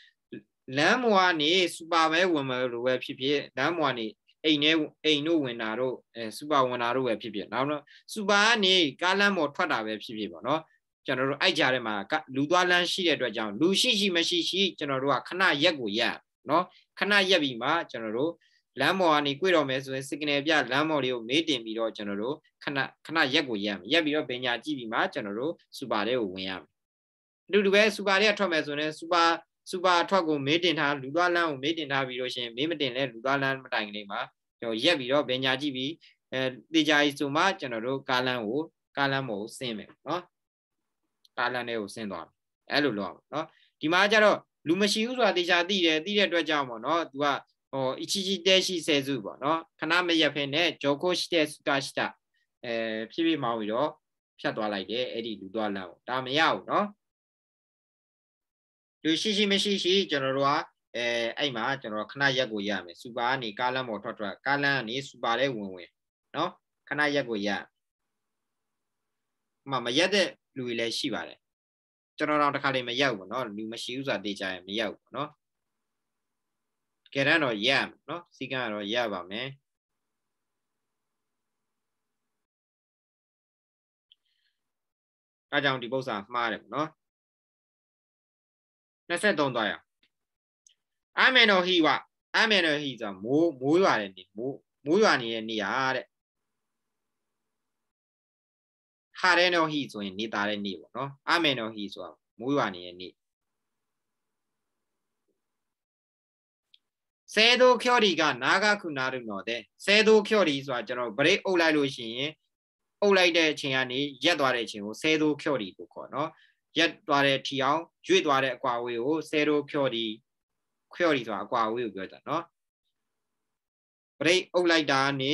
လမ်းမွာနေစူပါပဲဝင်မယ်လို့ပဲဖြစ်ဖြစ်လမ်းမွာနေအိမ်ထဲအိမ်တို့ဝင်တာတို့အဲစူပါဝင်တာတို့ပဲဖြစ်ဖြစ်နောက်တော့စူပါကနေကားလမ်းပေါ်ထွက်တာပဲဖြစ်ဖြစ်ပေါ့နော်ကျွန်တော်တို့အဲ့ကြားထဲမှာလူသွားလမ်းရှိတဲ့အတွက်ကြောင့်လူရှိရှိမရှိရှိကျွန်တော်တို့ကခဏရက်ကိုရက်နော်ခဏရက်ပြီးမှကျွန်တော်တို့လမ်းပေါ်ကနေကြွတော့မယ်ဆိုရင် signal ပြလမ်းပေါ်လေးကိုမေးတင်ပြီးတော့ကျွန်တော်တို့ခဏခဏရက်ကိုရက်မယ်ရက်ပြီးတော့ပညာကြည့်ပြီးမှကျွန်တော်တို့စူပါလေးကိုဝင်ရမယ်အတူတူပဲစူပါလေးကထွက်မယ်ဆိုရင်စူပါစူပါအထွက်ကိုမေးတင်ထားလူသွားလမ်းကိုမေးတင်ထားပြီးလို့ရှင်မေးမတင်လဲလူသွားလမ်းမတိုင်ကလေးမှာကျွန်တော်ရက်ပြီးတော့ပညာကြည့်ပြီးအဲတေချာကြီးဆိုမှကျွန်တော်တို့ကားလမ်းကို ကားလမ်းပေါ်ကိုဆင်းမယ်နော်ကားလမ်းတွေကိုဆင်းသွားပြီအဲ့လိုလောက်အောင်နော်ဒီမှာကျတော့လူမရှိဘူးဆိုတာတေချာသိတယ်သိတဲ့အတွက်ကြောင့်ပေါ့နော် तू ကဟိုအချီချီတဲရှိဆဲစုပေါ့နော်ခဏမရက်ဖင်းနဲ့ဂျိုကိုရှိတဲ့စူတာရှိတာအဲဖြည်းဖြည်းမောင်းပြီးတော့ဖြတ်သွားလိုက်တယ်အဲ့ဒီလူသွားလမ်းပေါ့ဒါမရဘူးနော်လူရှိရှိမရှိရှိကျွန်တော်တို့ကအဲအဲ့မှာကျွန်တော်ခဏရက်ကိုရမယ်စူပါကနေကားလမ်းပေါ်ထွက်ထွက်ကားလမ်းကနေစူပါတဲ့ဝင်ဝင်နော်ခဏရက်ကိုရမမရက်တဲ့လူတွေလည်းရှိပါတယ်ကျွန်တော်တော့တစ်ခါလေးမရောက်ဘူးเนาะလူမရှိဥစားတေးကြရင်မရောက်ဘူးเนาะကဲတန်းတော့ရမယ်เนาะစီကံကတော့ရပါမယ်ဒါကြောင့်ဒီပု္ပ္ပာမှားတယ်ပေါ့နော်23သွားရအာမေနောဟိဝအာမေနောဟိဆိုမိုးမိုးရွာတဲ့နေမိုးမိုးရွာနေတဲ့နေရာတဲ့ဟာရဲနောဟိဆိုရင်နေတာတဲ့နေ့ပေါ့နော်အာမေနောဟိဆိုတာမိုးရွာနေတဲ့နေ့ဆဲသောကျော်ဒီကနာဂခုနာရုနော်တဲ့ဆဲသောကျော်ဒီဆိုတာကျွန်တော်ဗရိတ်အုပ်လိုက်လို့ရှိရင်အုပ်လိုက်တဲ့အချိန်ကနေရက်သွားတဲ့အချိန်ကိုဆဲသောကျော်ဒီကိုခေါ်နော်ရက်သွားတဲ့ထီအောင်ရွေ့သွားတဲ့အကွာဝေးကိုဆဲသောကျော်ဒီကျော်ဒီဆိုတာအကွာဝေးကိုပြောတာနော်ဗရိတ်အုပ်လိုက်တာနေ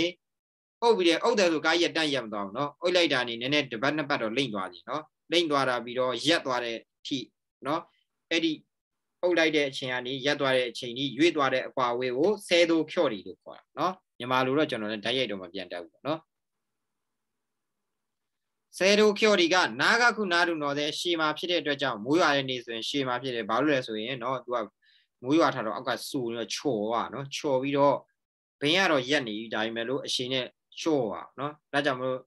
အုပ်ပြီးတယ်အုပ်တယ်ဆိုကားရက်တန့်ရက်မသွားဘူးနော်အုပ်လိုက်တာနေနည်းနည်းတစ်ပတ်နှစ်ပတ်တော့လိမ့်သွားပြီနော်လိမ့်သွားတာပြီးတော့ရက်သွားတဲ့ထိနော်အဲ့ဒီအုပ်လိုက်တဲ့အချိန်ကနေရက်သွားတဲ့အချိန်ကြီးရွေ့သွားတဲ့အကွာဝေးကိုဆဲသိုးဖြော့တီလို့ခေါ်တာနော်မြန်မာလိုတော့ကျွန်တော်လည်းဓာတ်ရိုက်တော့မပြန်တတ်ဘူးပေါ့နော်ဆဲတို့ကျော်ဒီကနာဂခုနာရုနော်တဲ့ရှေမာဖြစ်တဲ့အတွက်ကြောင့်မိုးရွာတဲ့နေဆိုရင် ရှေမာဖြစ်တယ်ဘာလို့လဲဆိုရင်နော်သူကမိုးရွာထားတော့အောက်ကစူပြီးတော့ချော်ပါနော်ချော်ပြီးတော့ဘင်းကတော့ရက်နေပြီဒါပေမဲ့လို့အရှင်နဲ့ရှော့ပါเนาะဒါကြောင့်မလို့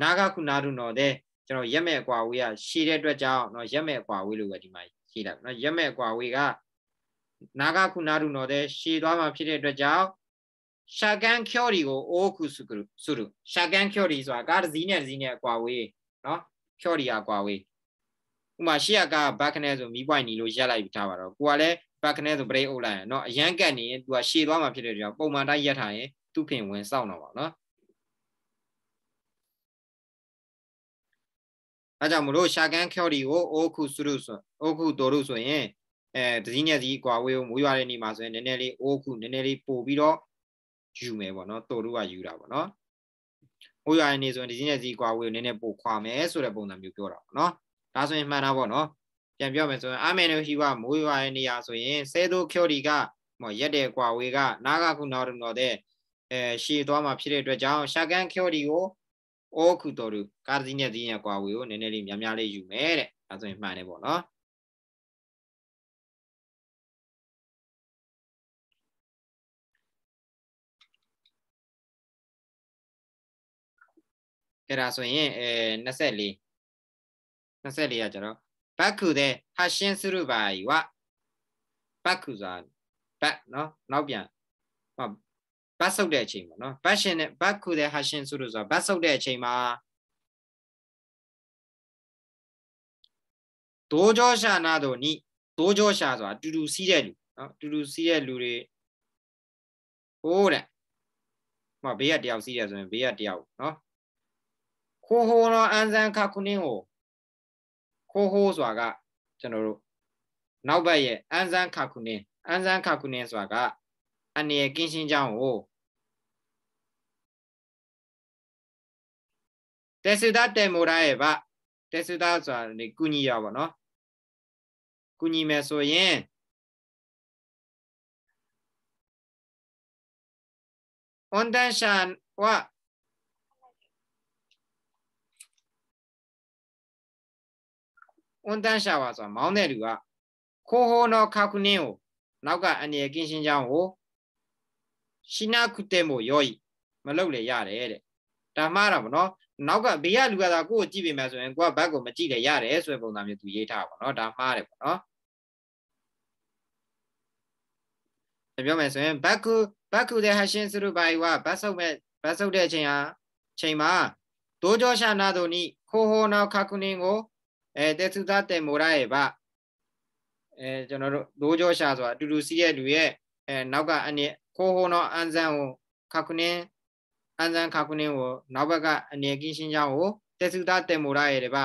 နာဂခုနာရုနော်တဲ့ကျွန်တော်ရက်မဲ့အကွာဝေးကရှည်တဲ့အတွက်ကြောင့်เนาะရက်မဲ့အကွာဝေးလို့ပဲဒီမှာရှည်လိုက်เนาะရက်မဲ့အကွာဝေးကနာဂခုနာရုနော်တဲ့ရှည်သွားမှဖြစ်တဲ့အတွက်ကြောင့်ရှာကန်ကျော်ရီကိုအိုးခုစုကစုရုရှာကန်ကျော်ရီဆိုတာကားတစ်စီးနဲ့တစ်စီးနဲ့အကွာဝေးเนาะကျော်ရီအကွာဝေးဥမာရှေ့ကဘက်ခနဲဆိုမီးပွိုင်နီလို့ရက်လိုက်ပြီးထားပါတော့ကိုကလည်းဘက်ခနဲဆိုဘရိတ်အုပ်လိုက်ရနော်အရန်ကန်နေရင် तू ကရှည်သွားမှဖြစ်တဲ့ကြောင့်ပုံမှန်တိုင်းရက်ထားရင်သူ့ခင်ဝင်စောင့်တော့ပါနော်အဲကြောင့်မလို့ရှာကန်ခေါ်ဒီကိုအိုခုစုရုဆိုအိုခုတော်ရုဆိုရင်အဲတစည်းနဲ့စည်းကွာဝေးကိုမိုးရွာတဲ့နေမှာဆိုရင်နည်းနည်းလေးအိုခုနည်းနည်းလေးပို့ပြီးတော့ယူမယ်ပေါ့နော်တော်ရုကယူတာပေါ့နော်မိုးရွာတဲ့နေဆိုရင်တစည်းနဲ့စည်းကွာဝေးကိုနည်းနည်းပို့ခွာမယ်ဆိုတဲ့ပုံစံမျိုးပြောတာပေါ့နော်ဒါဆိုရင်မှန်တာပေါ့နော်ပြန်ပြောမယ်ဆိုရင်အာမေနိုဟီဝမိုးရွာတဲ့နေရာဆိုရင်ဆဲသိုခေါ်ဒီကမောရက်တဲ့ကွာဝေးကနာဂခုနာရုံတော်တဲ့အဲရှည်သွားမှာဖြစ်တဲ့အတွက်ကြောင့်ရှာကန်ကျော်ဒီကိုအိုခုတော်သူကာစီနဲ့ဒီနဲ့ကွာဝေကိုနည်းနည်းလေးများများလေးယူမယ်တဲ့ဒါဆိုရင်မှန်တယ်ပေါ့နော်ဲ့ဒါဆိုရင်အဲ24 24ကကျတော့ဘက်ခုတဲ့ဟာရှင်းစုရပါ ਈ ဝဘက်ခုဆိုတာဘက်နော်နောက်ပြန်ဟောဘတ်ဆုပ်တဲ့အချိန်ပေါ့နော်ဘတ်ရှင်နဲ့ဘတ်ခုတဲ့ဟာရှင်ဆိုလို့ဆိုတာဘတ်ဆုပ်တဲ့အချိန်မှာဒိုးကြောရှာနာတို့နိဒိုးကြောရှာဆိုတာတူတူစီးတဲ့လူနော်တူတူစီးတဲ့လူတွေဟုတ်တယ်ဟိုဘေးကတယောက်စီးရဆိုရင်ဘေးကတယောက်နော်ခိုးဟိုတော့အန်ဇန်ခခုနင်းကိုခိုးဟိုးဆိုတာကကျွန်တော်တို့နောက်ဘက်ရဲ့အန်ဇန်ခခုနင်းအန်ဇန်ခခုနင်းဆိုတာကအန်ရကင်းရှင်းကြောင်းကိုတေစုတာတေမိုရာရဲ့ဗတေစုတာဆိုတာနေကုညီရပါနော်ကုညီမယ်ဆိုရင်အွန်တန်ရှာဝအွန်တန်ရှာဝဆိုတာမောင်းတဲ့လူကခိုးဟိုနောခါခုနင်းကိုနောက်ကအနယ်ကင်းရှင်းကြောင်းကိုရှင်းနာခုတဲမို့ရောဤမလုပ်လေရတယ်တဲ့ဒါမှားတာဗောနော်နောက်ကဘေးကလူကသာကိုယ့်ကိုကြည့်ပြင်မယ်ဆိုရင်ကိုကဘက်ကိုမကြည့်တယ်ရတယ်ဆိုတဲ့ပုံစံမျိုးသူရေးထားပါတော့ဒါမှားတယ်ပေါ့နော်ပြောမယ်ဆိုရင်ဘက်ကူဘက်ကူတဲ့ဟရှင်စရူပိုင်ဝဘတ်ဆုပ်မဲ့ဘတ်ဆုပ်တဲ့အချိန်ဟာချိန်မှာဒိုးကြောရှာနာတို့နိခိုဟောနောက်ခခုနင်းကိုအဲတေသုသတေမောရရဲ့ဗအဲကျွန်တော်တို့ဒိုးကြောရှာဆိုတာအတူတူစီးတဲ့လူရဲ့အဲနောက်ကအနည်းခိုဟောနောက်အန်ဇန်ကိုခခုနင်းအန်ဇန်ခါကုနင်းကိုနောက်ဘက်ကအနယ်ကင်းရှင်းချောင်းကိုတေသုတာတေမိုရရဲ့တပ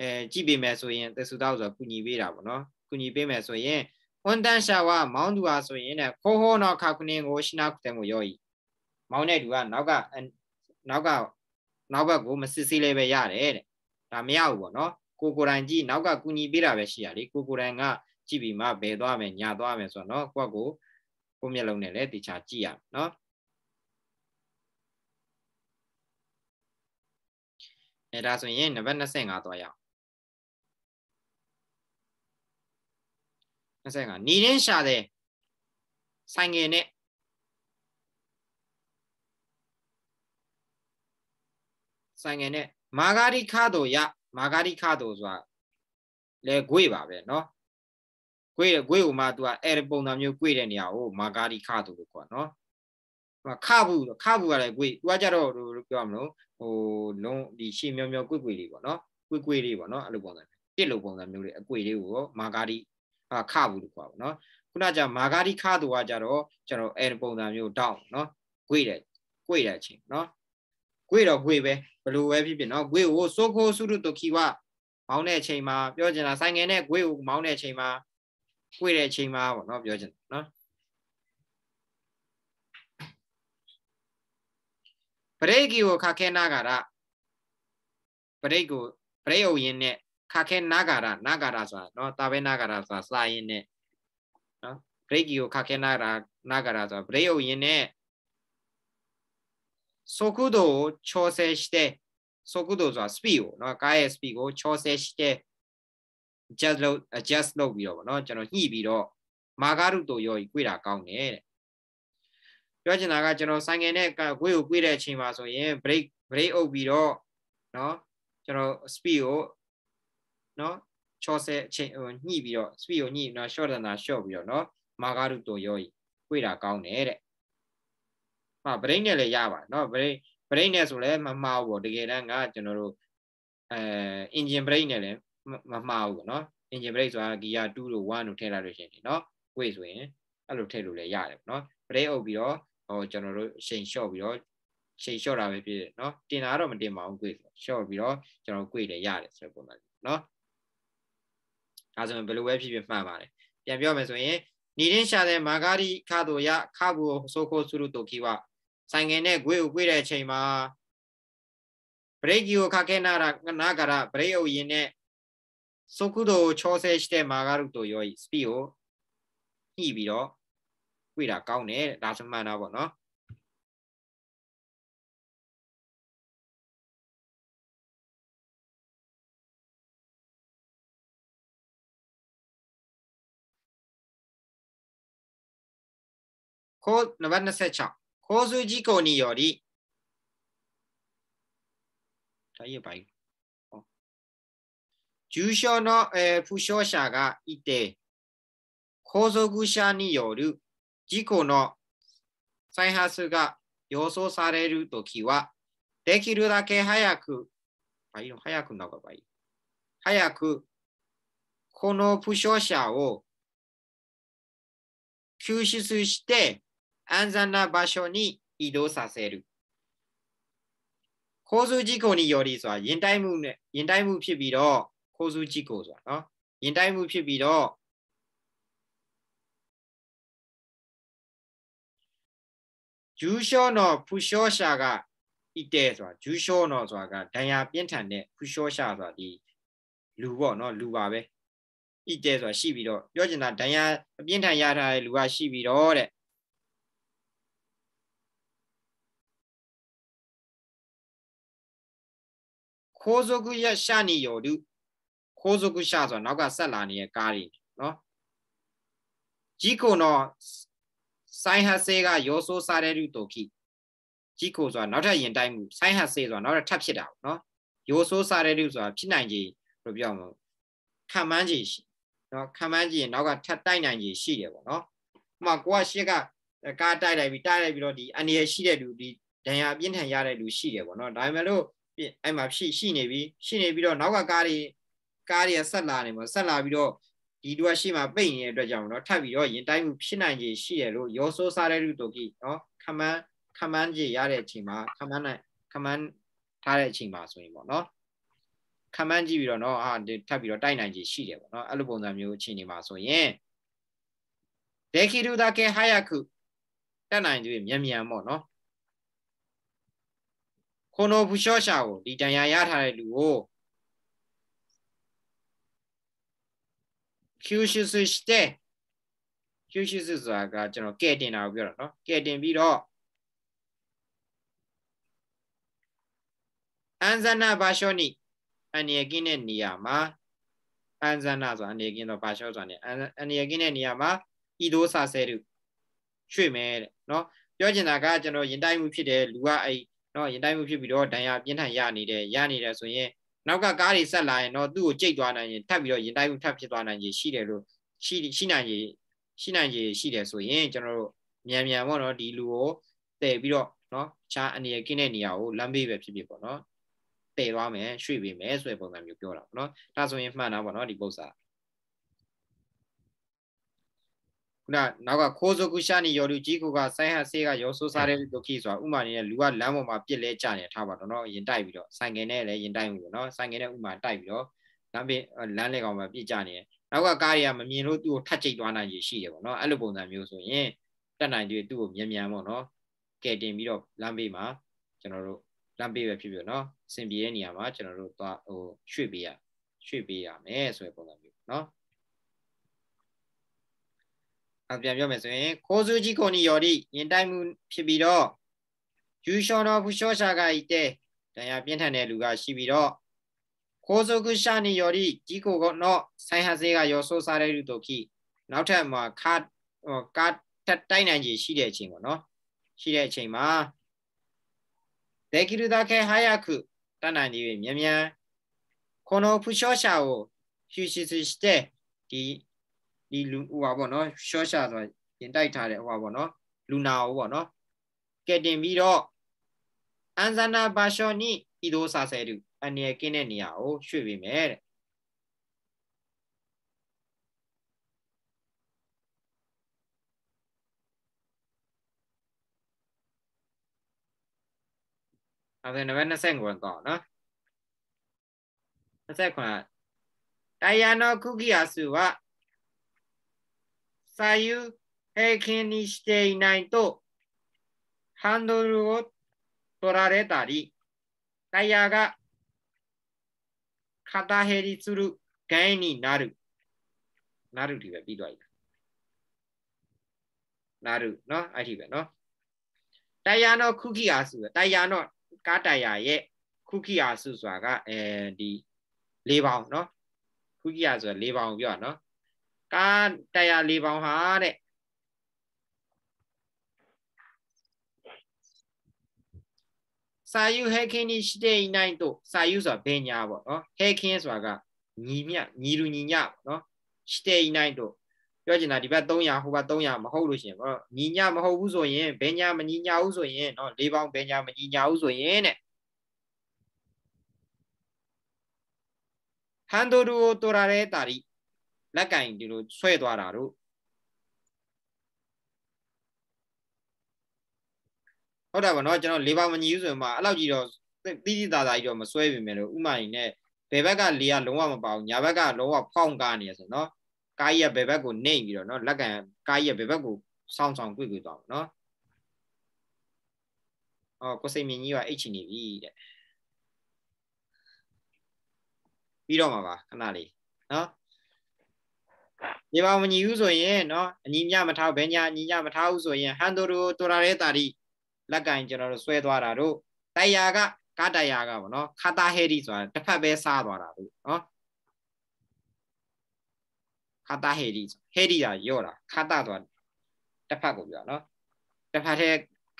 အဲကြည့်ပေးမယ်ဆိုရင်တေသုတာဆိုတာကုညီပေးတာပေါ့နော်ကုညီပေးမယ်ဆိုရင်ဝန်တန်ရှာဝမောင်းသူဟာဆိုရင်တဲ့ခိုးဟောနော်ခါကုနင်းကိုရှနာကုတေမိုရောဤမောင်းတဲ့သူကနောက်ကနောက်ကနောက်ဘက်ကိုမစစ်ဆေးလဲပဲရတယ်တဲ့ဒါမရဘူးပေါ့နော်ကိုကိုတိုင်ကြည့်နောက်ကကုညီပေးတာပဲရှိရလေကိုကိုတိုင်ကကြည့်ပြီးမှဘယ်သွားမယ်ညာသွားမယ်ဆိုတော့နော်ကိုကကိုကိုမျက်လုံးနဲ့လည်းတခြားကြည့်ရမယ်နော်အဲဒါဆိုရင်နံပါတ်25သွားရအောင်25နီးရင်ရှာတဲ့ဆိုင်ငယ်နဲ့ဆိုင်ငယ်နဲ့မာဂရိခတို့ရမာဂရိခတို့ဆိုတာလဲဂွေပါပဲเนาะဂွေဂွေဟိုမှာ तू อ่ะအဲ့ပုံစံမျိုးဂွေတဲ့နေရာကိုမာဂရိခတို့လို့ခေါ်เนาะခဘူးခဘူးကလည်းကွေ့သူကကြတော့ဟိုပြောရမလို့ဟိုလုံးဒီရှည်မျောမျောကွေ့ကွေ့လေးပေါ့နော် ကွေ့ကွေ့လေးပေါ့နော်အဲ့လိုပုံစံတစ်လိုပုံစံမျိုးလေးအကွေ့လေးကိုမာဂါရီခဘူးလို့ခေါ်ပါနော်ခုနကကြမာဂါရီခသူကကြတော့ကျွန်တော်အဲ့ပုံစံမျိုးတောင်းနော်ကွေ့တယ်ကွေ့တဲ့အချိန်နော်ကွေ့တော့ကွေ့ပဲဘလို့ပဲဖြစ်ဖြစ်နော်ကွေ့ကိုစိုးခိုးစုရုတခိဝမောင်းတဲ့အချိန်မှာပြောချင်တာဆိုင်ငယ်နဲ့ကွေ့ကိုမောင်းတဲ့အချိန်မှာကွေ့တဲ့အချိန်မှာပေါ့နော်ပြောချင်တာနော်ブレーキをかけながら、ブレーキを、ブレーキをいね、かけながら、ながらさ、の食べながらさ、さいね。ブレーキをかけながら、ながらさ、ブレーキをいね。速度を調整して、速度はスピードの、ガイスピードを調整して、ジャスロ、ジャスロビロの、ちのヒビロ、曲がると良いクイラカウね。ပြောချင်တာကကျွန်တော်ဆိုင်ငယ်နဲ့ကွေးကိုကွေးတဲ့အချိန်မှာဆိုရင် break break အုပ်ပြီးတော့เนาะကျွန်တော် speed ကိုเนาะ60အချိန်ဟိုညှိပြီးတော့ speed ကိုညှိเนาะ short တာ short ပြီးတော့เนาะမာကာရုတိုယောကြီးကွေးတာကောင်းတယ်တဲ့ဟာ break နဲ့လည်းရပါเนาะ break break နဲ့ဆိုလည်းမမှားဘူးပေါ့တကယ်တမ်းကကျွန်တော်တို့အဲ engine break နဲ့လည်းမမှားဘူးပေါ့เนาะ engine brake ဆိုတာ gear 2တို့1တို့ထည့်လိုက်လို့ရှိရင်เนาะ weight ဆိုရင်အဲ့လိုထည့်လို့လည်းရတယ်ပေါ့เนาะ brake အုပ်ပြီးတော့ဟောကျွန်တော်တို့အချိန်လျှော့ပြီးတော့ချိန်လျှော့တာပဲဖြစ်တယ်เนาะတင်တာတော့မတင်ပါဘူးကိုယ်လျှော့ပြီးတော့ကျွန်တော်ကိုယ်လည်းရတယ်ဆိုတဲ့ပုံစံเนาะဒါဆိုရင်ဘယ်လိုပဲဖြစ်ဖြစ်မှတ်ပါတယ်ပြန်ပြောမယ်ဆိုရင် နေရင်ရှာတဲ့မာဂရီခါတို့ရခါဘူဆိုခိုဆူရုတိုကီဝဆိုင်ငယ်နဲ့ဂွေကိုကိုယ်တဲ့အချိန်မှာဘရိတ်ကြီးကိုခခဲနာရနာကရဘရိတ်အုပ်ရင်နဲ့ဆိုကုတို့ချောဆဲရှိတဲ့မာဂရုတို့ရောဤစပီကိုညှိပြီးတော့ quy đã câu nế đa sâm mà o bọn nó こう、なばなせちゃん。交通事故により、言えばいい。重症の、えー、負傷者がいて、後続者による事故の再発が予想されるときは、できるだけ早く、早くなればいい。早く、この負傷者を救出して、安全な場所に移動させる。交通事故により人体退無、引退無ဖြစ交通事故人ိ無ဖြစဂျူးရှောနော်ဖူရှောရှာကဣတဲဆိုတာဂျူးရှောနော်ဆိုတာကဒဏ်ရာပြင်းထန်တဲ့ဖူရှောရှာဆိုတာဒီလူပေါ့နော် လူပါပဲဣတဲဆိုတာရှိပြီးတော့ပြောချင်တာဒဏ်ရာအပြင်းထန်ရထားတဲ့လူကရှိပြီးတော့တဲ့ခိုးစုကုရရှာနေရောဒုခိုးစုကုရှာဆိုတော့နောက်ကဆက်လာနေတဲ့ကားတွေနော်ကြီးကုန်တော့ဆိုင်ဟဆေကယောဆိုးစားတဲ့လူတို့ခိကြီးကိုဆိုတာနောက်ထပ်ယင်တိုက်မှုဆိုင်ဟဆေဆိုတာနောက်ထပ်ထပ်ဖြစ်တာပေါ့နော်ယောဆိုးစားတဲ့လူဆိုတာဖြစ်နိုင်ကြီးဘယ်လိုပြောမလဲခံမှန်းကြီးရှိနော်ခံမှန်းကြီးနောက်ကထပ်တိုက်နိုင်ကြီးရှိတယ်ပေါ့နော်ဥမာကိုကရှစ်ကကားတိုက်လိုက်ပြီးတိုက်လိုက်ပြီးတော့ဒီအန်ရရှိတဲ့လူဒီဒဏ်ရာပြင်းထန်ရတဲ့လူရှိတယ်ပေါ့နော်ဒါပေမဲ့လို့အဲ့မှာရှိရှိနေပြီရှိနေပြီးတော့နောက်ကကားတွေကားတွေဆက်လာနေမှာဆက်လာပြီးတော့ဒီတူကရှေ့မှာပိတ်နေတဲ့အတွက်ကြောင့်နော်ထပ်ပြီးတော့ယဉ်တိုက်မှုဖြစ်နိုင်ခြေရှိတယ်လို့ရောဆိုးစားတဲ့လူတို့ကိနော်ခမန်းခမန်းကြီးရတဲ့အချိန်မှာခမန်းနိုင်ခမန်းထားတဲ့အချိန်မှာဆိုရင်ပေါ့နော်ခမန်းကြည့်ပြီးတော့နော်ဟာထပ်ပြီးတော့တိုက်နိုင်ခြေရှိတယ်ပေါ့နော်အဲ့လိုပုံစံမျိုးအခြေအနေမှာဆိုရင်ဒေခိရူဒါကေဟာယခုတက်နိုင်ကြွေမြန်မြန်ပေါ့နော်ခွန်တော်ဖူရှော့ရှာကိုဒီတန်ရာရထားတဲ့လူကို Kyushu して Kyushu ဆိုတာကကျွန်တော်ကဲတင်တာကိုပြောတာเนาะကဲတင်ပြီးတော့အန်ဇနာဘာရှောနိအနေကင်းတဲ့နေရာမှာအန်ဇနာဆိုအနေကင်းတော့ဘာရှောဆိုတာ ਨੇ အနေကင်းတဲ့နေရာမှာဤဒိုစာဆဲတုရွှေ့မယ်တဲ့เนาะပြောချင်တာကကျွန်တော်ရင်တိုင်းမှုဖြစ်တယ်လူကအဲ့เนาะရင်တိုင်းမှုဖြစ်ပြီးတော့ဒဏ်ရာပြင်းထန်ရနေတယ်ရနေတယ်ဆိုရင်နောက်ကကားတွေဆက်လာရင်တော့သူ့ကိုကြိတ်သွားနိုင်ရင်ထပ်ပြီးတော့ရင်တိုက်မှုထပ်ဖြစ်သွားနိုင်ရင်ရှိတယ်လို့ရှိရှိနိုင်ရင်ရှိနိုင်ရင်ရှိတယ်ဆိုရင်ကျွန်တော်တို့မြန်မြန်ပေါ့နော်ဒီလူကိုတည်ပြီးတော့နော်ခြားအနေရကင်းတဲ့နေရာကိုလမ်းမေးပဲဖြစ်ဖြစ်ပေါ့နော်တည်သွားမယ်ရွှေ့ပေးမယ်ဆိုတဲ့ပုံစံမျိုးပြောတာပေါ့နော်ဒါဆိုရင်မှန်တာပေါ့နော်ဒီပုစ္ဆာခုနနောက်ကခိုးစုကုရှာနီယောလူကြီးကူကဆိုင်ဟဆေးကရောဆိုးစားတဲ့ဒုက္ခိဆိုတာဥမာနေနဲ့လူကလမ်းပေါ်မှာပြစ်လဲကြနေထားပါတော့နော်ယင်တိုက်ပြီးတော့ဆိုင်ငယ်နဲ့လည်းယင်တိုက်မှုပေါ့နော်ဆိုင်ငယ်နဲ့ဥမာတိုက်ပြီးတော့လမ်းပင်လမ်းလေကောင်မှာပြစ်ကြနေတယ်နောက်ကကားတွေကမမြင်လို့သူ့ကိုထတ်ချိတ်သွားနိုင်ရရှိတယ်ပေါ့နော်အဲ့လိုပုံစံမျိုးဆိုရင်တက်နိုင်သေးသူ့ကိုမြန်မြန်ပေါ့နော်ကဲတင်ပြီးတော့လမ်းပေးမှာကျွန်တော်တို့လမ်းပေးပဲဖြစ်ဖြစ်နော်အဆင်ပြေတဲ့နေရာမှာကျွန်တော်တို့သွားဟိုရွှေ့ပေးရရွှေ့ပေးရမယ်ဆိုတဲ့ပုံစံမျိုးနော်အပြန်ပြောမယ်ဆိုရင်ခိုးစုကြီးကိုနီယော်ဒီယင်တိုက်မှုဖြစ်ပြီးတော့ယူရှောတော်ဖူရှောရှာကဤတဲ့တရားပြင်းထန်တဲ့လူကရှိပြီးတော့ခိုးစုကုရှာနီယော်ဒီကြီးကိုကတော့ဆိုင်ဟဆေးကယော်ဆိုးစားတဲ့လူတို့ခိနောက်ထပ်မှာခါကာတတိုက်နိုင်ကြီးရှိတဲ့အချိန်ပေါ့နော်ရှိတဲ့အချိန်မှာဒေကိရဒခဲဟာယခုတတ်နိုင်ကြီးမြန်မြန်この不詳者を収集して、ဒီလူဟိုပါပေါ့နော်ရှော့ရှာဆိုတာရင်တိုက်ထားတဲ့ဟိုပါပေါ့နော်လူနာဟိုပေါ့နော်ကဲတင်ပြီးတော့အန်ဇနာဘာရှောနိဤသို့စာဆဲတူအနေကင်းတဲ့နေရာကိုရွှေ့ပေးမယ်တဲ့အဲ့ဒါနံပါတ်29ကိုတော့နော်29တိုင်ယနောခုကိယစုဝ左右平均にしていないと、ハンドルを取られたり、タイヤが肩減りする原因になる。なるりはビドアイなるの、あるいはの。タイヤの茎やす、タイヤの肩やへ茎やすさが、えー、り、レバーの。茎やすはレバーを言うの。ကားတရား၄ပေါင်ဟာတဲ့စာယုဟဲခင်းဒီရှိတဲ့နိုင်တို့စာယုဆိုတာဘယ်ညာပေါ့နော်ဟဲခင်းဆိုတာကညီမြညီလူညီညပေါ့နော်ရှိတဲ့နိုင်တို့ပြောချင်တာဒီဘက်300ဟိုဘက်300မဟုတ်လို့ရှင်ပေါ့ညီညမဟုတ်ဘူးဆိုရင်ဘယ်ညာမညီညာဘူးဆိုရင်เนาะ၄ပေါင်ဘယ်ညာမညီညာဘူးဆိုရင်တဲ့ဟန်တိုဒူတိုရာရဲတာရီလက်ကင်ဒီလိုဆွဲသွားတာတို့ဟုတ်တယ်ဗောနော်ကျွန်တော်လေးပါမညီဘူးဆိုရင်မှအဲ့လောက်ကြီးတော့တိတိသားသားကြီးတော့မဆွဲပြင်မယ်လို့ဥမာရင်နဲ့ဘယ်ဘက်ကလေးကလုံးဝမပါဘူးညာဘက်ကလုံးဝဖောင်းကားနေရဆိုတော့ကားကြီးကဘယ်ဘက်ကိုနှိမ့်ပြီးတော့နော်လက်ကင်ကားကြီးကဘယ်ဘက်ကိုဆောင်းဆောင်ကြွေကြွေသွားပါနော်အော်ကိုစိတ်မြင်ကြီးကအိတ်ချင်နေပြီတဲ့ပြီးတော့မှာပါခဏလေးနော်ညီပါမညီဘူးဆိုရင်နော်အညီညမထားဘယ်ညာအညီညမထားဘူးဆိုရင်ဟန်တိုရိုတိုရာရဲတာရီလက်ကင်ကျွန်တော်တို့ဆွဲသွားတာတို့တိုင်ယာက ကတိုင်ယာကဗောနော်ခါတာဟဲရီဆိုတာတစ်ဖက်ပဲစားသွားတာတို့နော်ခါတာဟဲရီဟဲရီကရော့တာခါတာဆိုတာတစ်ဖက်ကိုပြောနော်တစ်ဖက်ထဲ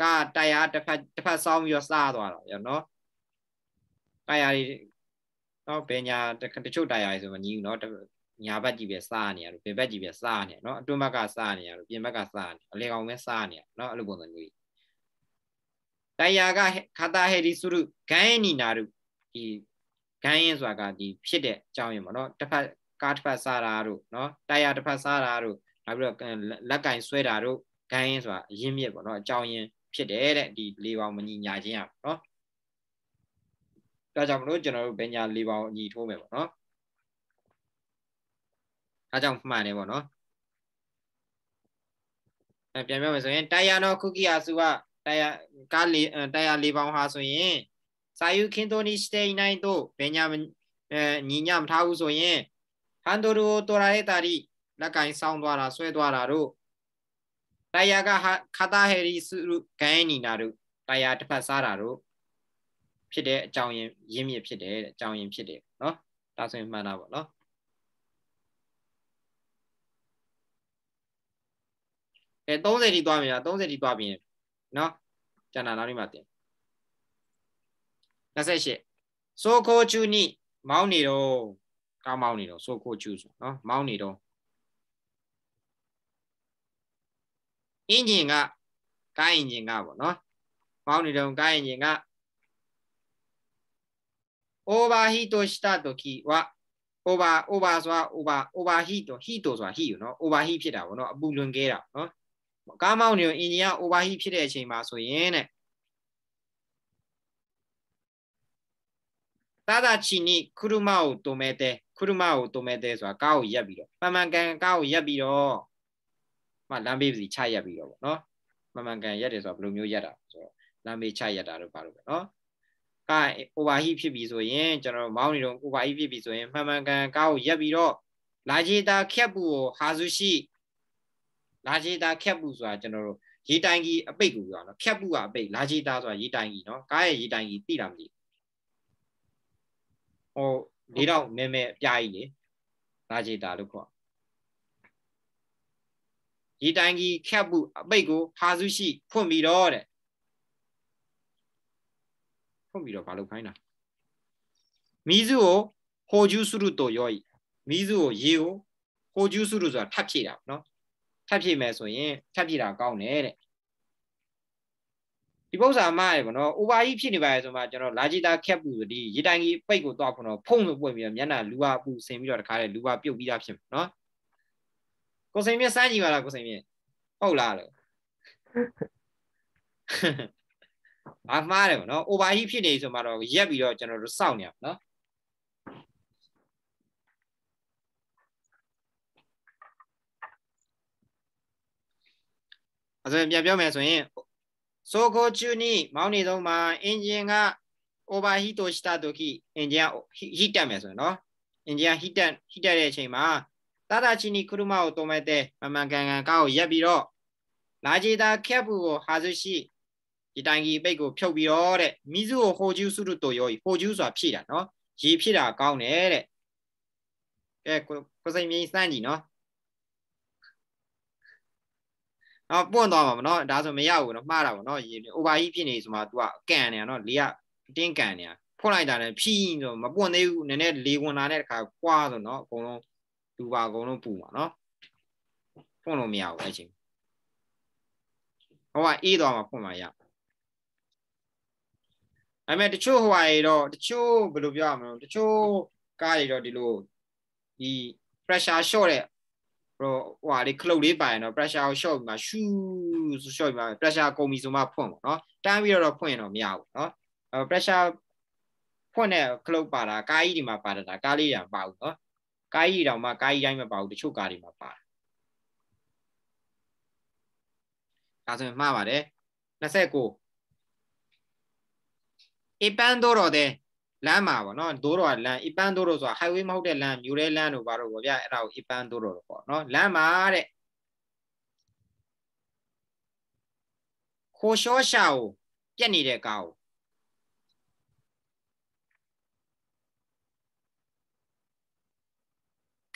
ကတိုင်ယာတစ်ဖက်တစ်ဖက်ဆောင်းပြီးတော့စားသွားတာရောနော်တိုင်ယာတွေနော်ဘယ်ညာတချို့တိုင်ယာတွေဆိုမညီဘူးနော်ညာဘက်ကြီးပဲစားနေရလို့ပြင်ဘက်ကြီးပဲစားနေရနော်အတွင်းဘက်ကစားနေရလို့ပြင်ဘက်ကစားနေအလေကောင်ပဲစားနေရနော်အဲ့လိုပုံစံမျိုးကြီးတရားကခတာဟေဒီစုရုဂန်းနီနာရုဒီဂန်းရင်ဆိုတာကဒီဖြစ်တဲ့အကြောင်းရင်းပေါ့နော်တစ်ဖက်ကားတစ်ဖက်စားတာတို့နော်တရားတစ်ဖက်စားတာတို့နောက်ပြီးတော့လက်ကင်ဆွဲတာတို့ဂန်းရင်ဆိုတာအရင်းမြစ်ပေါ့နော်အကြောင်းရင်းဖြစ်တယ်တဲ့ဒီလေးပေါင်းမညီညာခြင်းอ่ะเนาะဒါကြောင့်မလို့ကျွန်တော်တို့ဘယ်ညာလေးပေါင်းညီထိုးမယ်ပေါ့เนาะဒါကြောင့်မှန်တယ်ပေါ့နော်အဲပြန်ပြောမယ်ဆိုရင်တိုင်ယာနောခုကိယာစုကတိုင်ယာကားလေးတိုင်ယာလေးပေါင်းဟာဆိုရင်စာယုခင်းတိုနီစတေနိုင်တို့ဘယ်ညာအဲညီညမထားဘူးဆိုရင်ဟန်တိုရူတိုရာရဲ့တာရီလက်ကင်ဆောင်းသွားတာဆွဲသွားတာတို့တိုင်ယာကခတာဟယ်ရီစုဂိုင်းနီနာတို့တိုင်ယာတစ်ဖက်စားတာတို့ဖြစ်တဲ့အကြောင်းရင်းရင်းမြစ်ဖြစ်တယ်တဲ့အကြောင်းရင်းဖြစ်တယ်နော်ဒါဆိုရင်မှန်တာပေါ့နော်အဲ30ထိသွားပြီလား30ထိသွားပြီနော်ကျန်တာနောက်နေ့မှတင်28ဆိုခိုချူနီမောင်းနေတော့ကားမောင်းနေတော့ဆိုခိုချူဆိုနော်မောင်းနေတော့အင်ဂျင်ကကားအင်ဂျင်ကပေါ့နော်မောင်းနေတော့ကားအင်ဂျင်က overheat した時は over over ဆိုတာ over overheat heat ဆိုတာ heat อยู่เนาะ overheat ဖြစ်တာဗောเนาะအပူလွန်ခဲတာเนาะကားမောင်းနေရင်အင်ဂျင်က overheat ဖြစ်တဲ့အချိန်မှာဆိုရင်တဲ့တာတာချီနီကုရုမကိုတုံမဲ့တဲ့ကုရုမကိုတုံမဲ့တဲ့ဆိုတာကားကိုရက်ပြီးတော့ပမှန်ကန်ကားကိုရက်ပြီးတော့မှလမ်းဘေးပစီချရက်ပြီးတော့ဗောနော်ပမှန်ကန်ရက်တယ်ဆိုတာဘယ်လိုမျိုးရက်တာဆိုတော့လမ်းဘေးချရက်တာတို့ပါလို့ပဲနော်ကား overheat ဖြစ်ပြီဆိုရင်ကျွန်တော်မောင်းနေတော့ overheat ဖြစ်ပြီဆိုရင်ပမှန်ကန်ကားကိုရက်ပြီးတော့လာဂျီတာခက်ပူကို ဟာဆူရှိလာချေတာခက်ပူဆိုတာကျွန်တော်တို့ရေတိုင်ကြီးအပိတ်ကိုပြောနော်ခက်ပူကအပိတ်လာချေတာဆိုတာရေတိုင်ကြီးနော်ကားရဲ့ရေတိုင်ကြီးတိတာမသိဟိုလေးတော့မဲမဲအပြားကြီးလေလာချေတာလို့ခေါ်ရေတိုင်ကြီးခက်ပူအပိတ်ကိုဟာစုရှိဖွင့်ပြီးတော့တဲ့ဖွင့်ပြီးတော့ဘာလုပ်ခိုင်းတာမိစုကိုဟိုဂျူးစုရုတော်ရောဤမိစုကိုရေကိုဟိုဂျူးစုရုဆိုတာထပ်ဖြည့်တာနော်ထပ်ဖြည့်မယ်ဆိုရင်ထပ်ဖြည့်တာကောင်းတယ်တဲ့ဒီပု္ပ္ပာမရယ်ဗောနော် over ကြီးဖြစ်နေပါရယ်ဆိုမှကျွန်တော်လာဂျီတာခက်ပူဒီရေတိုင်ကြီးပိတ်ကိုတော့ဖုံတော့ဖုံလို့ပွင့်ပြီးတော့မျက်နှာလူဝပူဆင်ပြီးတော့တခါလေလူဝပြုတ်ပြီးသားဖြစ်မှာနော်ကိုစင်မြစမ်းကြည့်ပါလားကိုစင်မြဟုတ်လားလို့ဘာမှားတယ်ဗောနော် over ကြီးဖြစ်နေဆိုမှတော့ရက်ပြီးတော့ကျွန်တော်တို့စောင့်နေရပါနော်အစပြန်ပြောမယ်ဆိုရင်ဆိုကိုချူနီမောင်းနေတော့မှာအင်ဂျင်က overheat した時အင်ဂျင်က heat တက်မယ်ဆိုရင်နော်အင်ဂျင်က heat တက် heat တက်တဲ့အချိန်မှာတာတာချီနီခရုမကိုတုံးမဲ့တဲ့မမှန်ကန်ကန်ကားကိုရက်ပြီးတော့လာဂျီတာခက်ဘူးကိုဟာဆုရှိဒီတိုင်ကြီးပိတ်ကိုဖြုတ်ပြီးတော့တဲ့မိစုကိုဟိုကျူးစုတို့တို့ရောဟိုကျူးဆိုတာဖြည့်တာနော်ရေဖြည့်တာကောင်းတယ်တဲ့ကဲကိုစိတ်မြင်းစမ်းကြည့်နော်နော်ပွန့်သွားမှာမနော်ဒါဆိုမရဘူးနော်မှားတာပေါ့နော် over heat ဖြစ်နေဆိုမှ तू ကကန်နေရနော်လေးကအတင်းကန်နေရဖွင့်လိုက်တာနဲ့ဖြီးဆိုမပွန့်သေးဘူးနည်းနည်းလေဝင်လာတဲ့အခါကွာဆိုနော်အကုန်လုံး तू ပါအကုန်လုံးပူမှာနော်ဖွင့်လို့မရဘူးအဲ့ချင်းဟိုကအေးသွားမှာဖွင့်မှာရအဲ့မဲ့တချို့ဟိုဟာတွေတော့တချို့ဘယ်လိုပြောရမလဲတချို့ကားတွေတော့ဒီလိုဒီ pressure short တဲ့တော့ဟိုဟာလေးခလုတ်လေးပါရင်တော့ pressure ကို short ပြီးမှ shoo ဆို short ပြီးမှ pressure ကုန်ပြီဆိုမှဖွင့်ပေါ့နော်တန်းပြီးတော့ဖွင့်ရင်တော့မရဘူးနော်အဲ pressure ဖွင့်တဲ့ခလုတ်ပါတာကားကြီးဒီမှာပါတာကားလေးတွေပါဘူးနော်ကားကြီးတောင်မှကားကြီးတိုင်းမပါဘူးတချို့ကားတွေမှာပါတယ်ဒါဆိုရင်မှားပါတယ်29 Epando de လမ်းမှာပေါ့နော်ဒိုးတော်ကလမ်းအပန်းဒိုးတော်ဆိုတာ highway မဟုတ်တဲ့လမ်းမြို့ရဲလမ်းတို့ဘာတို့ပေါ့ဗျအဲ့ဒါကိုအပန်းဒိုးတော်ပေါ့နော်လမ်းမှာတဲ့ခိုရှောရှာကိုပြက်နေတဲ့ကားကို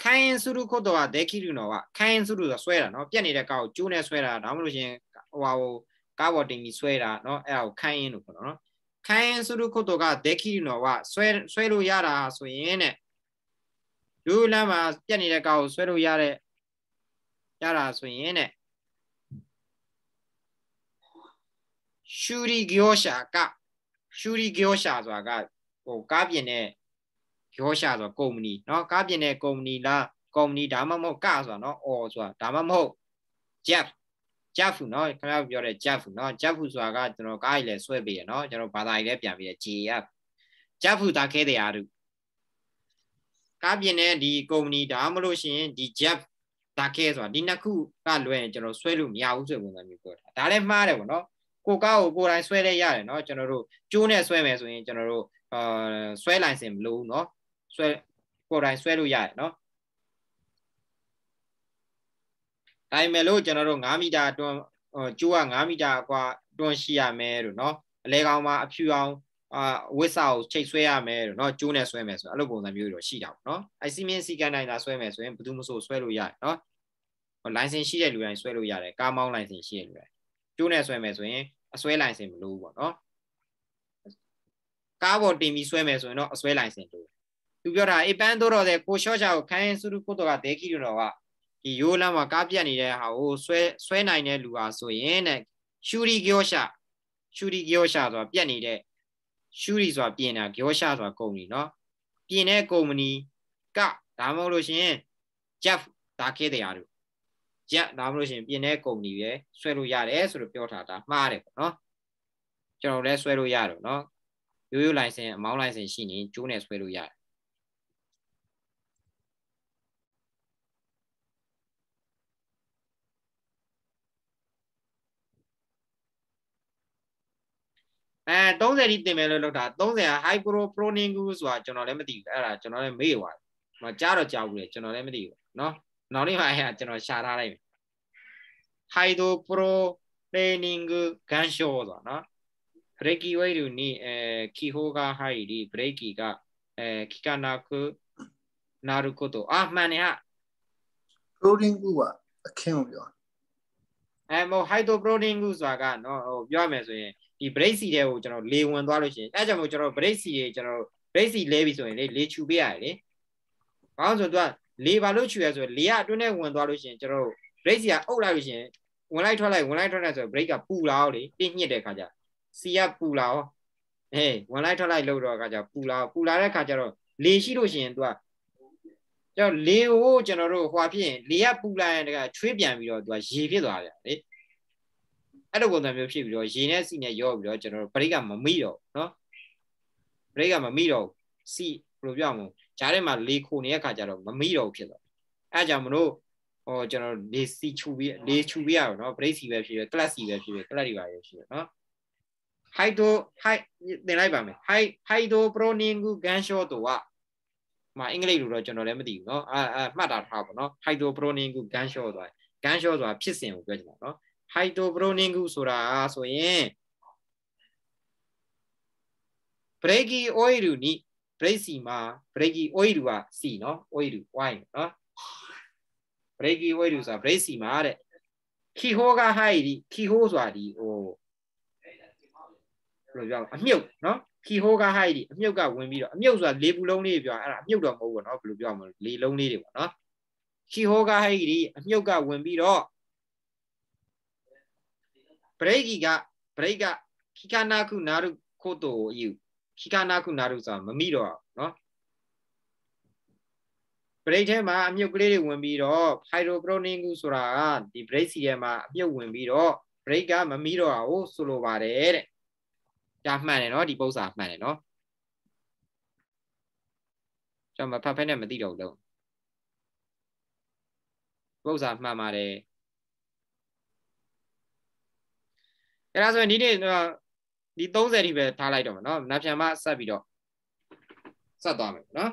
ခိုင်စုရုခုတ်တော်ကဒဲခိရုနော်ကခိုင်စုရုဆိုဆွဲတာနော်ပြက်နေတဲ့ကားကိုကျိုးနဲ့ဆွဲတာဒါမှမဟုတ်ရှင်ဟိုဟာကိုကားပေါ်တင်ပြီးဆွဲတာနော်အဲ့ဒါကိုခိုင်ရင်လို့ခေါ်တော့နော်関連することができるのはဆွဲဆွဲလို့ရတာဆိုရင်တဲ့လူလမ်းမှာပြက်နေတဲ့ကားကိုဆွဲလို့ရတဲ့ရတာဆိုရင်တဲ့修理業者က修理業者ဆိုတာကဟိုကားပြင်တဲ့ရောရှာဆိုကုမ္ပဏီเนาะကားပြင်တဲ့ကုမ္ပဏီလားကုမ္ပဏီဒါမှမဟုတ်ကဆိုတာเนาะအော်ဆိုတာဒါမှမဟုတ် jet Jafu เนาะခင်ဗျားပြောတဲ့ Jafu เนาะ Jafu ဆိုတာကကျွန်တော်ကားကြီးလဲဆွဲပေးရเนาะကျွန်တော်ဘာသာကြီးလဲပြန်ပြီးရ JF Jafu တာခဲတဲ့အရုကားပြင်တဲ့ဒီကုမ္ပဏီဒါမှမဟုတ်ရှင်ဒီ Jap တာခဲဆိုတာဒီနှစ်ခုကလွယ်ရင်ကျွန်တော်ဆွဲလို့မရဘူးဆိုပုံစံမျိုးပြောတာဒါလည်းမှားတယ်ဗောနော်ကိုကားကိုကိုယ်တိုင်ဆွဲလဲရတယ်เนาะကျွန်တော်တို့ကျိုးနဲ့ဆွဲမယ်ဆိုရင်ကျွန်တော်တို့အာဆွဲလိုင်စင်မလို့เนาะဆွဲကိုယ်တိုင်ဆွဲလို့ရတယ်เนาะဒါပေမဲ့လို့ကျွန်တော်တို့9မီတာအတွင်းကျိုးက9မီတာအကွာတွန်းရှိရမယ်လို့နော်အလဲကောင်မှာအဖြူအောင်အဝစ်စာကိုချိန်ဆွဲရမယ်လို့နော်ကျိုးနဲ့ဆွဲမယ်ဆိုအဲ့လိုပုံစံမျိုးတွေရှိတာပေါ့နော်အိုက်စီမင်းစီကန်တိုင်းသာဆွဲမယ်ဆိုရင်ဘယ်သူမှဆိုဆွဲလို့ရတယ်နော်လိုင်စင်ရှိတဲ့လူတိုင်းဆွဲလို့ရတယ်ကားမောင်းလိုင်စင်ရှိတဲ့လူတိုင်းကျိုးနဲ့ဆွဲမယ်ဆိုရင်အဆွဲလိုင်စင်မလိုဘူးပေါ့နော်ကားပေါ်တင်ပြီးဆွဲမယ်ဆိုရင်တော့အဆွဲလိုင်စင်လိုတယ်သူပြောတာအပန်းသို့တော်တဲ့ကိုရှော့ချာကိုခိုင်းစူရုကိုတော့ကဒဲကီတော်ကဒီရိုးလမ်းမှာကားပြတ်နေတဲ့ဟာကိုဆွဲဆွဲနိုင်တဲ့လူဟာဆိုရင်တဲ့ရှူရီဂျောရှာရှူရီဂျောရှာဆိုတာပြတ်နေတဲ့ရှူရီဆိုတာပြင်တာဂျောရှာဆိုတာကုမ္ပဏီเนาะပြင်တဲ့ကုမ္ပဏီကဒါမှမဟုတ်လို့ရှင် Jeff ဒါခဲ့တရားတို့ Jeff ဒါမှမဟုတ်လို့ရှင်ပြင်တဲ့ကုမ္ပဏီပဲဆွဲလို့ရတယ်ဆိုလို့ပြောထားတာမှားတယ်ပေါ့เนาะကျွန်တော်လည်းဆွဲလို့ရတယ်เนาะရိုးရိုးလိုင်စင်အမောင်းလိုင်စင်ရှိနေကျိုးနဲ့ဆွဲလို့ရတယ်အဲ30ဒီတင်မယ်လို့လောက်တာ30ဟာ hypoproningu ဆိုတာကျွန်တော်လည်းမသိဘူးအဲ့ဒါကျွန်တော်လည်းမေ့သွားတယ်မကြားတော့ကြားဘူးလေကျွန်တော်လည်းမသိဘူးเนาะနောက်နေ့မှအဲ့ဒါကျွန်တော်ရှာထားလိုက်မယ် hypoproningu gansho ဆိုတာเนาะ breaky wave နီအဲ kiho ga hai ဒီ breaky ကအဲ kikanaku narukoto အာမှန်တယ်ဟာ proningu ကအခင်းကိုပြောအဲမဟုတ် hydroproningu ဆိုတာကเนาะဟိုပြောရမယ်ဆိုရင်ဒီ break စီတဲ့ကိုကျွန်တော်လေဝင်သွားလို့ရှိရင်အဲကြောင့်မို့ကျွန်တော် break စီတွေကျွန်တော် break စီလဲပြီဆိုရင်လေလေခြူပေးရတယ်လေ။ဘာလို့ဆိုတော့လေဘာလို့ခြူရဆိုလေကအတွင်းထဲဝင်သွားလို့ရှိရင်ကျွန်တော် break စီကအုပ်လိုက်လို့ရှိရင်ဝင်လိုက်ထွက်လိုက်ဝင်လိုက်ထွက်လိုက်ဆိုတော့ break ကပူလာအောင်လေပြင်းညှစ်တဲ့ခါကျစီကပူလာအောင်ဟေးဝင်လိုက်ထွက်လိုက်လို့တော့ခါကျပူလာပူလာတဲ့ခါကျတော့လေရှိလို့ရှိရင် तू ကကျွန်တော်လေကိုကျွန်တော်တို့ဟွာဖြစ်ရင်လေကပူလာရင်တကချွေးပြန်ပြီးတော့ तू ကရေဖြစ်သွားပြန်လေ။အဲ့လိုပုံစံမျိုးဖြစ်ပြီးတော့ရေနဲ့စီနဲ့ရောပြီးတော့ကျွန်တော်တို့ဘရိတ်ကမမိတော့เนาะဘရိတ်ကမမိတော့စီဘယ်လိုပြောမလဲဂျားထဲမှာလေခုန်နေတဲ့ခါကျတော့မမိတော့ဖြစ်တော့အဲ့ကြောင့်မလို့ဟောကျွန်တော်လေစီချူပြီးလေချူပြီးရတော့เนาะဘရိတ်စီပဲဖြစ်ဖြစ်ကလပ်စီပဲဖြစ်ဖြစ်ကလပ်တွေပါရရှိရเนาะ hydro high သင်လိုက်ပါမယ် high hydropronin ganshot တို့ကမအင်္ဂလိပ်လိုတော့ကျွန်တော်လည်းမသိဘူးเนาะအာအမှတ်တာထားပါเนาะ hydropronin ganshot ဆိုတာ ganshot ဆိုတာဖြစ်စဉ်ကိုပြောချင်တာเนาะဟိုက်တိုပရိုနင်းကုဆိုတာဆိုရင်ဘရိတ်ကီအိုအီရူနိဘရိတ်စီမှာဘရိတ်ကီအိုအီရူဟာစီနော်အိုအီရူ Y နော်ဘရိတ်ကီအိုအီရူဆိုတာဘရိတ်စီမှာတဲ့ခီဟိုကဟိုက်ဒီခီဟိုဆိုတာဒီဟိုဘယ်လိုပြောအမြုပ်နော်ခီဟိုကဟိုက်ဒီအမြုပ်ကဝင်ပြီးတော့အမြုပ်ဆိုတာလေးဘူးလုံးလေးပြောအဲ့ဒါအမြုပ်တော့မဟုတ်ဘူးနော်ဘယ်လိုပြောမလဲလေးလုံးလေးတွေပေါ့နော်ခီဟိုကဟိုက်ဒီအမြုပ်ကဝင်ပြီးတော့ပရိကိကပရိကခိကနာခုနာရုခို့တိုအယူခိကနာခုနာရုဆိုတာမမိတော့နော်ပရိတ်ထဲမှာအမြုပ်ကလေးတွေဝင်ပြီးတော့ hydroproning ခုဆိုတာကဒီပရိတ်စီထဲမှာအမြုပ်ဝင်ပြီးတော့ပရိတ်ကမမိတော့အောင်ဆိုလိုပါတယ်တဲ့ဒါမှန်တယ်နော်ဒီပုံစံမှန်တယ်နော်ကျွန်မဖတ်ဖက်နဲ့မသိတော့ဘူးလို့ပုံစံမှန်ပါတယ်အဲ့ဒါဆိုရင်ဒီနေ့ဒီ30ထိပဲထားလိုက်တော့မယ်နော်မနက်ဖြန်မှဆက်ပြီးတော့ဆက်သွားမယ်နော်